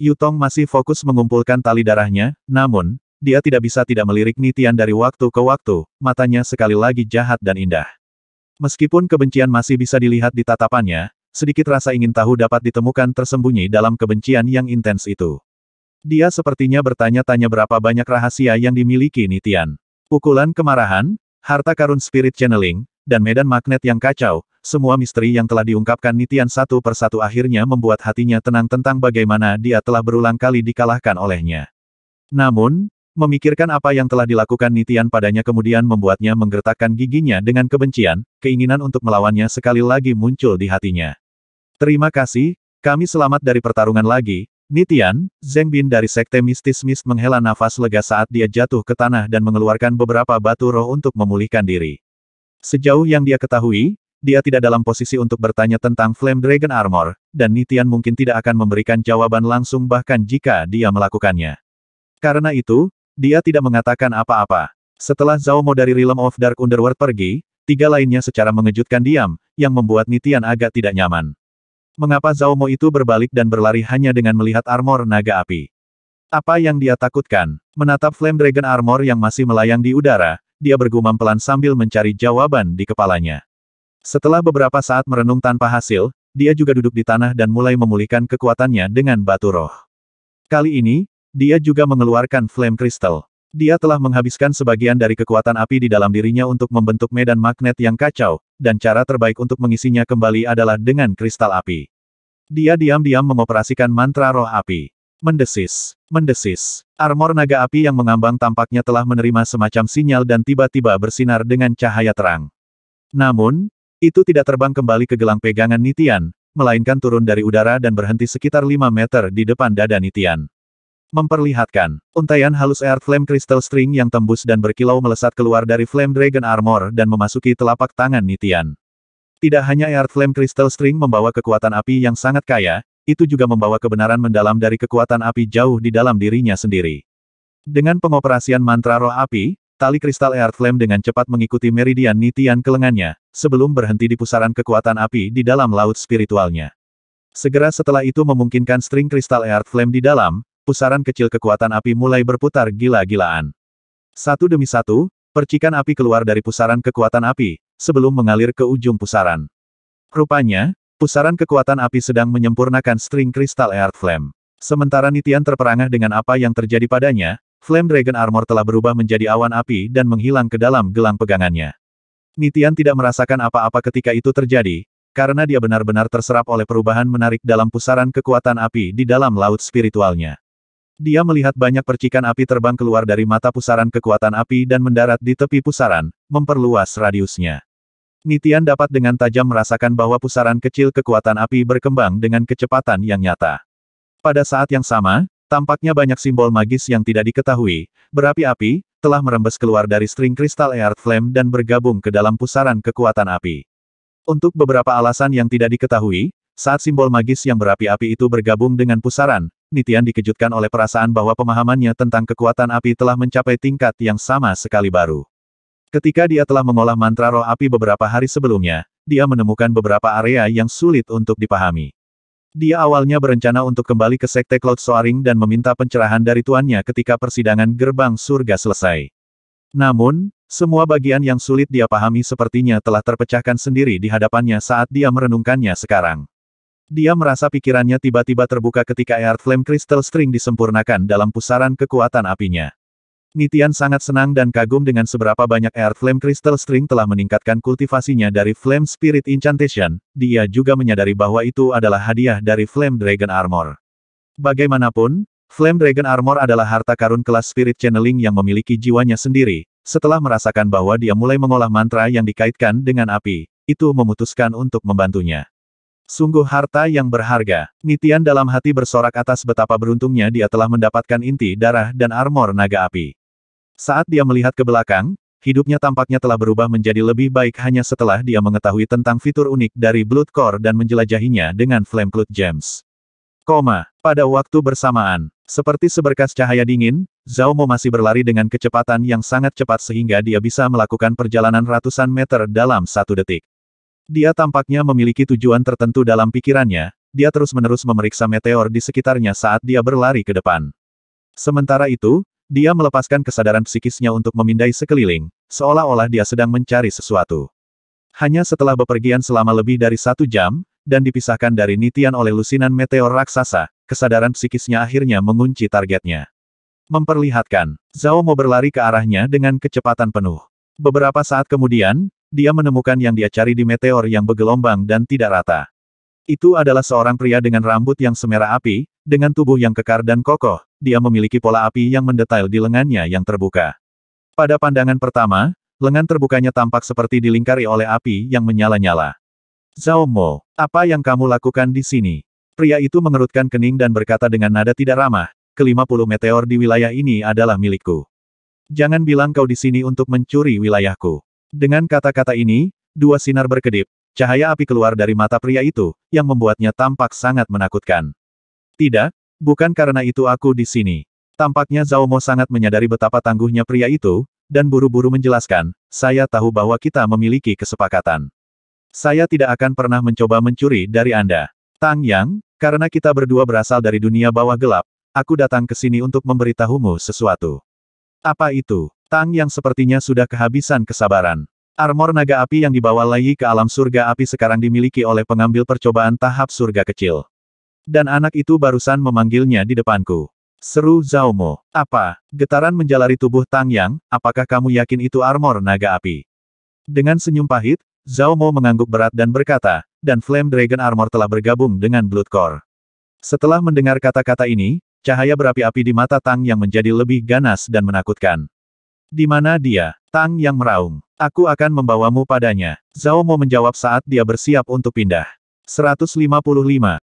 Speaker 1: Yutong masih fokus mengumpulkan tali darahnya, namun, dia tidak bisa tidak melirik Nitian dari waktu ke waktu, matanya sekali lagi jahat dan indah. Meskipun kebencian masih bisa dilihat di tatapannya, sedikit rasa ingin tahu dapat ditemukan tersembunyi dalam kebencian yang intens itu. Dia sepertinya bertanya-tanya berapa banyak rahasia yang dimiliki Nitian. Pukulan kemarahan, harta karun spirit channeling, dan medan magnet yang kacau, semua misteri yang telah diungkapkan Nitian satu persatu akhirnya membuat hatinya tenang tentang bagaimana dia telah berulang kali dikalahkan olehnya. Namun, memikirkan apa yang telah dilakukan Nitian padanya kemudian membuatnya menggertakkan giginya dengan kebencian, keinginan untuk melawannya sekali lagi muncul di hatinya. Terima kasih, kami selamat dari pertarungan lagi, Nitian, Zeng Bin dari Sekte Mistis Mist menghela nafas lega saat dia jatuh ke tanah dan mengeluarkan beberapa batu roh untuk memulihkan diri. Sejauh yang dia ketahui, dia tidak dalam posisi untuk bertanya tentang Flame Dragon Armor, dan Nitian mungkin tidak akan memberikan jawaban langsung bahkan jika dia melakukannya. Karena itu, dia tidak mengatakan apa-apa. Setelah Zhao Mo dari Realm of Dark Underworld pergi, tiga lainnya secara mengejutkan diam, yang membuat Nitian agak tidak nyaman. Mengapa Zhao Mo itu berbalik dan berlari hanya dengan melihat armor naga api? Apa yang dia takutkan? Menatap Flame Dragon Armor yang masih melayang di udara, dia bergumam pelan sambil mencari jawaban di kepalanya. Setelah beberapa saat merenung tanpa hasil, dia juga duduk di tanah dan mulai memulihkan kekuatannya dengan batu roh. Kali ini, dia juga mengeluarkan flame crystal. Dia telah menghabiskan sebagian dari kekuatan api di dalam dirinya untuk membentuk medan magnet yang kacau, dan cara terbaik untuk mengisinya kembali adalah dengan kristal api. Dia diam-diam mengoperasikan mantra roh api. Mendesis. Mendesis. Armor naga api yang mengambang tampaknya telah menerima semacam sinyal dan tiba-tiba bersinar dengan cahaya terang. Namun, itu tidak terbang kembali ke gelang pegangan Nitian, melainkan turun dari udara dan berhenti sekitar 5 meter di depan dada Nitian. Memperlihatkan, untaian halus air flame crystal string yang tembus dan berkilau melesat keluar dari flame dragon armor dan memasuki telapak tangan Nitian. Tidak hanya air flame crystal string membawa kekuatan api yang sangat kaya, itu juga membawa kebenaran mendalam dari kekuatan api jauh di dalam dirinya sendiri. Dengan pengoperasian mantra roh api, tali kristal Earth Flame dengan cepat mengikuti meridian nitian kelengannya, sebelum berhenti di pusaran kekuatan api di dalam laut spiritualnya. Segera setelah itu memungkinkan string kristal Earth Flame di dalam, pusaran kecil kekuatan api mulai berputar gila-gilaan. Satu demi satu, percikan api keluar dari pusaran kekuatan api, sebelum mengalir ke ujung pusaran. Rupanya, Pusaran kekuatan api sedang menyempurnakan string kristal Earth Flame. Sementara Nitian terperangah dengan apa yang terjadi padanya, Flame Dragon Armor telah berubah menjadi awan api dan menghilang ke dalam gelang pegangannya. Nitian tidak merasakan apa-apa ketika itu terjadi, karena dia benar-benar terserap oleh perubahan menarik dalam pusaran kekuatan api di dalam laut spiritualnya. Dia melihat banyak percikan api terbang keluar dari mata pusaran kekuatan api dan mendarat di tepi pusaran, memperluas radiusnya. Nitian dapat dengan tajam merasakan bahwa pusaran kecil kekuatan api berkembang dengan kecepatan yang nyata. Pada saat yang sama, tampaknya banyak simbol magis yang tidak diketahui, berapi-api, telah merembes keluar dari string kristal Earth Flame dan bergabung ke dalam pusaran kekuatan api. Untuk beberapa alasan yang tidak diketahui, saat simbol magis yang berapi-api itu bergabung dengan pusaran, Nitian dikejutkan oleh perasaan bahwa pemahamannya tentang kekuatan api telah mencapai tingkat yang sama sekali baru. Ketika dia telah mengolah mantra roh api beberapa hari sebelumnya, dia menemukan beberapa area yang sulit untuk dipahami. Dia awalnya berencana untuk kembali ke Sekte Cloud Soaring dan meminta pencerahan dari tuannya ketika persidangan gerbang surga selesai. Namun, semua bagian yang sulit dia pahami sepertinya telah terpecahkan sendiri di hadapannya saat dia merenungkannya sekarang. Dia merasa pikirannya tiba-tiba terbuka ketika Earth Flame Crystal String disempurnakan dalam pusaran kekuatan apinya. Nitian sangat senang dan kagum dengan seberapa banyak Air Flame Crystal String telah meningkatkan kultivasinya dari Flame Spirit Incantation, dia juga menyadari bahwa itu adalah hadiah dari Flame Dragon Armor. Bagaimanapun, Flame Dragon Armor adalah harta karun kelas Spirit Channeling yang memiliki jiwanya sendiri, setelah merasakan bahwa dia mulai mengolah mantra yang dikaitkan dengan api, itu memutuskan untuk membantunya. Sungguh harta yang berharga. Nitian dalam hati bersorak atas betapa beruntungnya dia telah mendapatkan inti darah dan armor naga api. Saat dia melihat ke belakang, hidupnya tampaknya telah berubah menjadi lebih baik hanya setelah dia mengetahui tentang fitur unik dari Blood Core dan menjelajahinya dengan Flame Blood Gems. Koma, pada waktu bersamaan, seperti seberkas cahaya dingin, Zhao Mo masih berlari dengan kecepatan yang sangat cepat sehingga dia bisa melakukan perjalanan ratusan meter dalam satu detik. Dia tampaknya memiliki tujuan tertentu dalam pikirannya, dia terus-menerus memeriksa meteor di sekitarnya saat dia berlari ke depan. Sementara itu, dia melepaskan kesadaran psikisnya untuk memindai sekeliling, seolah-olah dia sedang mencari sesuatu. Hanya setelah bepergian selama lebih dari satu jam, dan dipisahkan dari Nitian oleh lusinan meteor raksasa, kesadaran psikisnya akhirnya mengunci targetnya. Memperlihatkan, Zhao mau berlari ke arahnya dengan kecepatan penuh. Beberapa saat kemudian, dia menemukan yang dia cari di meteor yang bergelombang dan tidak rata. Itu adalah seorang pria dengan rambut yang semerah api, dengan tubuh yang kekar dan kokoh, dia memiliki pola api yang mendetail di lengannya yang terbuka. Pada pandangan pertama, lengan terbukanya tampak seperti dilingkari oleh api yang menyala-nyala. Zhao Mo, apa yang kamu lakukan di sini? Pria itu mengerutkan kening dan berkata dengan nada tidak ramah, kelima puluh meteor di wilayah ini adalah milikku. Jangan bilang kau di sini untuk mencuri wilayahku. Dengan kata-kata ini, dua sinar berkedip, cahaya api keluar dari mata pria itu, yang membuatnya tampak sangat menakutkan. Tidak, bukan karena itu aku di sini. Tampaknya Zhao Mo sangat menyadari betapa tangguhnya pria itu, dan buru-buru menjelaskan, saya tahu bahwa kita memiliki kesepakatan. Saya tidak akan pernah mencoba mencuri dari Anda. Tang Yang, karena kita berdua berasal dari dunia bawah gelap, aku datang ke sini untuk memberitahumu sesuatu. Apa itu? Tang Yang sepertinya sudah kehabisan kesabaran. Armor naga api yang dibawa Lai ke alam surga api sekarang dimiliki oleh pengambil percobaan tahap surga kecil. Dan anak itu barusan memanggilnya di depanku. Seru Zhao Mo. Apa? Getaran menjalari tubuh Tang Yang, apakah kamu yakin itu armor naga api? Dengan senyum pahit, Zhao Mo mengangguk berat dan berkata, dan Flame Dragon Armor telah bergabung dengan Blood Core. Setelah mendengar kata-kata ini, cahaya berapi-api di mata Tang Yang menjadi lebih ganas dan menakutkan. Di mana dia? Tang Yang meraung. Aku akan membawamu padanya. Zhao Mo menjawab saat dia bersiap untuk pindah. 155.